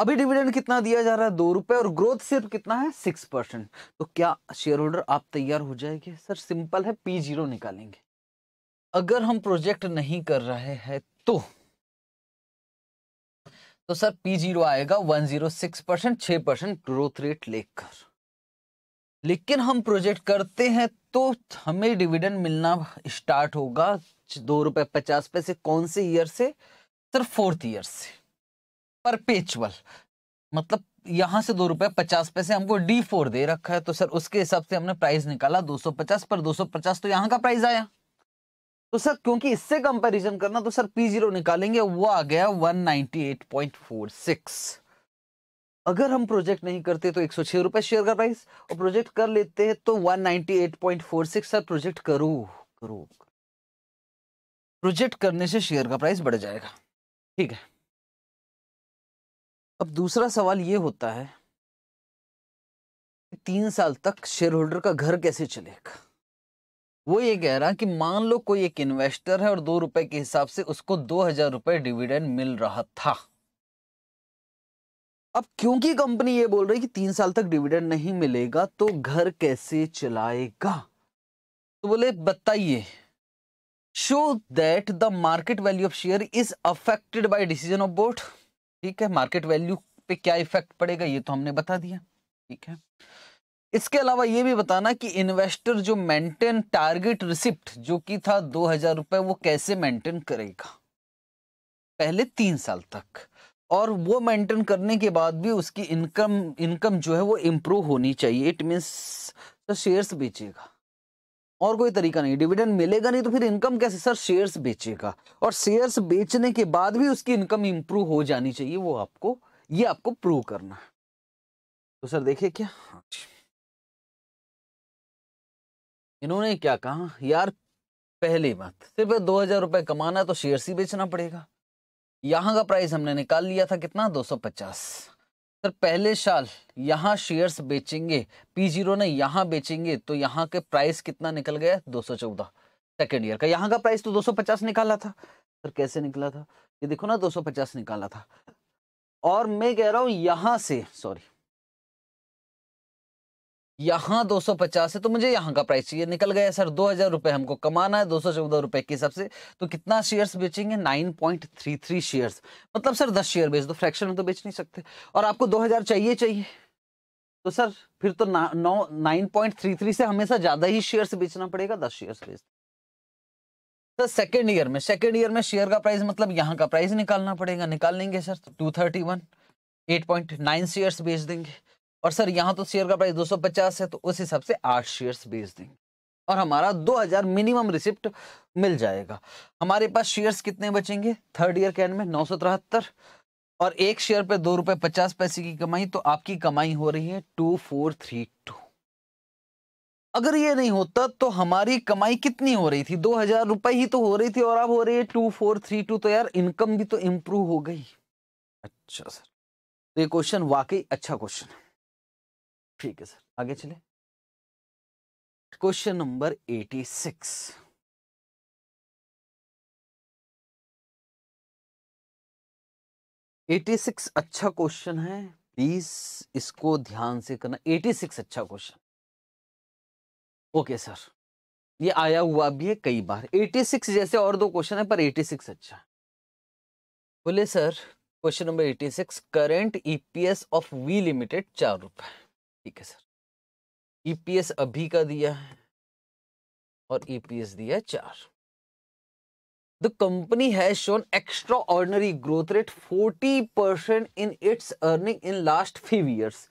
अभी डिविडेंड कितना दिया जा रहा है दो रुपए और ग्रोथ सिर्फ कितना है सिक्स परसेंट तो क्या शेयर होल्डर आप तैयार हो जाएंगे सर सिंपल है पी जीरो निकालेंगे अगर हम प्रोजेक्ट नहीं कर रहे हैं तो तो सर पी जीरो आएगा वन जीरो सिक्स परसेंट छह परसेंट ग्रोथ रेट लेकर लेकिन हम प्रोजेक्ट करते हैं तो हमें डिविडेंड मिलना स्टार्ट होगा दो रुपए पचास पैसे कौन से ईयर से सर फोर्थ ईयर से परपेचुअल मतलब यहाँ से दो रुपये पचास पैसे हमको डी फोर दे रखा है तो सर उसके हिसाब से हमने प्राइस निकाला दो सौ पचास पर दो सौ पचास तो यहाँ का प्राइस आया तो सर क्योंकि इससे कंपैरिजन करना तो सर पी जीरो निकालेंगे वो आ गया one ninety eight point four six अगर हम प्रोजेक्ट नहीं करते तो एक सौ छह रुपये शेयर का प्राइस और प्रोजेक्ट कर लेते हैं तो one ninety eight point four six sir project करो करो प्रोजेक्ट करने से शेयर का प्राइस बढ़ जाएगा ठीक है अब दूसरा सवाल ये होता है तीन साल तक शेयर होल्डर का घर कैसे चलेगा वो ये कह रहा कि मान लो कोई एक इन्वेस्टर है और दो रुपए के हिसाब से उसको दो हजार रुपए डिविडेंड मिल रहा था अब क्योंकि कंपनी ये बोल रही कि तीन साल तक डिविडेंड नहीं मिलेगा तो घर कैसे चलाएगा तो बोले बताइए show that the market value of share is affected by decision of board ठीक है मार्केट वैल्यू पे क्या इफेक्ट पड़ेगा ये तो हमने बता दिया ठीक है इसके अलावा ये भी बताना कि इन्वेस्टर जो मेंटेन टारगेट रिसिप्ट जो कि था दो हजार रुपए वो कैसे मेंटेन करेगा पहले तीन साल तक और वो मेंटेन करने के बाद भी उसकी इनकम इनकम जो है वो इम्प्रूव होनी चाहिए इट मीन्स शेयर्स बेचेगा और कोई तरीका नहीं डिविडेंड मिलेगा नहीं तो फिर इनकम कैसे सर शेयर्स बेचेगा और शेयर्स बेचने के बाद भी उसकी इनकम इंप्रूव हो जानी चाहिए वो आपको ये आपको प्रूव करना है तो सर देखिए क्या इन्होंने क्या कहा यार पहली बात सिर्फ दो हजार रुपए कमाना है तो शेयर्स ही बेचना पड़ेगा यहां का प्राइस हमने निकाल लिया था कितना दो सौ पचास सर पहले साल यहाँ शेयर्स बेचेंगे पी जीरो ने यहाँ बेचेंगे तो यहाँ के प्राइस कितना निकल गया दो सौ चौदह सेकेंड ईयर का यहाँ का प्राइस तो दो सौ पचास निकाला था सर कैसे निकला था ये देखो ना दो सौ पचास निकाला था और मैं कह रहा हूँ यहाँ से सॉरी यहाँ 250 है तो मुझे यहाँ का प्राइस चाहिए निकल गया सर दो हजार रुपये हमको कमाना है दो सौ चौदह रुपए के हिसाब से तो कितना शेयर्स बेचेंगे 9.33 शेयर्स मतलब सर 10 शेयर बेच दो फ्रैक्शन में तो बेच नहीं सकते और आपको 2000 चाहिए चाहिए तो सर फिर तो नौ नाइन पॉइंट से हमेशा ज़्यादा ही शेयर्स बेचना पड़ेगा दस शेयर्स बेच सर सेकेंड ईयर में सेकेंड ईयर में शेयर का प्राइस मतलब यहाँ का प्राइस निकालना पड़ेगा निकाल लेंगे sir two thirty one eight point nine shares बेच देंगे और सर यहाँ तो शेयर का प्राइस 250 है तो उस हिसाब से आठ शेयर्स बेच देंगे और हमारा 2000 मिनिमम रिसिप्ट मिल जाएगा हमारे पास शेयर्स कितने बचेंगे थर्ड ईयर के एंड में नौ और एक शेयर पे दो रुपए पचास पैसे की कमाई तो आपकी कमाई हो रही है टू फोर थ्री टू अगर ये नहीं होता तो हमारी कमाई कितनी हो रही थी दो हजार रुपए ही तो हो रही थी और अब हो रही है टू फोर थ्री टू तो यार इनकम भी तो इम्प्रूव हो गई अच्छा सर तो ये क्वेश्चन वाकई अच्छा क्वेश्चन है ठीक है सर आगे चले question number eighty six eighty six अच्छा क्वेश्चन है प्लीज इसको ध्यान से करना एटी सिक्स अच्छा क्वेश्चन ओके सर ये आया हुआ भी है कई बार एटी सिक्स जैसे और दो क्वेश्चन है पर एटी सिक्स अच्छा बोले sir question number eighty six current EPS of V limited चार रुपए ठीक है सर ईपीएस e अभी का दिया है और ईपीएस e दिया चार द कंपनी है shown extraordinary growth rate forty percent in its earning in last five years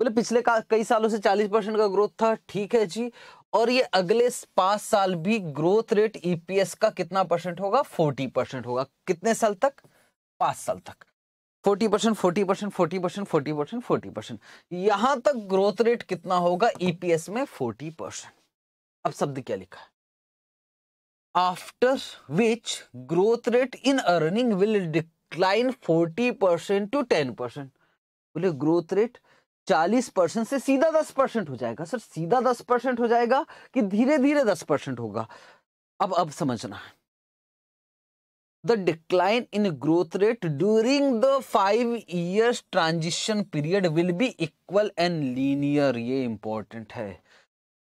बोले पिछले का कई सालों से चालीस परसेंट का ग्रोथ था ठीक है जी और ये अगले पांच साल भी ग्रोथ रेट ईपीएस का कितना परसेंट होगा फोर्टी परसेंट होगा कितने साल तक पांच साल तक forty percent forty percent forty percent forty percent forty percent यहां तक ग्रोथ रेट कितना होगा ईपीएस e में फोर्टी परसेंट अब शब्द क्या लिखा है after which growth rate in earning will decline forty percent to ten percent बोले ग्रोथ रेट चालीस परसेंट से सीधा दस परसेंट हो जाएगा सर सीधा दस परसेंट हो जाएगा कि धीरे धीरे दस परसेंट होगा अब अब समझना है the decline in growth rate during the five years transition period will be equal and linear ये इंपॉर्टेंट है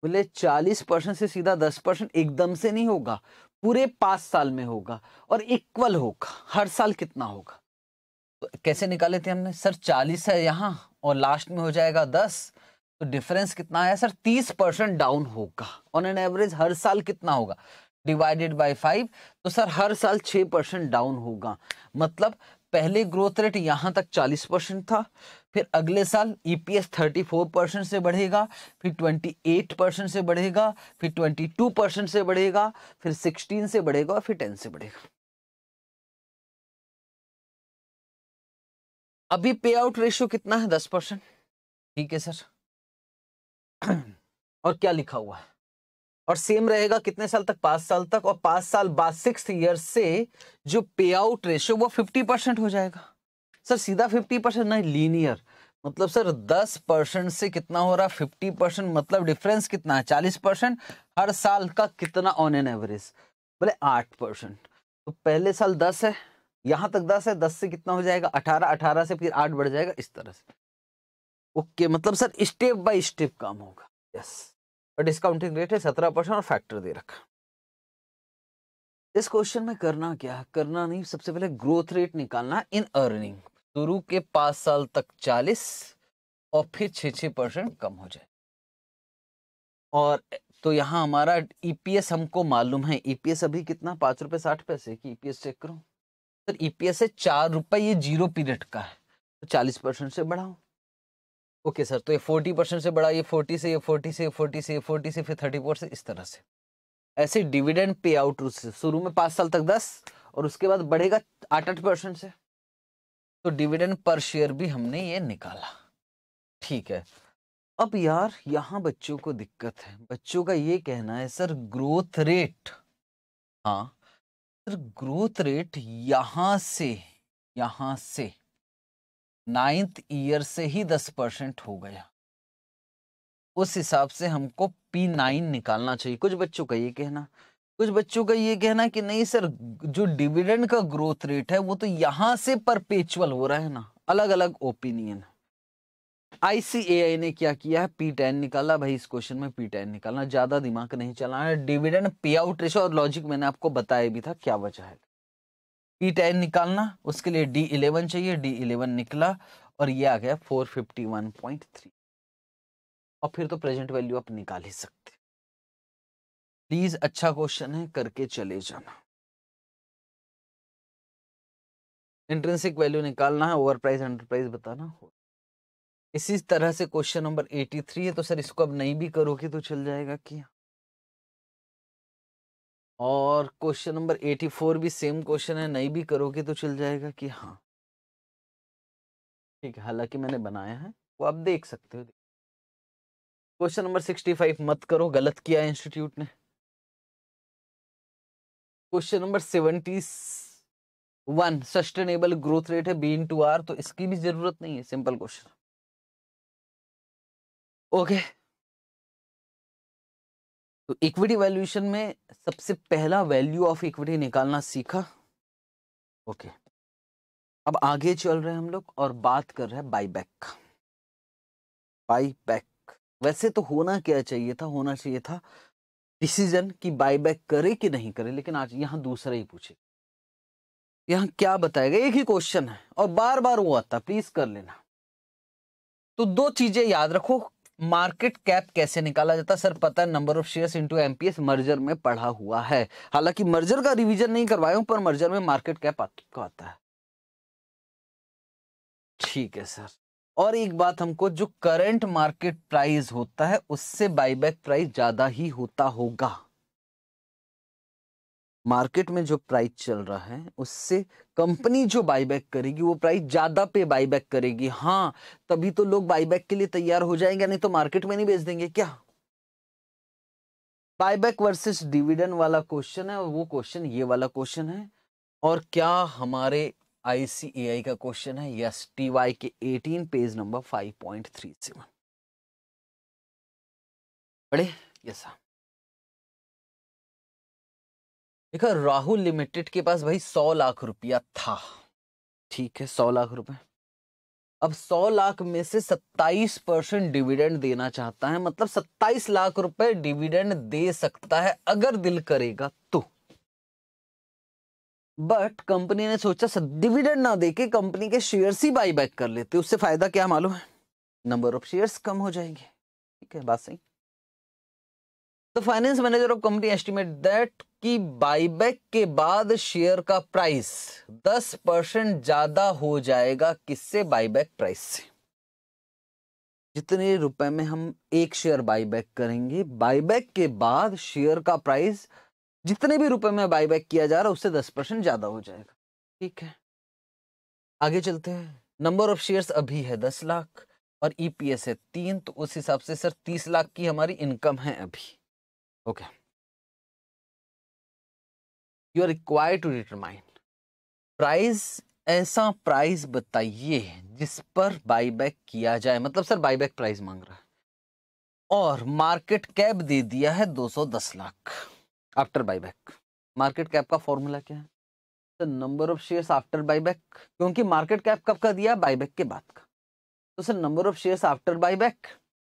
बोले चालीस परसेंट से सीधा दस परसेंट एकदम से नहीं होगा पूरे पाँच साल में होगा और इक्वल होगा हर साल कितना होगा तो कैसे निकाले थे हमने सर चालीस है यहाँ और लास्ट में हो जाएगा दस तो डिफरेंस कितना आया सर तीस परसेंट डाउन होगा ऑन एन एवरेज हर साल कितना होगा डिवाइडेड बाय फाइव तो सर हर साल छः परसेंट डाउन होगा मतलब पहले ग्रोथ रेट यहाँ तक चालीस परसेंट था फिर अगले साल ईपीएस थर्टी फोर परसेंट से बढ़ेगा फिर ट्वेंटी एट परसेंट से बढ़ेगा फिर ट्वेंटी टू परसेंट से बढ़ेगा फिर सिक्सटीन से बढ़ेगा और फिर टेन से बढ़ेगा अभी पे आउट रेशियो कितना है दस परसेंट ठीक है सर और क्या लिखा हुआ है और सेम रहेगा कितने साल तक पांच साल तक और पांच साल बाद सिक्स ईयर से जो पे आउट रेशियो वो फिफ्टी परसेंट हो जाएगा सर सीधा फिफ्टी परसेंट नहीं लीनियर मतलब सर दस परसेंट से कितना हो रहा फिफ्टी परसेंट मतलब डिफरेंस कितना है चालीस परसेंट हर साल का कितना ऑन एन एवरेज बोले आठ परसेंट तो पहले साल दस है यहाँ तक दस है दस से कितना हो जाएगा अठारह अठारह से फिर आठ बढ़ जाएगा इस तरह से ओके मतलब सर स्टेप बाय स्टेप काम होगा यस डिस्काउंटिंग रेट है सत्रह परसेंट और फैक्टर दे रखा इस क्वेश्चन में करना क्या करना नहीं सबसे पहले ग्रोथ रेट निकालना इन अर्निंग शुरू के पांच साल तक चालीस और फिर छ छ परसेंट कम हो जाए और तो यहाँ हमारा ईपीएस e हमको मालूम है ईपीएस e अभी कितना पांच रुपए साठ पैसे की ईपीएस e चेक करो सर ईपीएस है चार रुपये ये जीरो पीरियड का है तो चालीस परसेंट से बढ़ाओ ओके सर तो ये फोर्टी परसेंट से बढ़ा ये फोर्टी से ये फोर्टी से फोर्टी से फोर्टी से फिर थर्टी परसेंट इस तरह से ऐसे डिविडेंड पे आउट से शुरू में पाँच साल तक दस और उसके बाद बढ़ेगा आठ आठ परसेंट से तो डिविडेंड पर शेयर भी हमने ये निकाला ठीक है अब यार यहाँ बच्चों को दिक्कत है बच्चों का ये कहना है सर ग्रोथ रेट हाँ सर ग्रोथ रेट यहाँ से यहाँ से नाइन्थ ईयर से ही दस परसेंट हो गया उस हिसाब से हमको पी नाइन निकालना चाहिए कुछ बच्चों का ये कहना कुछ बच्चों का ये कहना कि नहीं सर जो डिविडेंड का ग्रोथ रेट है वो तो यहां से परपेचुअल हो रहा है ना अलग अलग ओपिनियन है आईसीएआई ने क्या किया है पी टेन निकाला भाई इस क्वेश्चन में पी टेन निकालना ज्यादा दिमाग नहीं चलाना डिविडेंड पे आउट रेशो और लॉजिक मैंने आपको बताया भी था क्या वजह है पी e टेन निकालना उसके लिए डी इलेवन चाहिए डी इलेवन निकला और ये आ गया four fifty one point three और फिर तो प्रेजेंट वैल्यू आप निकाल ही सकते प्लीज अच्छा क्वेश्चन है करके चले जाना इंट्रेंसिक वैल्यू निकालना है ओवर प्राइस अंडर प्राइस बताना हो इसी तरह से क्वेश्चन नंबर एटी थ्री है तो सर इसको अब नहीं भी करोगे तो चल जाएगा क्या और क्वेश्चन नंबर 84 भी सेम क्वेश्चन है नहीं भी करोगे तो चल जाएगा कि हाँ ठीक है हालांकि मैंने बनाया है वो आप देख सकते हो क्वेश्चन नंबर 65 मत करो गलत किया इंस्टीट्यूट ने question number 71 sustainable growth rate है बी इन टू आर तो इसकी भी जरूरत नहीं है सिंपल क्वेश्चन ओके okay. तो इक्विटी वैल्यूएशन में सबसे पहला वैल्यू ऑफ इक्विटी निकालना सीखा ओके अब आगे चल रहे हैं हम लोग और बात कर रहे हैं बाईबैक का बाईबैक वैसे तो होना क्या चाहिए था होना चाहिए था डिसीजन कि बाईबैक करे कि नहीं करे लेकिन आज यहां दूसरा ही पूछे यहां क्या बताएगा एक ही क्वेश्चन है और बार बार वो आता प्लीज कर लेना तो दो चीजें याद रखो मार्केट कैप कैसे निकाला जाता सर पता है number of shares into MPS merger में पढ़ा हुआ है हालांकि मर्जर का रिवीजन नहीं करवाया हूं पर मर्जर में मार्केट कैप आपको आता है ठीक है सर और एक बात हमको जो करंट मार्केट प्राइस होता है उससे बाईबैक प्राइस ज्यादा ही होता होगा मार्केट में जो प्राइस चल रहा है उससे कंपनी जो बाईबैक करेगी वो प्राइस ज़्यादा पे बाईबैक करेगी हाँ तभी तो लोग बाईबैक के लिए तैयार हो जाएंगे नहीं तो मार्केट में नहीं बेच देंगे क्या बाईबैक वर्सेस डिविडेंड वाला क्वेश्चन है और वो क्वेश्चन ये वाला क्वेश्चन है और क्या हमारे आईसीएआई का क्वेश्चन है यस टीवाई के eighteen page number five point three seven पढ़े यस हाँ देखो राहुल लिमिटेड के पास भाई सौ लाख रुपया था ठीक है सौ लाख रुपए अब सौ लाख में से सत्ताईस परसेंट डिविडेंड देना चाहता है मतलब सत्ताईस लाख रुपए डिविडेंड दे सकता है अगर दिल करेगा तो बट कंपनी ने सोचा डिविडेंड ना देके कंपनी के शेयर्स ही बाई बैक कर लेते उससे फायदा क्या मालूम है नंबर ऑफ शेयर्स कम हो जाएंगे ठीक है बात सही तो finance manager of company estimate that कि बाईबैक के बाद शेयर का प्राइस 10 परसेंट ज्यादा हो जाएगा किससे बाईबैक प्राइस से जितने रुपए में हम एक शेयर बाईबैक करेंगे बाईबैक के बाद शेयर का प्राइस जितने भी रुपए में बाईबैक किया जा रहा है उससे 10 परसेंट ज्यादा हो जाएगा ठीक है आगे चलते हैं नंबर ऑफ शेयर्स अभी है दस लाख और ईपीएस e है तीन तो उस हिसाब से सर तीस लाख की हमारी इनकम है अभी okay you are required to determine price ऐसा प्राइस बताइए जिस पर बाईबैक किया जाए मतलब सर बाईबैक प्राइस मांग रहा है और मार्केट कैप दे दिया है 210 lakh after buyback market cap का फॉर्मूला क्या है the number of shares after buyback क्योंकि मार्केट कैप कब का दिया बाईबैक के बाद का तो sir number of shares after buyback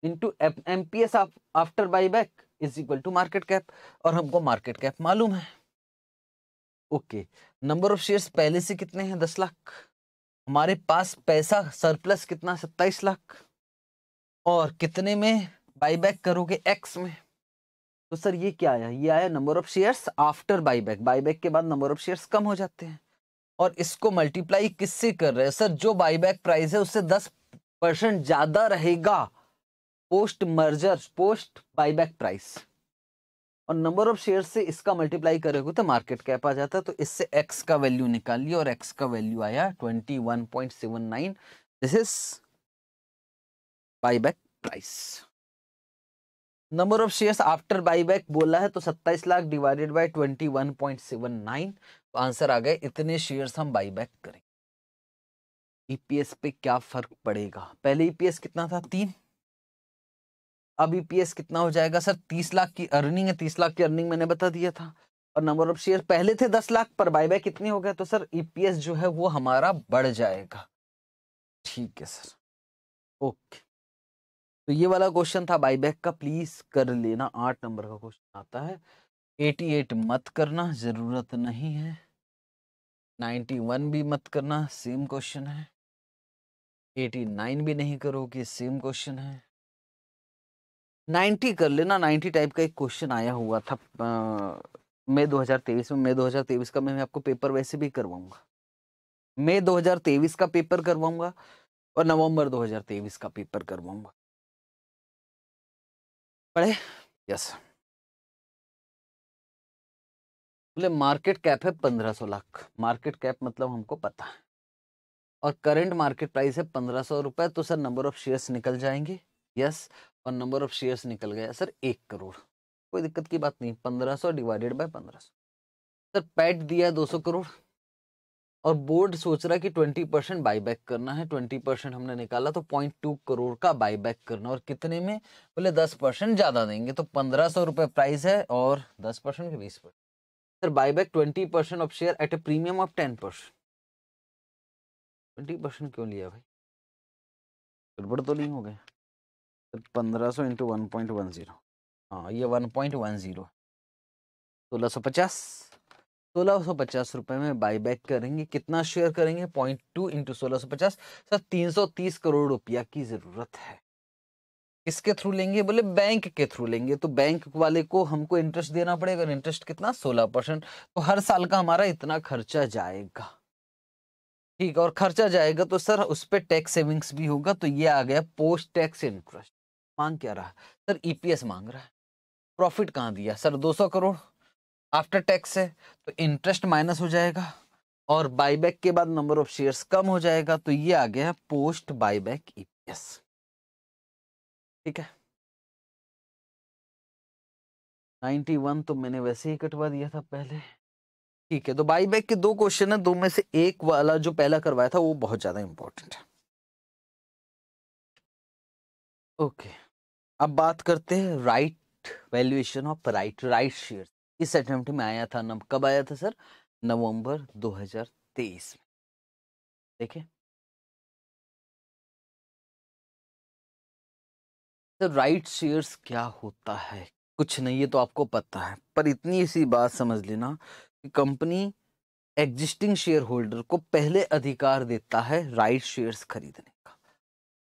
into MPS after buyback is equal to market cap और हमको मार्केट कैप मालूम है ओके नंबर ऑफ शेयर्स पहले से कितने हैं दस लाख हमारे पास पैसा सरप्लस कितना सत्ताईस लाख और कितने में बाईबैक करोगे एक्स में तो सर ये क्या आया ये आया number of shares after buyback buyback के बाद नंबर ऑफ शेयर्स कम हो जाते हैं और इसको मल्टीप्लाई किससे कर रहे हैं सर जो बाईबैक प्राइस है उससे दस परसेंट ज़्यादा रहेगा post merger post buyback price और नंबर ऑफ शेयर से इसका मल्टीप्लाई करेगा तो मार्केट कैप आ जाता है तो इससे एक्स का वैल्यू लिया और एक्स का वैल्यू आया twenty one point seven nine this is buyback price number of shares after buyback बोला है तो सत्ताईस lakh divided by twenty one point seven nine तो आंसर आ गए इतने शेयर्स हम बाईबैक करेंगे ईपीएस e पे क्या फर्क पड़ेगा पहले ईपीएस e कितना था तीन अब ईपीएस e कितना हो जाएगा सर तीस लाख की अर्निंग है तीस लाख की अर्निंग मैंने बता दिया था और नंबर ऑफ शेयर पहले थे दस लाख पर बाय बाय कितने हो गए तो सर ईपीएस e जो है वो हमारा बढ़ जाएगा ठीक है सर ओके तो ये वाला क्वेश्चन था बाईबैक का प्लीज कर लेना आठ नंबर का क्वेश्चन आता है एटी एट मत करना जरूरत नहीं है नाइन्टी वन भी मत करना सेम क्वेश्चन है एटी नाइन भी नहीं करोगे सेम क्वेश्चन है 90 कर लेना 90 टाइप का एक क्वेश्चन आया हुआ था मई 2023 में मई 2023 का मैं आपको पेपर वैसे भी करवाऊंगा मई 2023 का पेपर करवाऊंगा और नवंबर 2023 का पेपर करवाऊंगा पढ़े यस बोले मार्केट कैप है पंद्रह सौ लाख मार्केट कैप मतलब हमको पता है और करंट मार्केट प्राइस है पंद्रह सौ रुपए तो सर नंबर ऑफ शेयर्स निकल जाएंगे यस yes. और नंबर ऑफ शेयर्स निकल गया सर एक करोड़ कोई दिक्कत की बात नहीं पंद्रह सौ डिवाइडेड बाय पंद्रह सौ सर पैट दिया दो सौ करोड़ और बोर्ड सोच रहा है कि ट्वेंटी परसेंट बाईबैक करना है ट्वेंटी परसेंट हमने निकाला तो पॉइंट टू करोड़ का बाईबैक करना और कितने में बोले दस परसेंट ज़्यादा देंगे तो पंद्रह सौ रुपये प्राइस है और दस परसेंट के बीस percent sir buyback twenty percent of share at a premium of ten percent twenty percent क्यों लिया भाई गड़बड़ तो नहीं हो गया पंद्रह सौ into one point one zero हाँ ये वन पॉइंट वन ज़ीरो सोलह सौ पचास सोलह सौ पचास रुपये में बाई बैक करेंगे कितना शेयर करेंगे पॉइंट टू इंटू सोलह सौ पचास सर तीन सौ तीस करोड़ रुपया की ज़रूरत है किसके थ्रू लेंगे बोले बैंक के थ्रू लेंगे तो बैंक वाले को हमको इंटरेस्ट देना पड़ेगा इंटरेस्ट कितना सोलह परसेंट तो हर साल का हमारा इतना खर्चा जाएगा ठीक है और खर्चा जाएगा तो सर उस पर टैक्स सेविंग्स भी होगा तो ये आ गया पोस्ट टैक्स इंटरेस्ट मांग क्या रहा सर ईपीएस e मांग रहा है प्रॉफिट कहाँ दिया सर 200 करोड़ आफ्टर टैक्स है तो इंटरेस्ट माइनस हो जाएगा और बाईबैक के बाद नंबर ऑफ शेयर्स कम हो जाएगा तो ये आ गया पोस्ट बाईबैक ईपीएस ठीक है 91 तो मैंने वैसे ही कटवा दिया था पहले ठीक है तो बाईबैक के दो क्वेश्चन है दो में से एक वाला जो पहला करवाया था वो बहुत ज्यादा इंपॉर्टेंट है ओके okay. अब बात करते हैं right valuation of right right share इस अटेम्प्ट में आया था नम कब आया था सर नवंबर 2023 में देखें सर राइट शेयर्स क्या होता है कुछ नहीं ये तो आपको पता है पर इतनी सी बात समझ लेना कि कंपनी एग्जिस्टिंग शेयर होल्डर को पहले अधिकार देता है राइट शेयर्स खरीदने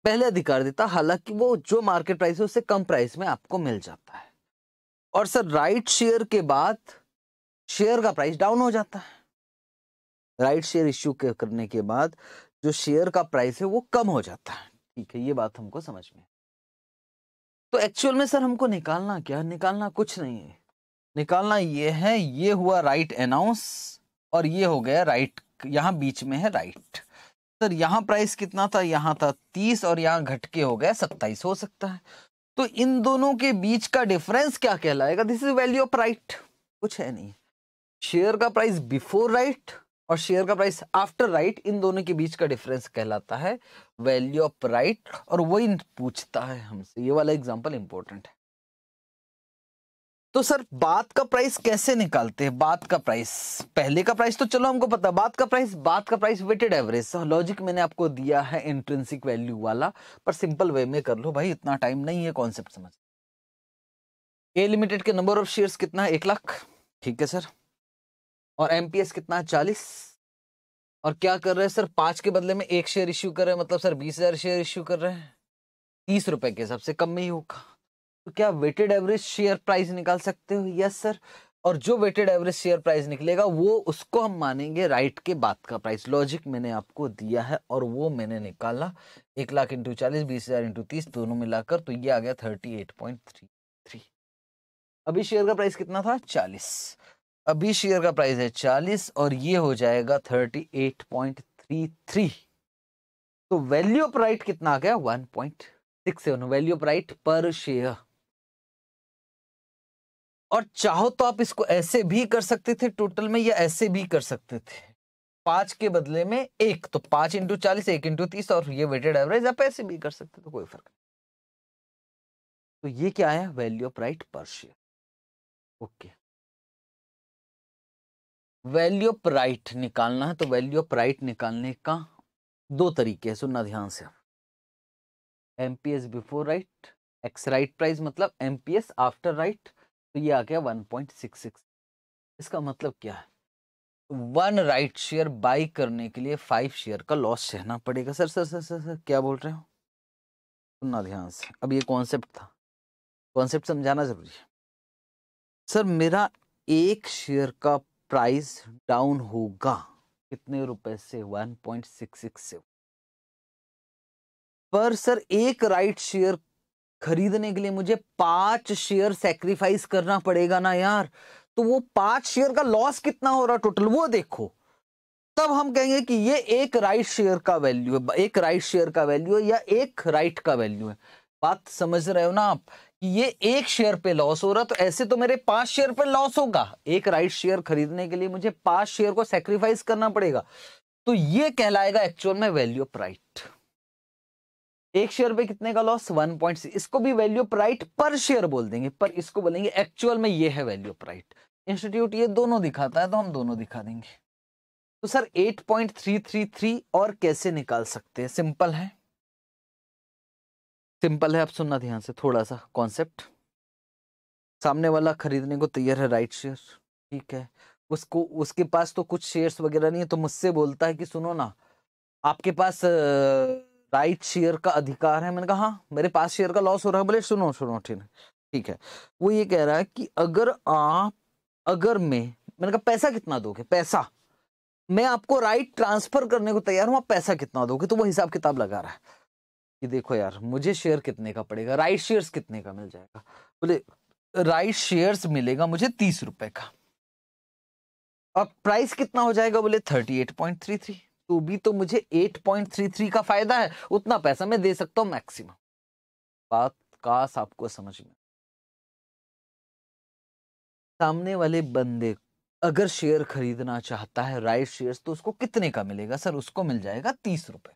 पहले अधिकार देता हालांकि वो जो मार्केट प्राइस है उससे कम प्राइस में आपको मिल जाता है और सर राइट शेयर के बाद शेयर का प्राइस डाउन हो जाता है राइट शेयर इश्यू करने के बाद जो शेयर का प्राइस है वो कम हो जाता है ठीक है ये बात हमको समझ में तो एक्चुअल में सर हमको निकालना क्या निकालना कुछ नहीं है निकालना ये है ये हुआ राइट अनाउंस और ये हो गया राइट यहाँ बीच में है राइट सर यहाँ प्राइस कितना था यहाँ था तीस और यहाँ घटके हो गया सत्ताईस हो सकता है तो इन दोनों के बीच का डिफरेंस क्या कहलाएगा this is value of right कुछ है नहीं शेयर का प्राइस बिफोर राइट और शेयर का प्राइस आफ्टर राइट इन दोनों के बीच का डिफरेंस कहलाता है वैल्यू ऑफ राइट और वही पूछता है हमसे ये वाला एग्जाम्पल इंपॉर्टेंट है तो सर बात का प्राइस कैसे निकालते हैं बात का प्राइस पहले का प्राइस तो चलो हमको पता बात का प्राइस बात का प्राइस वेटेड एवरेज लॉजिक मैंने आपको दिया है इंट्रेंसिक वैल्यू वाला पर सिंपल वे में कर लो भाई इतना टाइम नहीं है कॉन्सेप्ट समझ ए लिमिटेड के नंबर ऑफ शेयर्स कितना है एक लाख ठीक है सर और एम कितना है चालीस और क्या कर रहे हैं सर पाँच के बदले में एक शेयर इश्यू कर रहे हैं मतलब सर बीस शेयर इश्यू कर रहे हैं तीस के हिसाब से कम में ही होगा तो क्या वेटेड एवरेज शेयर प्राइस निकाल सकते हो यस सर और जो वेटेड एवरेज शेयर प्राइस निकलेगा वो उसको हम मानेंगे राइट के बाद का प्राइस लॉजिक मैंने आपको दिया है और वो मैंने निकाला एक लाख इंटू चालीस बीस हज़ार इंटू तीस दोनों मिलाकर तो ये आ गया thirty eight point three three अभी शेयर का प्राइस कितना था चालीस अभी शेयर का प्राइस है चालीस और ये हो जाएगा thirty eight point three three तो वैल्यू ऑफ राइट कितना आ गया one point six seven value of right per share और चाहो तो आप इसको ऐसे भी कर सकते थे टोटल में या ऐसे भी कर सकते थे पांच के बदले में एक तो पांच इंटू चालीस एक इंटू तीस और ये वेटेड एवरेज आप ऐसे भी कर सकते तो कोई फर्क नहीं तो ये क्या आया value of right per share okay value of right निकालना है तो वैल्यू ऑफ राइट निकालने का दो तरीके हैं सुनना ध्यान से MPS before right ex right price मतलब एमपीएस आफ्टर राइट तो ये आ गया 1.66 इसका मतलब क्या है वन राइट शेयर बाई करने के लिए फाइव शेयर का लॉस सहना पड़ेगा sir sir sir sir sir क्या बोल रहे हो सुनना ध्यान से अब ये कॉन्सेप्ट था कॉन्सेप्ट समझाना जरूरी है सर मेरा एक शेयर का प्राइस डाउन होगा कितने रुपए से 1.66 से पर सर एक राइट शेयर खरीदने के लिए मुझे पांच शेयर सेक्रीफाइस करना पड़ेगा ना यार तो वो पांच शेयर का लॉस कितना हो रहा टोटल वो देखो तब हम कहेंगे कि ये एक राइट शेयर का वैल्यू है एक राइट शेयर का वैल्यू है या एक राइट का वैल्यू है बात समझ रहे हो ना आप कि ये एक शेयर पे लॉस हो रहा तो ऐसे तो मेरे पांच शेयर पे लॉस होगा एक राइट शेयर खरीदने के लिए मुझे पांच शेयर को सेक्रीफाइस करना पड़ेगा तो ये कहलाएगा एक्चुअल में वैल्यू ऑफ राइट एक शेयर पे कितने का लॉस वन पॉइंट इसको भी वैल्यू प्राइट पर शेयर बोल देंगे पर इसको बोलेंगे एक्चुअल में ये है वैल्यू प्राइट इंस्टीट्यूट ये दोनों दिखाता है तो हम दोनों दिखा देंगे तो सर 8.333 और कैसे निकाल सकते हैं सिंपल है सिंपल है आप सुनना ध्यान से थोड़ा सा कॉन्सेप्ट सामने वाला खरीदने को तैयार है राइट शेयर ठीक है उसको उसके पास तो कुछ शेयर्स वगैरह नहीं है तो मुझसे बोलता है कि सुनो ना आपके पास राइट शेयर का अधिकार है मैंने कहा हाँ मेरे पास शेयर का लॉस हो रहा है बोले सुनो सुनो ठीक है ठीक है वो ये कह रहा है कि अगर आप अगर मैं मैंने कहा पैसा कितना दोगे पैसा मैं आपको राइट ट्रांसफर करने को तैयार हूँ आप पैसा कितना दोगे तो वो हिसाब किताब लगा रहा है कि देखो यार मुझे शेयर कितने का पड़ेगा राइट शेयर्स कितने का मिल जाएगा बोले राइट शेयर्स मिलेगा मुझे तीस रुपए का अब प्राइस कितना हो जाएगा बोले thirty eight point three three तो भी तो मुझे 8.33 का फायदा है उतना पैसा मैं दे सकता हूं मैक्सिमम बात काश आपको समझ में सामने वाले बंदे अगर शेयर खरीदना चाहता है राइट शेयर्स तो उसको कितने का मिलेगा सर उसको मिल जाएगा तीस रुपए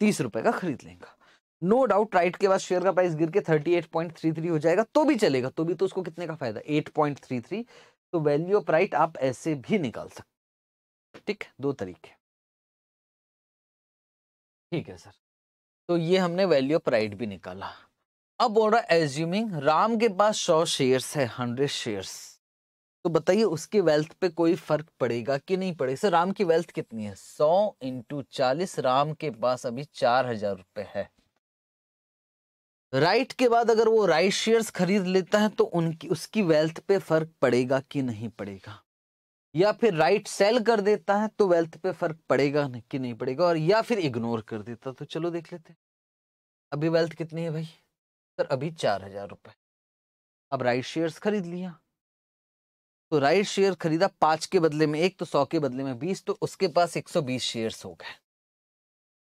तीस रुपए का खरीद लेगा नो डाउट राइट के बाद शेयर का प्राइस गिर के thirty eight point three three हो जाएगा तो भी चलेगा तो भी तो उसको कितने का फायदा एट पॉइंट थ्री थ्री तो वैल्यू ऑफ राइट आप ऐसे भी निकाल सकते ठीक दो तरीके ठीक है सर तो ये हमने वैल्यू ऑफ राइट भी निकाला अब बोल रहा एज्यूमिंग राम के पास सौ शेयर्स है हंड्रेड शेयर्स तो बताइए उसकी वेल्थ पे कोई फर्क पड़ेगा कि नहीं पड़ेगा सर राम की वेल्थ कितनी है सौ इंटू चालीस राम के पास अभी चार हजार रुपए है राइट के बाद अगर वो राइट शेयर्स खरीद लेता है तो उनकी उसकी वेल्थ पे फर्क पड़ेगा कि नहीं पड़ेगा या फिर राइट सेल कर देता है तो वेल्थ पे फर्क पड़ेगा कि नहीं पड़ेगा और या फिर इग्नोर कर देता तो चलो देख लेते अभी वेल्थ कितनी है भाई सर अभी चार हजार रुपये अब राइट शेयर्स खरीद लिया तो राइट शेयर खरीदा पाँच के बदले में एक तो सौ के बदले में बीस तो उसके पास एक सौ बीस शेयर्स हो गए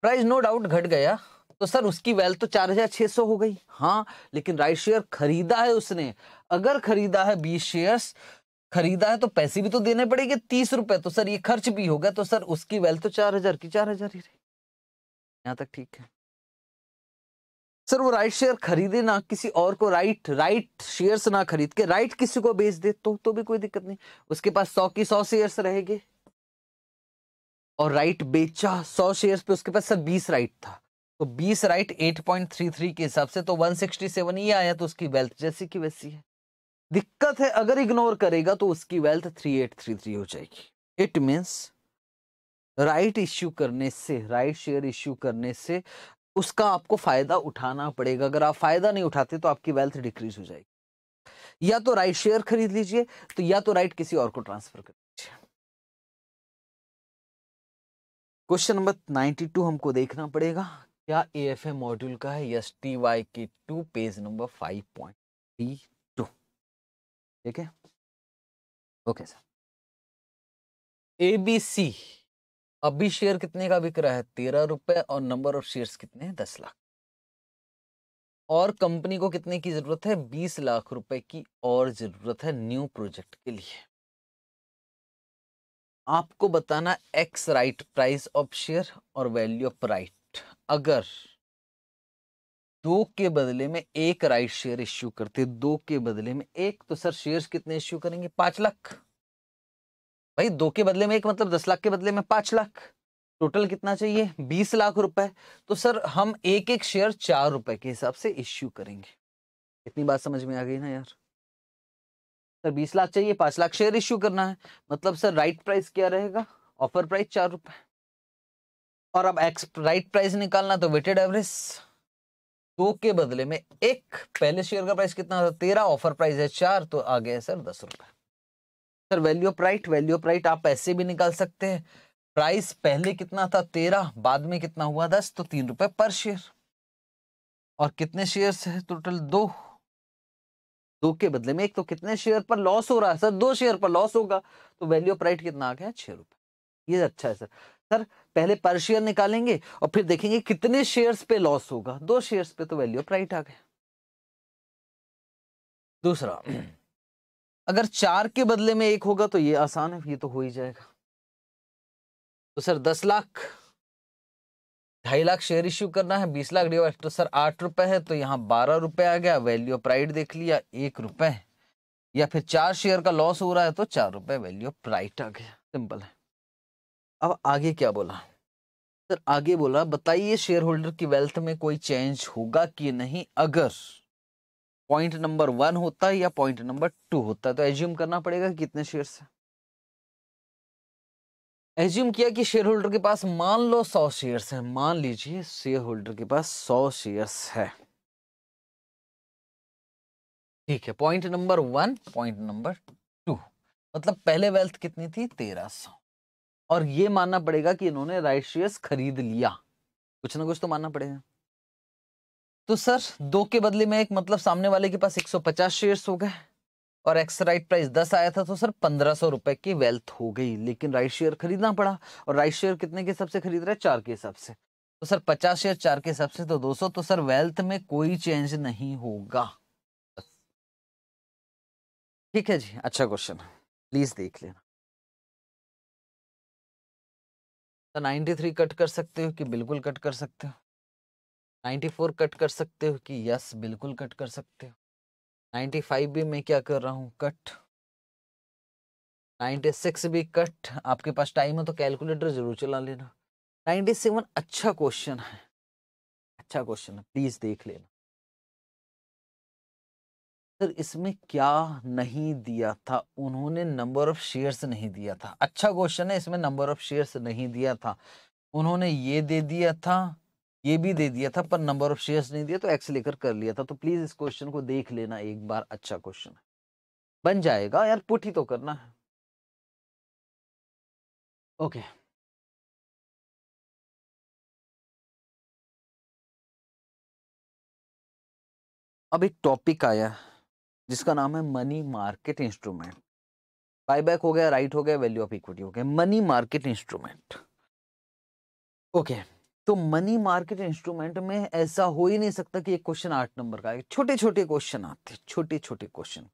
प्राइस नो डाउट घट गया तो सर उसकी वेल्थ तो चार हजार छह सौ हो गई हाँ लेकिन राइट शेयर खरीदा है उसने अगर खरीदा है बीस शेयर्स खरीदा है तो पैसे भी तो देने पड़ेंगे तीस रुपए तो सर ये खर्च भी होगा तो सर उसकी वैल्यू तो चार हजार की चार हजार ही रही यहाँ तक ठीक है सर वो राइट शेयर खरीदे ना किसी और को राइट राइट शेयर्स ना खरीद के राइट किसी को बेच दे तो तो भी कोई दिक्कत नहीं उसके पास सौ की सौ शेयर्स रहेंगे और राइट बेचा सौ शेयर्स पे उसके पास सर बीस राइट था तो बीस right eight point three three के हिसाब से तो वन सिक्सटी सेवन ही आया तो उसकी वेल्थ जैसी की वैसी है दिक्कत है अगर इग्नोर करेगा तो उसकी wealth three three eight three हो जाएगी इट मीन्स राइट इश्यू करने से राइट शेयर इश्यू करने से उसका आपको फायदा उठाना पड़ेगा अगर आप फायदा नहीं उठाते तो आपकी वेल्थ डिक्रीज हो जाएगी या तो राइट शेयर खरीद लीजिए तो या तो राइट किसी और को ट्रांसफर कर लीजिए क्वेश्चन नंबर नाइनटी टू हमको देखना पड़ेगा क्या ए एफ ए मॉड्यूल का है यस टी वाई के two page number five point three ठीक है okay sir A B C अभी शेयर कितने का बिक रहा है तेरह रुपए और नंबर ऑफ शेयर्स कितने हैं दस लाख और कंपनी को कितने की जरूरत है बीस लाख रुपए की और जरूरत है न्यू प्रोजेक्ट के लिए आपको बताना X right price of share और वैल्यू ऑफ राइट अगर दो के बदले में एक राइट शेयर इश्यू करते दो के बदले में एक तो सर शेयर्स कितने इश्यू करेंगे पांच लाख भाई दो के बदले में एक मतलब दस लाख के बदले में पांच लाख टोटल कितना चाहिए बीस लाख रुपए तो सर हम एक एक शेयर चार रुपए के हिसाब से इश्यू करेंगे इतनी बात समझ में आ गई ना यार सर बीस लाख चाहिए पांच लाख शेयर इश्यू करना है मतलब सर राइट प्राइस क्या रहेगा ऑफर प्राइस चार रुपए और अब एक्स राइट प्राइस निकालना तो वेटेड एवरेज दो के बदले में एक पहले शेयर का प्राइस कितना था तेरह ऑफर प्राइस है चार तो आ गया सर दस रुपए सर वैल्यू प्राइट वैल्यू प्राइट आप ऐसे भी निकाल सकते हैं प्राइस पहले कितना था तेरह बाद में कितना हुआ दस तो तीन रुपए पर शेयर और कितने शेयर है टोटल दो दो के बदले में एक तो कितने शेयर पर लॉस हो रहा है सर दो शेयर पर लॉस होगा तो वैल्यू ऑफ राइट कितना आ गया छह रुपए ये अच्छा है सर सर पहले पर शेयर निकालेंगे और फिर देखेंगे कितने शेयर्स पे लॉस होगा दो शेयर्स पे तो वैल्यू ऑफ राइट आ गया दूसरा अगर चार के बदले में एक होगा तो ये आसान है ये तो हो ही जाएगा तो सर दस लाख ढाई लाख शेयर इश्यू करना है बीस लाख डिवाइड तो सर आठ रुपए है तो यहाँ बारह रुपए आ गया वैल्यू ऑफ राइट देख लिया एक रुपए या फिर चार शेयर का लॉस हो रहा है तो चार रुपए वैल्यू ऑफ राइट आ गया सिंपल है अब आगे क्या बोला सर आगे बोला बताइए शेयर होल्डर की वेल्थ में कोई चेंज होगा कि नहीं अगर पॉइंट नंबर वन होता है या पॉइंट नंबर टू होता है तो एज्यूम करना पड़ेगा कितने शेयर है एज्यूम किया कि शेयर होल्डर के पास मान लो सौ शेयर हैं मान लीजिए शेयर होल्डर के पास सौ शेयर है ठीक है point number one point number two मतलब पहले वेल्थ कितनी थी तेरह सौ और ये मानना पड़ेगा कि इन्होंने राइट शेयर्स खरीद लिया कुछ ना कुछ तो मानना पड़ेगा तो सर दो के बदले में एक मतलब सामने वाले के पास 150 शेयर्स हो गए और एक्स राइट प्राइस 10 आया था तो सर पंद्रह सौ रुपए की वेल्थ हो गई लेकिन राइट शेयर खरीदना पड़ा और राइट शेयर कितने के हिसाब से खरीद रहा है चार के हिसाब से तो सर पचास शेयर चार के हिसाब से तो दो तो सर वेल्थ में कोई चेंज नहीं होगा ठीक है जी अच्छा क्वेश्चन प्लीज देख लेना नाइन्टी थ्री कट कर सकते हो कि बिल्कुल कट कर सकते हो फोर कट कर सकते हो कि यस बिल्कुल कट कर सकते हो नाइन्टी फाइव भी मैं क्या कर रहा हूँ कट सिक्स भी कट आपके पास टाइम है तो कैलकुलेटर जरूर चला लेना नाइन्टी सेवन अच्छा क्वेश्चन है अच्छा क्वेश्चन है प्लीज़ देख लेना सर इसमें क्या नहीं दिया था उन्होंने नंबर ऑफ शेयर्स नहीं दिया था अच्छा क्वेश्चन है इसमें नंबर ऑफ शेयर्स नहीं दिया था उन्होंने ये दे दिया था ये भी दे दिया था पर नंबर ऑफ शेयर्स नहीं दिया तो एक्स लेकर कर लिया था तो प्लीज इस क्वेश्चन को देख लेना एक बार अच्छा क्वेश्चन है बन जाएगा यार पुट ही तो करना है ओके अब एक टॉपिक आया है जिसका नाम है मनी मार्केट इंस्ट्रूमेंट बायबैक हो गया राइट हो गया वैल्यू ऑफ इक्विटी हो गया मनी मार्केट इंस्ट्रूमेंट ओके तो मनी मार्केट इंस्ट्रूमेंट में ऐसा हो ही नहीं सकता कि एक क्वेश्चन आठ नंबर का छोटे छोटे क्वेश्चन आते हैं छोटे छोटे क्वेश्चन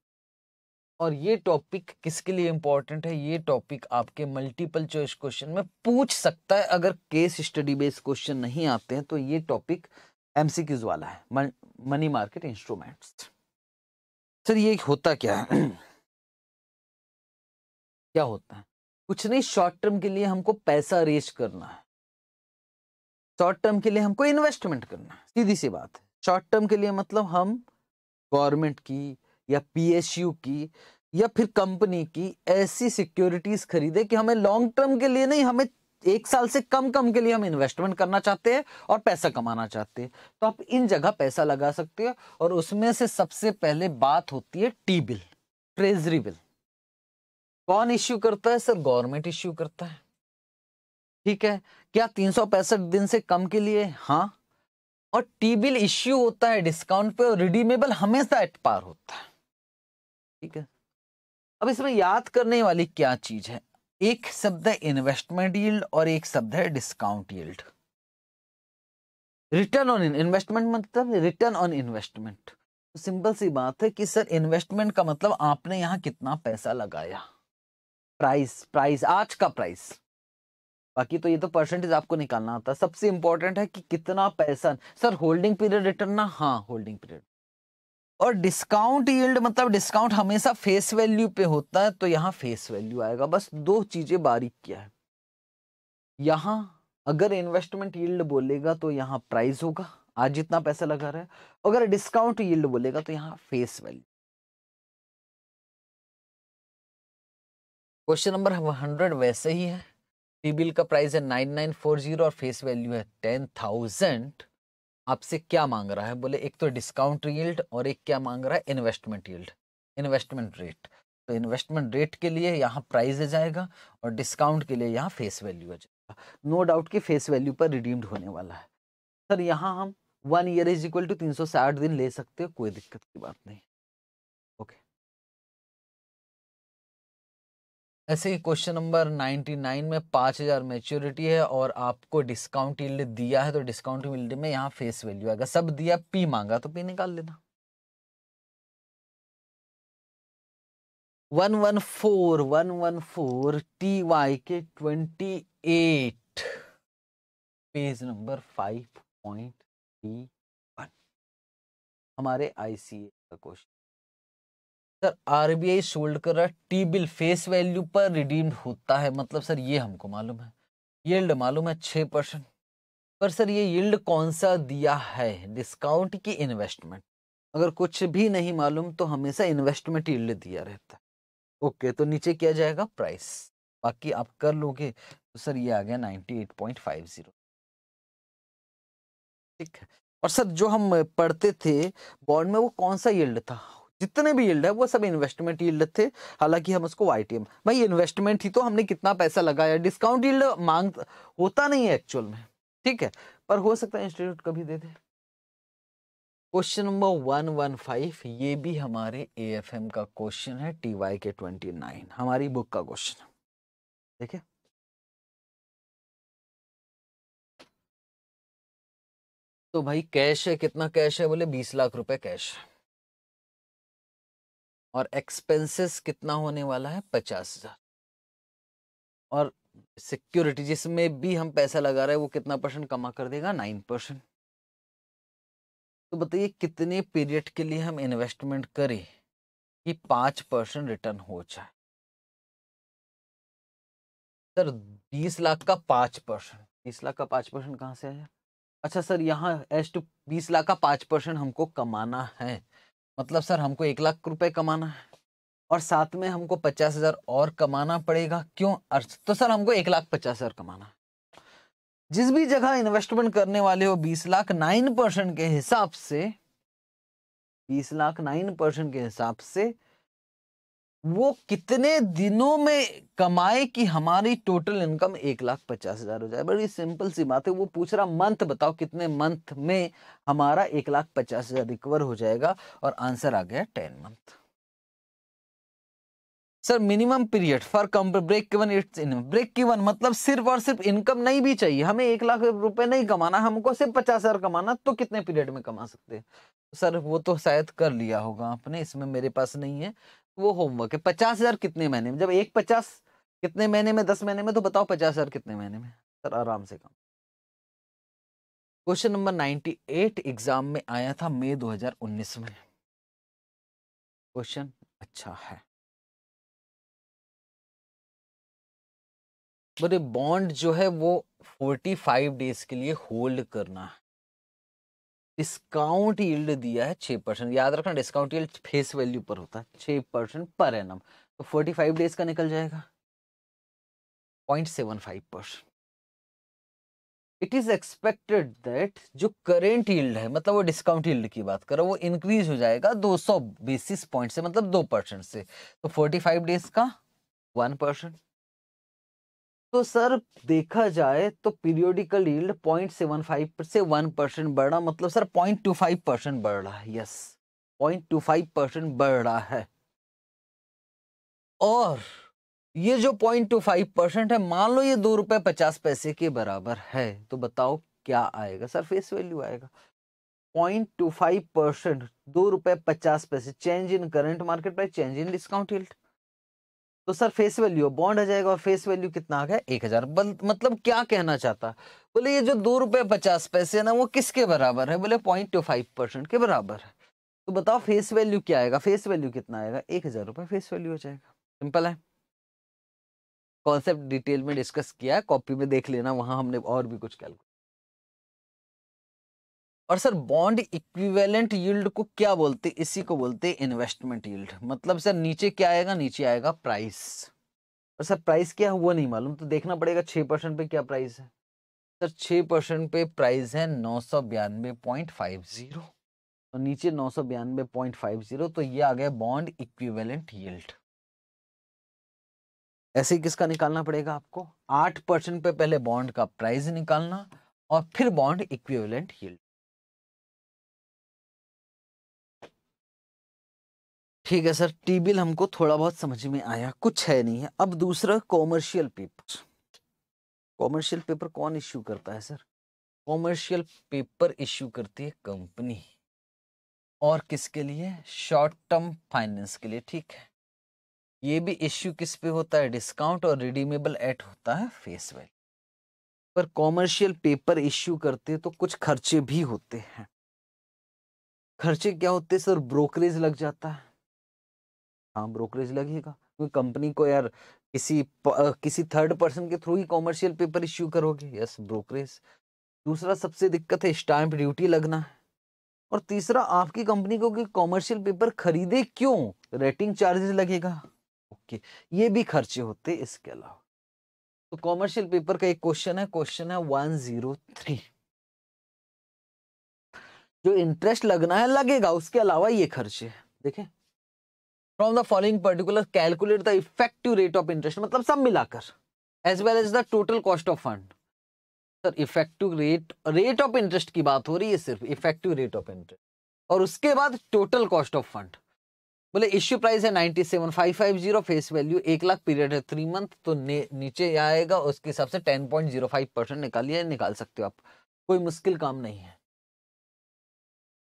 और ये टॉपिक किसके लिए इंपॉर्टेंट है ये टॉपिक आपके मल्टीपल चॉइस क्वेश्चन में पूछ सकता है अगर केस स्टडी बेस्ड क्वेश्चन नहीं आते हैं तो ये टॉपिक एमसीक्यूज वाला है मनी मार्केट इंस्ट्रूमेंट्स सर ये होता क्या है क्या होता है कुछ नहीं शॉर्ट टर्म के लिए हमको पैसा अरेज करना है शॉर्ट टर्म के लिए हमको इन्वेस्टमेंट करना है सीधी सी बात है शॉर्ट टर्म के लिए मतलब हम गवर्नमेंट की या पीएसयू की या फिर कंपनी की ऐसी सिक्योरिटीज खरीदे कि हमें लॉन्ग टर्म के लिए नहीं हमें एक साल से कम कम के लिए हम इन्वेस्टमेंट करना चाहते हैं और पैसा कमाना चाहते हैं तो आप इन जगह पैसा लगा सकते हो और उसमें से सबसे पहले बात होती है टी बिल ट्रेजरी बिल कौन इश्यू करता है सर गवर्नमेंट इश्यू करता है ठीक है क्या तीन दिन से कम के लिए हाँ और टी बिल इश्यू होता है डिस्काउंट पे और रिडीमेबल हमेशा एट पार होता है ठीक है अब इसमें याद करने वाली क्या चीज है एक शब्द है इन्वेस्टमेंट यील्ड और एक शब्द है discount yield return on investment मतलब रिटर्न ऑन इन्वेस्टमेंट तो सिंपल सी बात है कि सर इन्वेस्टमेंट का मतलब आपने यहां कितना पैसा लगाया प्राइस प्राइस आज का प्राइस बाकी तो ये तो परसेंटेज आपको निकालना आता सबसे इंपॉर्टेंट है कि कितना पैसा सर होल्डिंग पीरियड रिटर्न ना हाँ होल्डिंग पीरियड और डिस्काउंट यील्ड मतलब डिस्काउंट हमेशा फेस वैल्यू पे होता है तो यहाँ फेस वैल्यू आएगा बस दो चीजें बारीक क्या है यहाँ अगर इन्वेस्टमेंट यील्ड बोलेगा तो यहाँ प्राइस होगा आज जितना पैसा लगा रहा है अगर डिस्काउंट यील्ड बोलेगा तो यहाँ face value question number hundred वैसे ही है टीबिल का प्राइस है नाइन नाइन फोर जीरो और फेस वैल्यू है टेन थाउजेंड आपसे क्या मांग रहा है बोले एक तो डिस्काउंट यील्ड और एक क्या मांग रहा है इन्वेस्टमेंट यील्ड इन्वेस्टमेंट रेट तो इन्वेस्टमेंट रेट के लिए यहाँ प्राइस आ जाएगा और डिस्काउंट के लिए यहाँ फेस वैल्यू आ जाएगा नो डाउट कि फेस वैल्यू पर रिडीम्ड होने वाला है सर यहाँ हम one year is equal to तीन सौ साठ दिन ले सकते हो कोई दिक्कत की बात नहीं ऐसे ही क्वेश्चन नंबर 99 में 5000 मेच्योरिटी है और आपको डिस्काउंट यील्ड दिया है तो डिस्काउंट यील्ड में यहाँ फेस वैल्यू आएगा सब दिया पी मांगा तो पी निकाल लेना 114 114 टी वाई के 28 पेज नंबर 5.31 हमारे आईसीए का क्वेश्चन सर आरबीआई सोल्ड कर रहा टी बिल फेस वैल्यू पर रिडीम्ड होता है मतलब सर ये हमको मालूम है यील्ड मालूम है छः परसेंट पर सर ये यील्ड कौन सा दिया है डिस्काउंट की इन्वेस्टमेंट अगर कुछ भी नहीं मालूम तो हमेशा इन्वेस्टमेंट यील्ड दिया रहता है ओके तो नीचे किया जाएगा प्राइस बाकी आप कर लोगे तो सर ये आ गया नाइन्टी ठीक है और सर जो हम पढ़ते थे बॉन्ड में वो कौन सा यील्ड था जितने भी यील्ड है वो सब इन्वेस्टमेंट यील्ड थे हालांकि हम उसको वाई आईटीएम भाई इन्वेस्टमेंट ही तो हमने कितना पैसा लगाया डिस्काउंट यील्ड मांग होता नहीं है एक्चुअल में ठीक है पर हो सकता है इंस्टीट्यूट कभी दे दे question number one one five ये भी हमारे ए एफ एम का क्वेश्चन है T Y K twenty nine हमारी बुक का क्वेश्चन है ठीक है तो भाई कैश है कितना कैश है बोले बीस लाख रुपए कैश है और एक्सपेंसेस कितना होने वाला है पचास हजार और सिक्योरिटी जिसमें भी हम पैसा लगा रहे हैं वो कितना परसेंट कमा कर देगा नाइन परसेंट तो बताइए कितने पीरियड के लिए हम इन्वेस्टमेंट करें कि पाँच परसेंट रिटर्न हो जाए सर बीस लाख का पाँच परसेंट बीस लाख का पाँच परसेंट कहाँ से आया अच्छा सर यहाँ एस टू बीस लाख का पाँच परसेंट हमको कमाना है मतलब सर हमको एक लाख रुपए कमाना है और साथ में हमको पचास हजार और कमाना पड़ेगा क्यों अर्थ तो सर हमको एक लाख पचास हजार कमाना जिस भी जगह इन्वेस्टमेंट करने वाले हो बीस लाख नाइन परसेंट के हिसाब से बीस लाख नाइन परसेंट के हिसाब से वो कितने दिनों में कमाए कि हमारी टोटल इनकम एक लाख पचास हजार हो जाए बड़ी सिंपल सी बात है वो पूछ रहा मंथ बताओ कितने मंथ में हमारा एक लाख पचास हजार रिकवर हो जाएगा और आंसर आ गया ten month sir minimum period for come break even it's in break even मतलब सिर्फ और सिर्फ इनकम नहीं भी चाहिए हमें एक लाख रुपए नहीं कमाना हमको सिर्फ पचास हजार कमाना तो कितने पीरियड में कमा सकते हैं सर वो तो शायद कर लिया होगा आपने इसमें मेरे पास नहीं है वो होमवर्क है पचास हजार कितने महीने में जब एक पचास कितने महीने में दस महीने में तो बताओ पचास हजार कितने महीने में सर आराम से काम क्वेश्चन नंबर एट एग्जाम में आया था मई उन्नीस में क्वेश्चन अच्छा है बोले बॉन्ड जो है वो फाइव डेज के लिए होल्ड करना है डिस्काउंट यील्ड दिया है छः परसेंट याद रखना डिस्काउंट यील्ड फेस वैल्यू पर होता है छः परसेंट पर एम तो फोर्टी फाइव डेज का निकल जाएगा point seven five percent it is expected that जो करेंट यील्ड है मतलब वो डिस्काउंट यील्ड की बात करो वो इंक्रीज हो जाएगा दो सौ बेसिस पॉइंट से मतलब दो परसेंट से तो फाइव डेज का वन परसेंट तो सर देखा जाए तो पीरियोडिकल यील्ड फाइव से वन परसेंट बढ़ रहा मतलब सर फाइव परसेंट बढ़ रहा है यस फाइव परसेंट बढ़ रहा है और ये जो फाइव परसेंट है मान लो ये दो रुपए पचास पैसे के बराबर है तो बताओ क्या आएगा सर फेस वैल्यू आएगा पॉइंट टू फाइव परसेंट दो रुपए पचास पैसे change in current market price change in discount yield तो सर फेस वैल्यू बॉन्ड आ जाएगा और फेस वैल्यू कितना आ गया एक हजार मतलब क्या कहना चाहता बोले ये जो दो रुपए पचास पैसे ना वो किसके बराबर है बोले पॉइंट टू फाइव परसेंट के बराबर है तो बताओ फेस वैल्यू क्या आएगा फेस वैल्यू कितना आएगा एक हजार रुपये फेस वैल्यू हो जाएगा सिंपल है कॉन्सेप्ट डिटेल में डिस्कस किया कॉपी में देख लेना वहां हमने और भी कुछ कैलकुलेट और सर बॉन्ड इक्विवेलेंट यील्ड को क्या बोलते इसी को बोलते इन्वेस्टमेंट यील्ड मतलब सर नीचे क्या आएगा नीचे आएगा प्राइस और सर प्राइस क्या है वो नहीं मालूम तो देखना पड़ेगा छः परसेंट पे क्या प्राइस है सर छः परसेंट पे प्राइस है नौ सौ बयानवे पॉइंट फाइव जीरो और तो नीचे नौ सौ बयानवे पॉइंट फाइव जीरो तो ये आ गया बॉन्ड इक्विवेलेंट यील्ड ऐसे किसका निकालना पड़ेगा आपको आठ परसेंट पे पहले बॉन्ड का प्राइस निकालना और फिर बॉन्ड इक्विवेलेंट यील्ड ठीक है सर टी बिल हमको थोड़ा बहुत समझ में आया कुछ है नहीं है अब दूसरा कॉमर्शियल पेपर कॉमर्शियल पेपर कौन इश्यू करता है सर कॉमर्शियल पेपर इश्यू करती है कंपनी और किसके लिए शॉर्ट टर्म फाइनेंस के लिए ठीक है ये भी इश्यू किस पे होता है डिस्काउंट और रिडीमेबल एट होता है फेस वैल्यू पर कॉमर्शियल पेपर इश्यू करते तो कुछ खर्चे भी होते हैं खर्चे क्या होते हैं सर ब्रोकरेज लग जाता है हाँ ब्रोकरेज लगेगा क्योंकि कंपनी को यार किसी किसी थर्ड पर्सन के थ्रू ही कॉमर्शियल पेपर इश्यू करोगे यस ब्रोकरेज दूसरा सबसे दिक्कत है स्टैंप ड्यूटी लगना है और तीसरा आपकी कंपनी को कि कॉमर्शियल पेपर खरीदे क्यों रेटिंग चार्जेस लगेगा ओके ये भी खर्चे होते इसके अलावा तो कॉमर्शियल पेपर का एक क्वेश्चन है क्वेश्चन है वन जीरो थ्री जो इंटरेस्ट लगना है लगेगा उसके अलावा ये खर्चे देखें from the following particular calculate the effective rate of interest मतलब सब मिलाकर as well as the total cost of fund sir effective rate rate of interest की बात हो रही है सिर्फ इफेक्टिव रेट ऑफ इंटरेस्ट और उसके बाद टोटल कॉस्ट ऑफ फंड बोले इश्यू प्राइस है ninety seven five five zero face value एक लाख पीरियड है थ्री मंथ तो नीचे आएगा उसके हिसाब से ten point zero five percent निकालिए निकाल सकते हो आप कोई मुश्किल काम नहीं है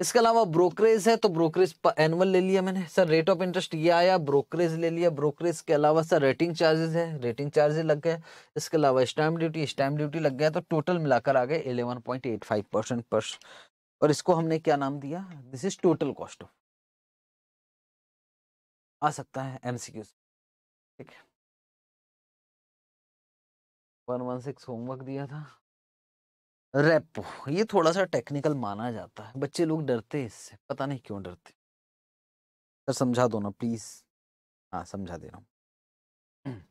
इसके अलावा ब्रोकरेज है तो ब्रोकरेज एनुअल ले लिया मैंने सर रेट ऑफ इंटरेस्ट ये आया ब्रोकरेज ले लिया ब्रोकरेज के अलावा सर रेटिंग चार्जेस है रेटिंग चार्जेस लग गए इसके अलावा स्टैम्प ड्यूटी स्टैम्प ड्यूटी लग गया तो टोटल मिलाकर आ गए eleven point eight five percent पर और इसको हमने क्या नाम दिया this is total cost of आ सकता है एम ठीक है वन वन सिक्स होमवर्क दिया था रेपो ये थोड़ा सा टेक्निकल माना जाता है बच्चे लोग डरते हैं इससे पता नहीं क्यों डरते सर समझा दो ना प्लीज हाँ समझा दे रहा हूँ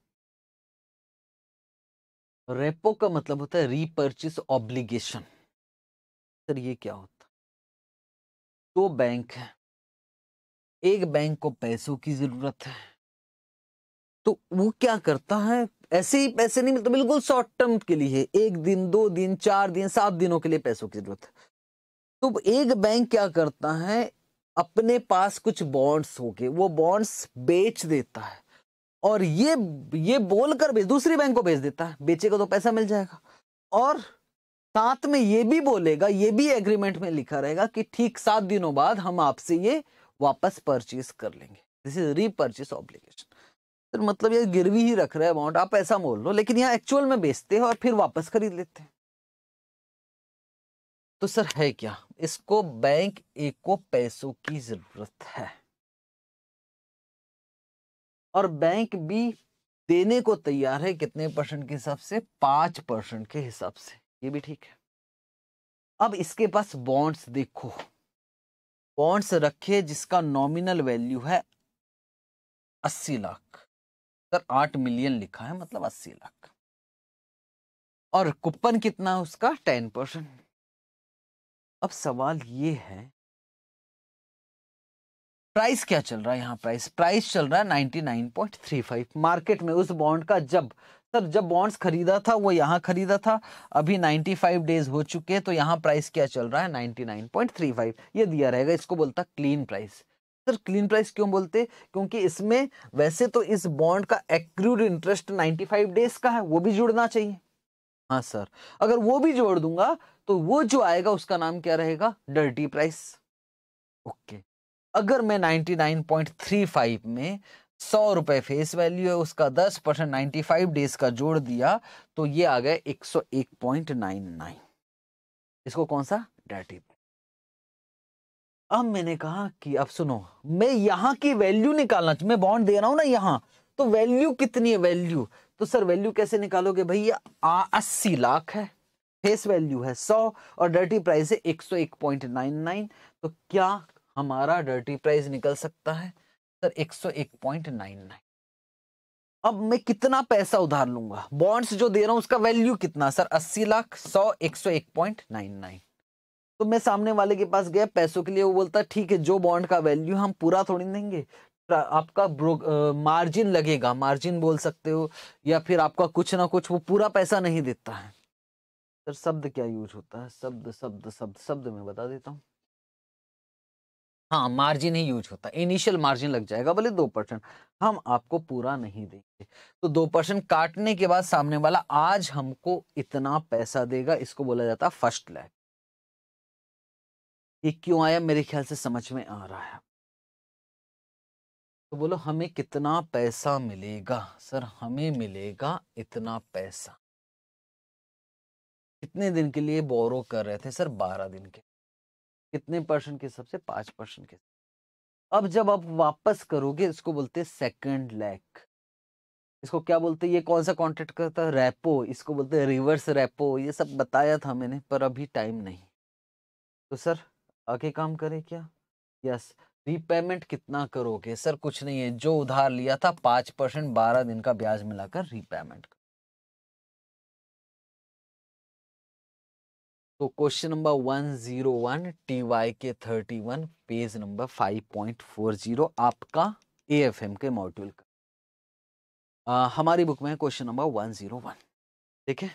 रेपो का मतलब होता है रीपर्चेस ऑब्लिगेशन सर ये क्या होता दो तो बैंक है एक बैंक को पैसों की जरूरत है तो वो क्या करता है ऐसे ही पैसे नहीं मिलते बिल्कुल शॉर्ट टर्म के लिए एक दिन दो दिन चार दिन सात दिनों के लिए पैसों की जरूरत है तो एक बैंक क्या करता है अपने पास कुछ बॉन्ड्स हो गए वो बॉन्ड्स बेच देता है और ये ये बोलकर भेज दूसरी बैंक को बेच देता है बेचेगा तो पैसा मिल जाएगा और साथ में ये भी बोलेगा ये भी एग्रीमेंट में लिखा रहेगा कि ठीक सात दिनों बाद हम आपसे ये वापस परचेज कर लेंगे दिस इज रीपर्चेस ऑब्लिगेशन तो मतलब ये गिरवी ही रख रहे हैं अमाउंट आप पैसा मोल लो लेकिन यहाँ एक्चुअल में बेचते हैं और फिर वापस खरीद लेते हैं तो सर है क्या इसको बैंक एक को पैसों की जरूरत है और बैंक भी देने को तैयार है कितने परसेंट के हिसाब से पांच परसेंट के हिसाब से ये भी ठीक है अब इसके पास बॉन्ड्स देखो बॉन्ड्स रखे जिसका नॉमिनल वैल्यू है अस्सी लाख सर आठ मिलियन लिखा है मतलब अस्सी लाख और कुपन कितना उसका टेन परसेंट अब सवाल ये है प्राइस क्या चल रहा है यहाँ प्राइस प्राइस चल रहा है ninety nine point three five market में उस बॉन्ड का जब सर जब बॉन्ड्स खरीदा था वो यहाँ खरीदा था अभी नाइन्टी फाइव डेज हो चुके हैं तो यहाँ प्राइस क्या चल रहा है ninety nine point three five ये दिया रहेगा इसको बोलता clean price sir clean price क्यों बोलते क्योंकि इसमें वैसे तो इस बॉन्ड का एक्रूड इंटरेस्ट 95 डेज का है वो भी जुड़ना चाहिए हाँ सर अगर वो भी जोड़ दूंगा तो वो जो आएगा उसका नाम क्या रहेगा डर्टी प्राइस ओके अगर मैं 99.35 में सौ रुपए फेस वैल्यू है उसका 10 परसेंट नाइन्टी डेज का जोड़ दिया तो ये आ गया नाइन इसको कौन सा डर्टी अब मैंने कहा कि अब सुनो मैं यहाँ की वैल्यू निकालना मैं बॉन्ड दे रहा हूँ ना यहाँ तो वैल्यू कितनी है वैल्यू तो सर वैल्यू कैसे निकालोगे भैया अस्सी लाख है फेस वैल्यू है सौ और डर्टी प्राइस है एक सौ एक पॉइंट नाइन नाइन तो क्या हमारा डर्टी प्राइस निकल सकता है सर एक सौ एक पॉइंट नाइन नाइन अब मैं कितना पैसा उधार लूंगा बॉन्ड्स जो दे रहा हूं उसका वैल्यू कितना सर अस्सी लाख सौ एक सौ एक पॉइंट नाइन नाइन तो मैं सामने वाले के पास गया पैसों के लिए वो बोलता ठीक है जो बॉन्ड का वैल्यू हम पूरा थोड़ी देंगे आपका मार्जिन लगेगा मार्जिन बोल सकते हो या फिर आपका कुछ ना कुछ वो पूरा पैसा नहीं देता है सर शब्द क्या यूज होता है शब्द शब्द शब्द शब्द में बता देता हूँ हाँ मार्जिन ही यूज होता है इनिशियल मार्जिन लग जाएगा बोले दो परसेंट हम आपको पूरा नहीं देंगे तो दो परसेंट काटने के बाद सामने वाला आज हमको इतना पैसा देगा इसको बोला जाता है फर्स्ट लैक ये क्यों आया मेरे ख्याल से समझ में आ रहा है तो बोलो हमें कितना पैसा मिलेगा सर हमें मिलेगा इतना पैसा कितने दिन के लिए बोरो कर रहे थे सर बारह दिन के कितने परसेंट के हिसाब से पांच परसेंट के अब जब आप वापस करोगे इसको बोलते हैं सेकंड लैक इसको क्या बोलते हैं ये कौन सा कॉन्ट्रैक्ट करता है रेपो इसको बोलते हैं रिवर्स रेपो ये सब बताया था मैंने पर अभी टाइम नहीं तो सर आगे काम करे क्या यस रीपेमेंट कितना करोगे सर कुछ नहीं है जो उधार लिया था पांच परसेंट बारह दिन का ब्याज मिलाकर रीपेमेंट तो question number one zero one T Y K thirty one page number five point four zero आपका ए एफ एम के मॉड्यूल का आ, हमारी बुक में question number one zero one ठीक है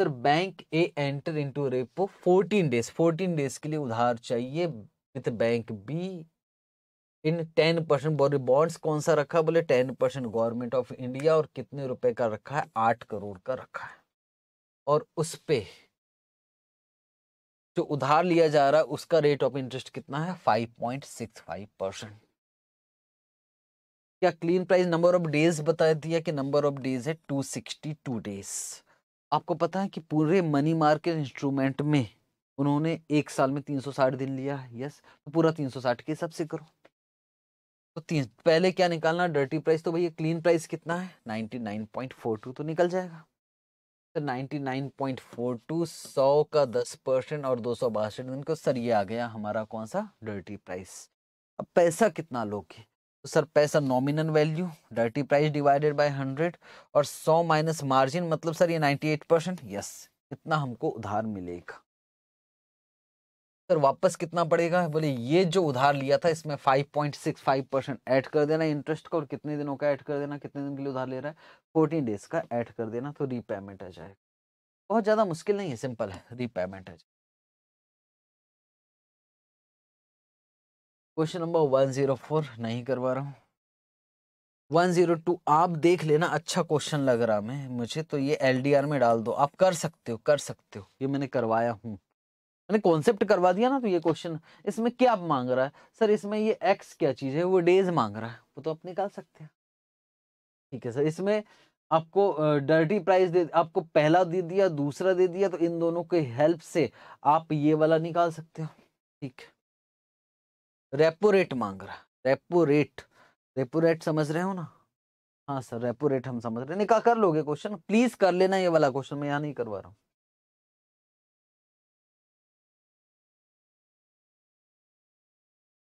sir bank A enter into repo 14 days 14 days के लिए उधार चाहिए with bank B in 10 percent bonds कौन सा रखा बोले 10 परसेंट गवर्नमेंट ऑफ इंडिया और कितने रुपए का रखा है आठ करोड़ का रखा है और उस पे जो उधार लिया जा रहा है उसका रेट ऑफ इंटरेस्ट कितना है 5.65 परसेंट क्या clean price number of days बता दिया कि नंबर ऑफ डेज है 262 डेज आपको पता है कि पूरे मनी मार्केट इंस्ट्रूमेंट में उन्होंने एक साल में तीन सौ साठ दिन लिया है यस तो पूरा तीन सौ साठ के हिसाब से करो तो तीन पहले क्या निकालना डर्टी प्राइस तो भैया क्लीन प्राइस कितना है ninety nine point four two तो निकल जाएगा तो ninety nine point four two सौ का दस परसेंट और दो सौ बासठ दिन को सर ये आ गया हमारा कौन सा डर्टी प्राइस अब पैसा कितना लोगे तो सर पैसा nominal value dirty price divided by hundred और सौ माइनस मार्जिन मतलब सर ये नाइन्टी एट परसेंट यस इतना हमको उधार मिलेगा सर वापस कितना पड़ेगा बोले ये जो उधार लिया था इसमें five point six five percent add कर देना इंटरेस्ट का और कितने दिनों का ऐड कर देना कितने दिन के लिए उधार ले रहा है फोर्टीन डेज का ऐड कर देना तो रीपेमेंट आ जाएगा बहुत ज़्यादा मुश्किल नहीं है सिंपल है रीपेमेंट आ जाएगा question number one zero four नहीं करवा रहा हूँ वन जीरो टू आप देख लेना अच्छा क्वेश्चन लग रहा मैं मुझे तो ये एल में डाल दो आप कर सकते हो कर सकते हो ये मैंने करवाया हूँ मैंने कॉन्सेप्ट करवा दिया ना तो ये क्वेश्चन इसमें क्या मांग रहा है सर इसमें ये एक्स क्या चीज़ है वो डेज मांग रहा है वो तो आप निकाल सकते हैं ठीक है सर इसमें आपको डर्टी प्राइस दे आपको पहला दे दिया दूसरा दे दिया तो इन दोनों के हेल्प से आप ये वाला निकाल सकते हो ठीक है रेपो रेट मांग रहा है रेपो रेट रेपो रेट समझ रहे हो ना हाँ सर रेपो रेट हम समझ रहे हैं निकाह कर लोगे क्वेश्चन प्लीज कर लेना ये वाला क्वेश्चन मैं यहाँ नहीं करवा रहा हूँ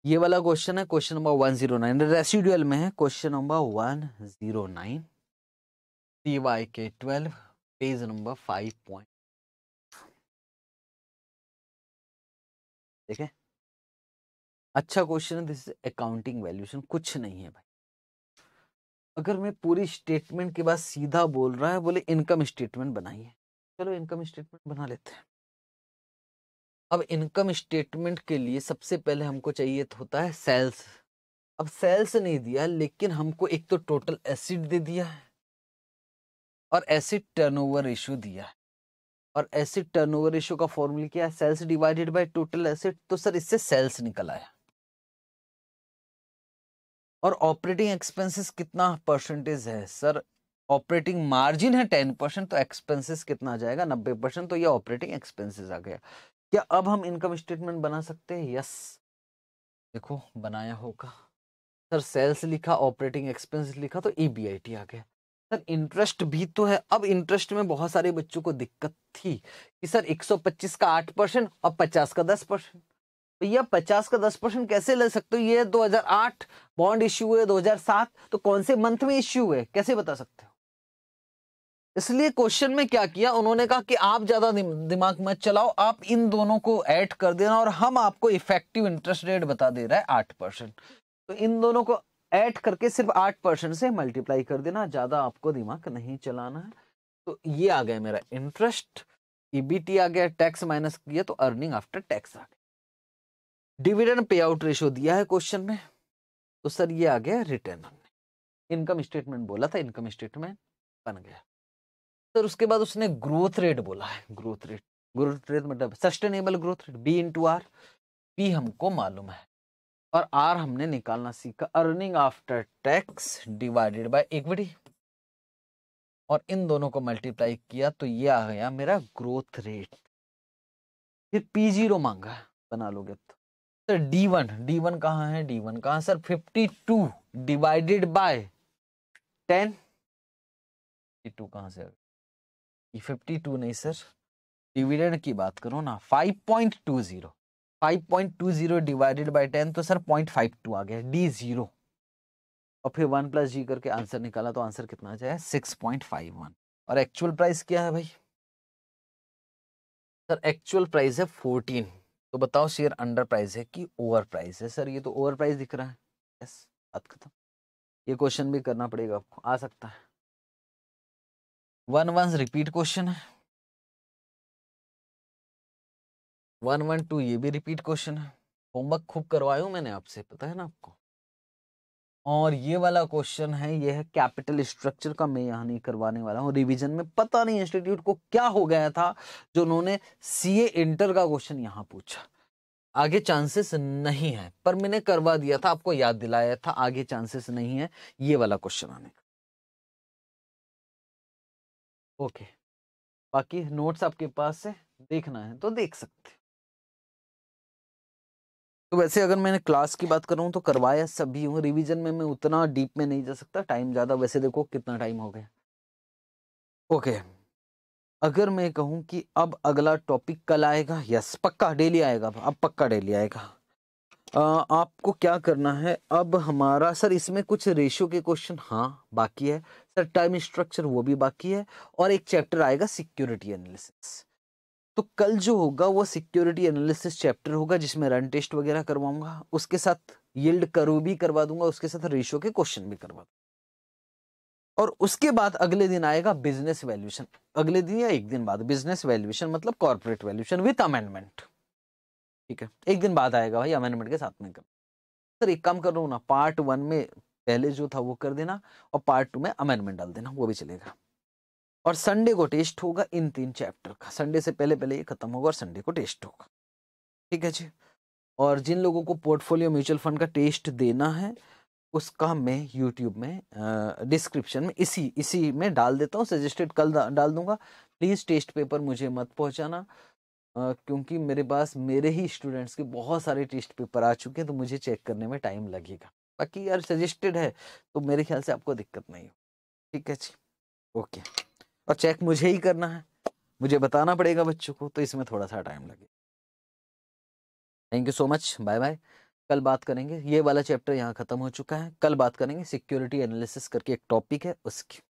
ये वाला क्वेश्चन है question number one zero nine residual में है question number one zero nine C Y K twelve page number five point ठीक है अच्छा क्वेश्चन है दिस अकाउंटिंग वैल्यूशन कुछ नहीं है भाई अगर मैं पूरी स्टेटमेंट के बाद सीधा बोल रहा है बोले इनकम स्टेटमेंट बनाइए चलो इनकम स्टेटमेंट बना लेते हैं अब इनकम स्टेटमेंट के लिए सबसे पहले हमको चाहिए तो होता है सेल्स अब सेल्स नहीं दिया लेकिन हमको एक तो टोटल एसिड दे दिया है और एसिड टर्नओवर रेशियो दिया है और एसिड टर्नओवर रेशियो का फॉर्मूला क्या है sales divided by total acid तो सर इससे सेल्स निकल आया और ऑपरेटिंग एक्सपेंसेस कितना परसेंटेज है सर ऑपरेटिंग मार्जिन है टेन परसेंट तो एक्सपेंसेस कितना आ जाएगा नब्बे परसेंट तो ये ऑपरेटिंग एक्सपेंसेस आ गया क्या अब हम इनकम स्टेटमेंट बना सकते हैं यस देखो बनाया होगा सर सेल्स लिखा ऑपरेटिंग एक्सपेंस लिखा तो ई बी आई टी आ गया सर इंटरेस्ट भी तो है अब इंटरेस्ट में बहुत सारे बच्चों को दिक्कत थी कि सर 125 का 8 परसेंट और 50 का 10 परसेंट भैया पचास का दस परसेंट कैसे ले सकते हो ये 2008 बॉन्ड इश्यू हुए 2007 तो कौन से मंथ में इश्यू हुए कैसे बता सकते हो इसलिए क्वेश्चन में क्या किया उन्होंने कहा कि आप ज्यादा दिमाग मत चलाओ आप इन दोनों को ऐड कर देना और हम आपको इफेक्टिव इंटरेस्ट रेट बता दे रहा है आठ परसेंट तो इन दोनों को ऐड करके सिर्फ आठ परसेंट से मल्टीप्लाई कर देना ज्यादा आपको दिमाग नहीं चलाना है तो ये आ गया मेरा इंटरेस्ट ईबीटी e आ गया टैक्स माइनस किया तो अर्निंग आफ्टर टैक्स आ गया डिविडेंड पे आउट रेशियो दिया है क्वेश्चन में तो सर ये आ गया रिटर्न हमने इनकम स्टेटमेंट बोला था इनकम स्टेटमेंट बन गया सर उसके बाद उसने ग्रोथ रेट बोला है ग्रोथ रेट ग्रोथ रेट मतलब sustainable growth rate B in R P हमको मालूम है और आर हमने निकालना सीखा earning after tax divided by equity और इन दोनों को मल्टीप्लाई किया तो ये आ गया मेरा ग्रोथ रेट फिर पी जीरो मांगा बना लोगे तो तो डी वन डी वन कहाँ है डी वन कहाँ sir fifty two divided by ten fifty two कहाँ से ये फिफ्टी टू नहीं सर डिविडेंड की बात करो ना five point two zero five point two zero divided by ten तो सर पॉइंट फाइव टू आ गया डी जीरो और फिर वन प्लस जी करके आंसर निकाला तो आंसर कितना आ जाए सिक्स पॉइंट फाइव वन और एक्चुअल प्राइस क्या है भाई सर एक्चुअल प्राइस है फोर्टीन तो बताओ शेयर अंडर प्राइस है कि ओवर प्राइस है सर ये तो ओवर प्राइस दिख रहा है यस बात खत्म ये क्वेश्चन भी करना पड़ेगा आपको आ सकता है वन वन रिपीट क्वेश्चन है वन वन टू ये भी रिपीट क्वेश्चन है होमवर्क खूब करवाया मैंने आपसे पता है ना आपको और ये वाला क्वेश्चन है ये है कैपिटल स्ट्रक्चर का मैं यहाँ नहीं करवाने वाला हूँ रिवीजन में पता नहीं इंस्टीट्यूट को क्या हो गया था जो उन्होंने सीए इंटर का क्वेश्चन यहाँ पूछा आगे चांसेस नहीं है पर मैंने करवा दिया था आपको याद दिलाया था आगे चांसेस नहीं है ये वाला क्वेश्चन आने का ओके बाकी नोट्स आपके पास है देखना है तो देख सकते तो वैसे अगर मैंने क्लास की बात करूँ तो करवाया सभी हूँ रिवीजन में मैं उतना डीप में नहीं जा सकता टाइम ज़्यादा वैसे देखो कितना टाइम हो गया ओके अगर मैं कहूँ कि अब अगला टॉपिक कल आएगा यस पक्का डेली आएगा अब पक्का डेली आएगा आ, आपको क्या करना है अब हमारा सर इसमें कुछ रेशो के क्वेश्चन हाँ बाकी है सर टाइम स्ट्रक्चर वो भी बाकी है और एक चैप्टर आएगा सिक्योरिटी एनालिसिस तो कल जो होगा वो सिक्योरिटी एनालिसिस चैप्टर होगा जिसमें रन टेस्ट वगैरह करवाऊंगा उसके साथ यील्ड करो भी करवा दूंगा उसके साथ रेशो के क्वेश्चन भी करवा दूंगा और उसके बाद अगले दिन आएगा बिजनेस वैल्यूएशन अगले दिन या एक दिन बाद बिजनेस वैल्यूएशन मतलब कॉर्पोरेट वैल्यूएशन विथ अमेंडमेंट ठीक है एक दिन बाद आएगा भाई अमेंडमेंट के साथ में कर सर एक काम कर रहा हूँ ना पार्ट वन में पहले जो था वो कर देना और पार्ट टू में अमेंडमेंट डाल देना वो भी चलेगा और संडे को टेस्ट होगा इन तीन चैप्टर का संडे से पहले पहले ये खत्म होगा और संडे को टेस्ट होगा ठीक है जी और जिन लोगों को पोर्टफोलियो म्यूचुअल फंड का टेस्ट देना है उसका मैं यूट्यूब में डिस्क्रिप्शन में इसी इसी में डाल देता हूँ सजेस्टेड कल डाल दूंगा प्लीज़ टेस्ट पेपर मुझे मत पहुँचाना क्योंकि मेरे पास मेरे ही स्टूडेंट्स के बहुत सारे टेस्ट पेपर आ चुके हैं तो मुझे चेक करने में टाइम लगेगा बाकी यार सजेस्टेड है तो मेरे ख्याल से आपको दिक्कत नहीं हो ठीक है जी ओके और चेक मुझे ही करना है मुझे बताना पड़ेगा बच्चों को तो इसमें थोड़ा सा टाइम लगेगा thank you so much bye bye कल बात करेंगे ये वाला चैप्टर यहाँ ख़त्म हो चुका है कल बात करेंगे सिक्योरिटी एनालिसिस करके एक टॉपिक है उसकी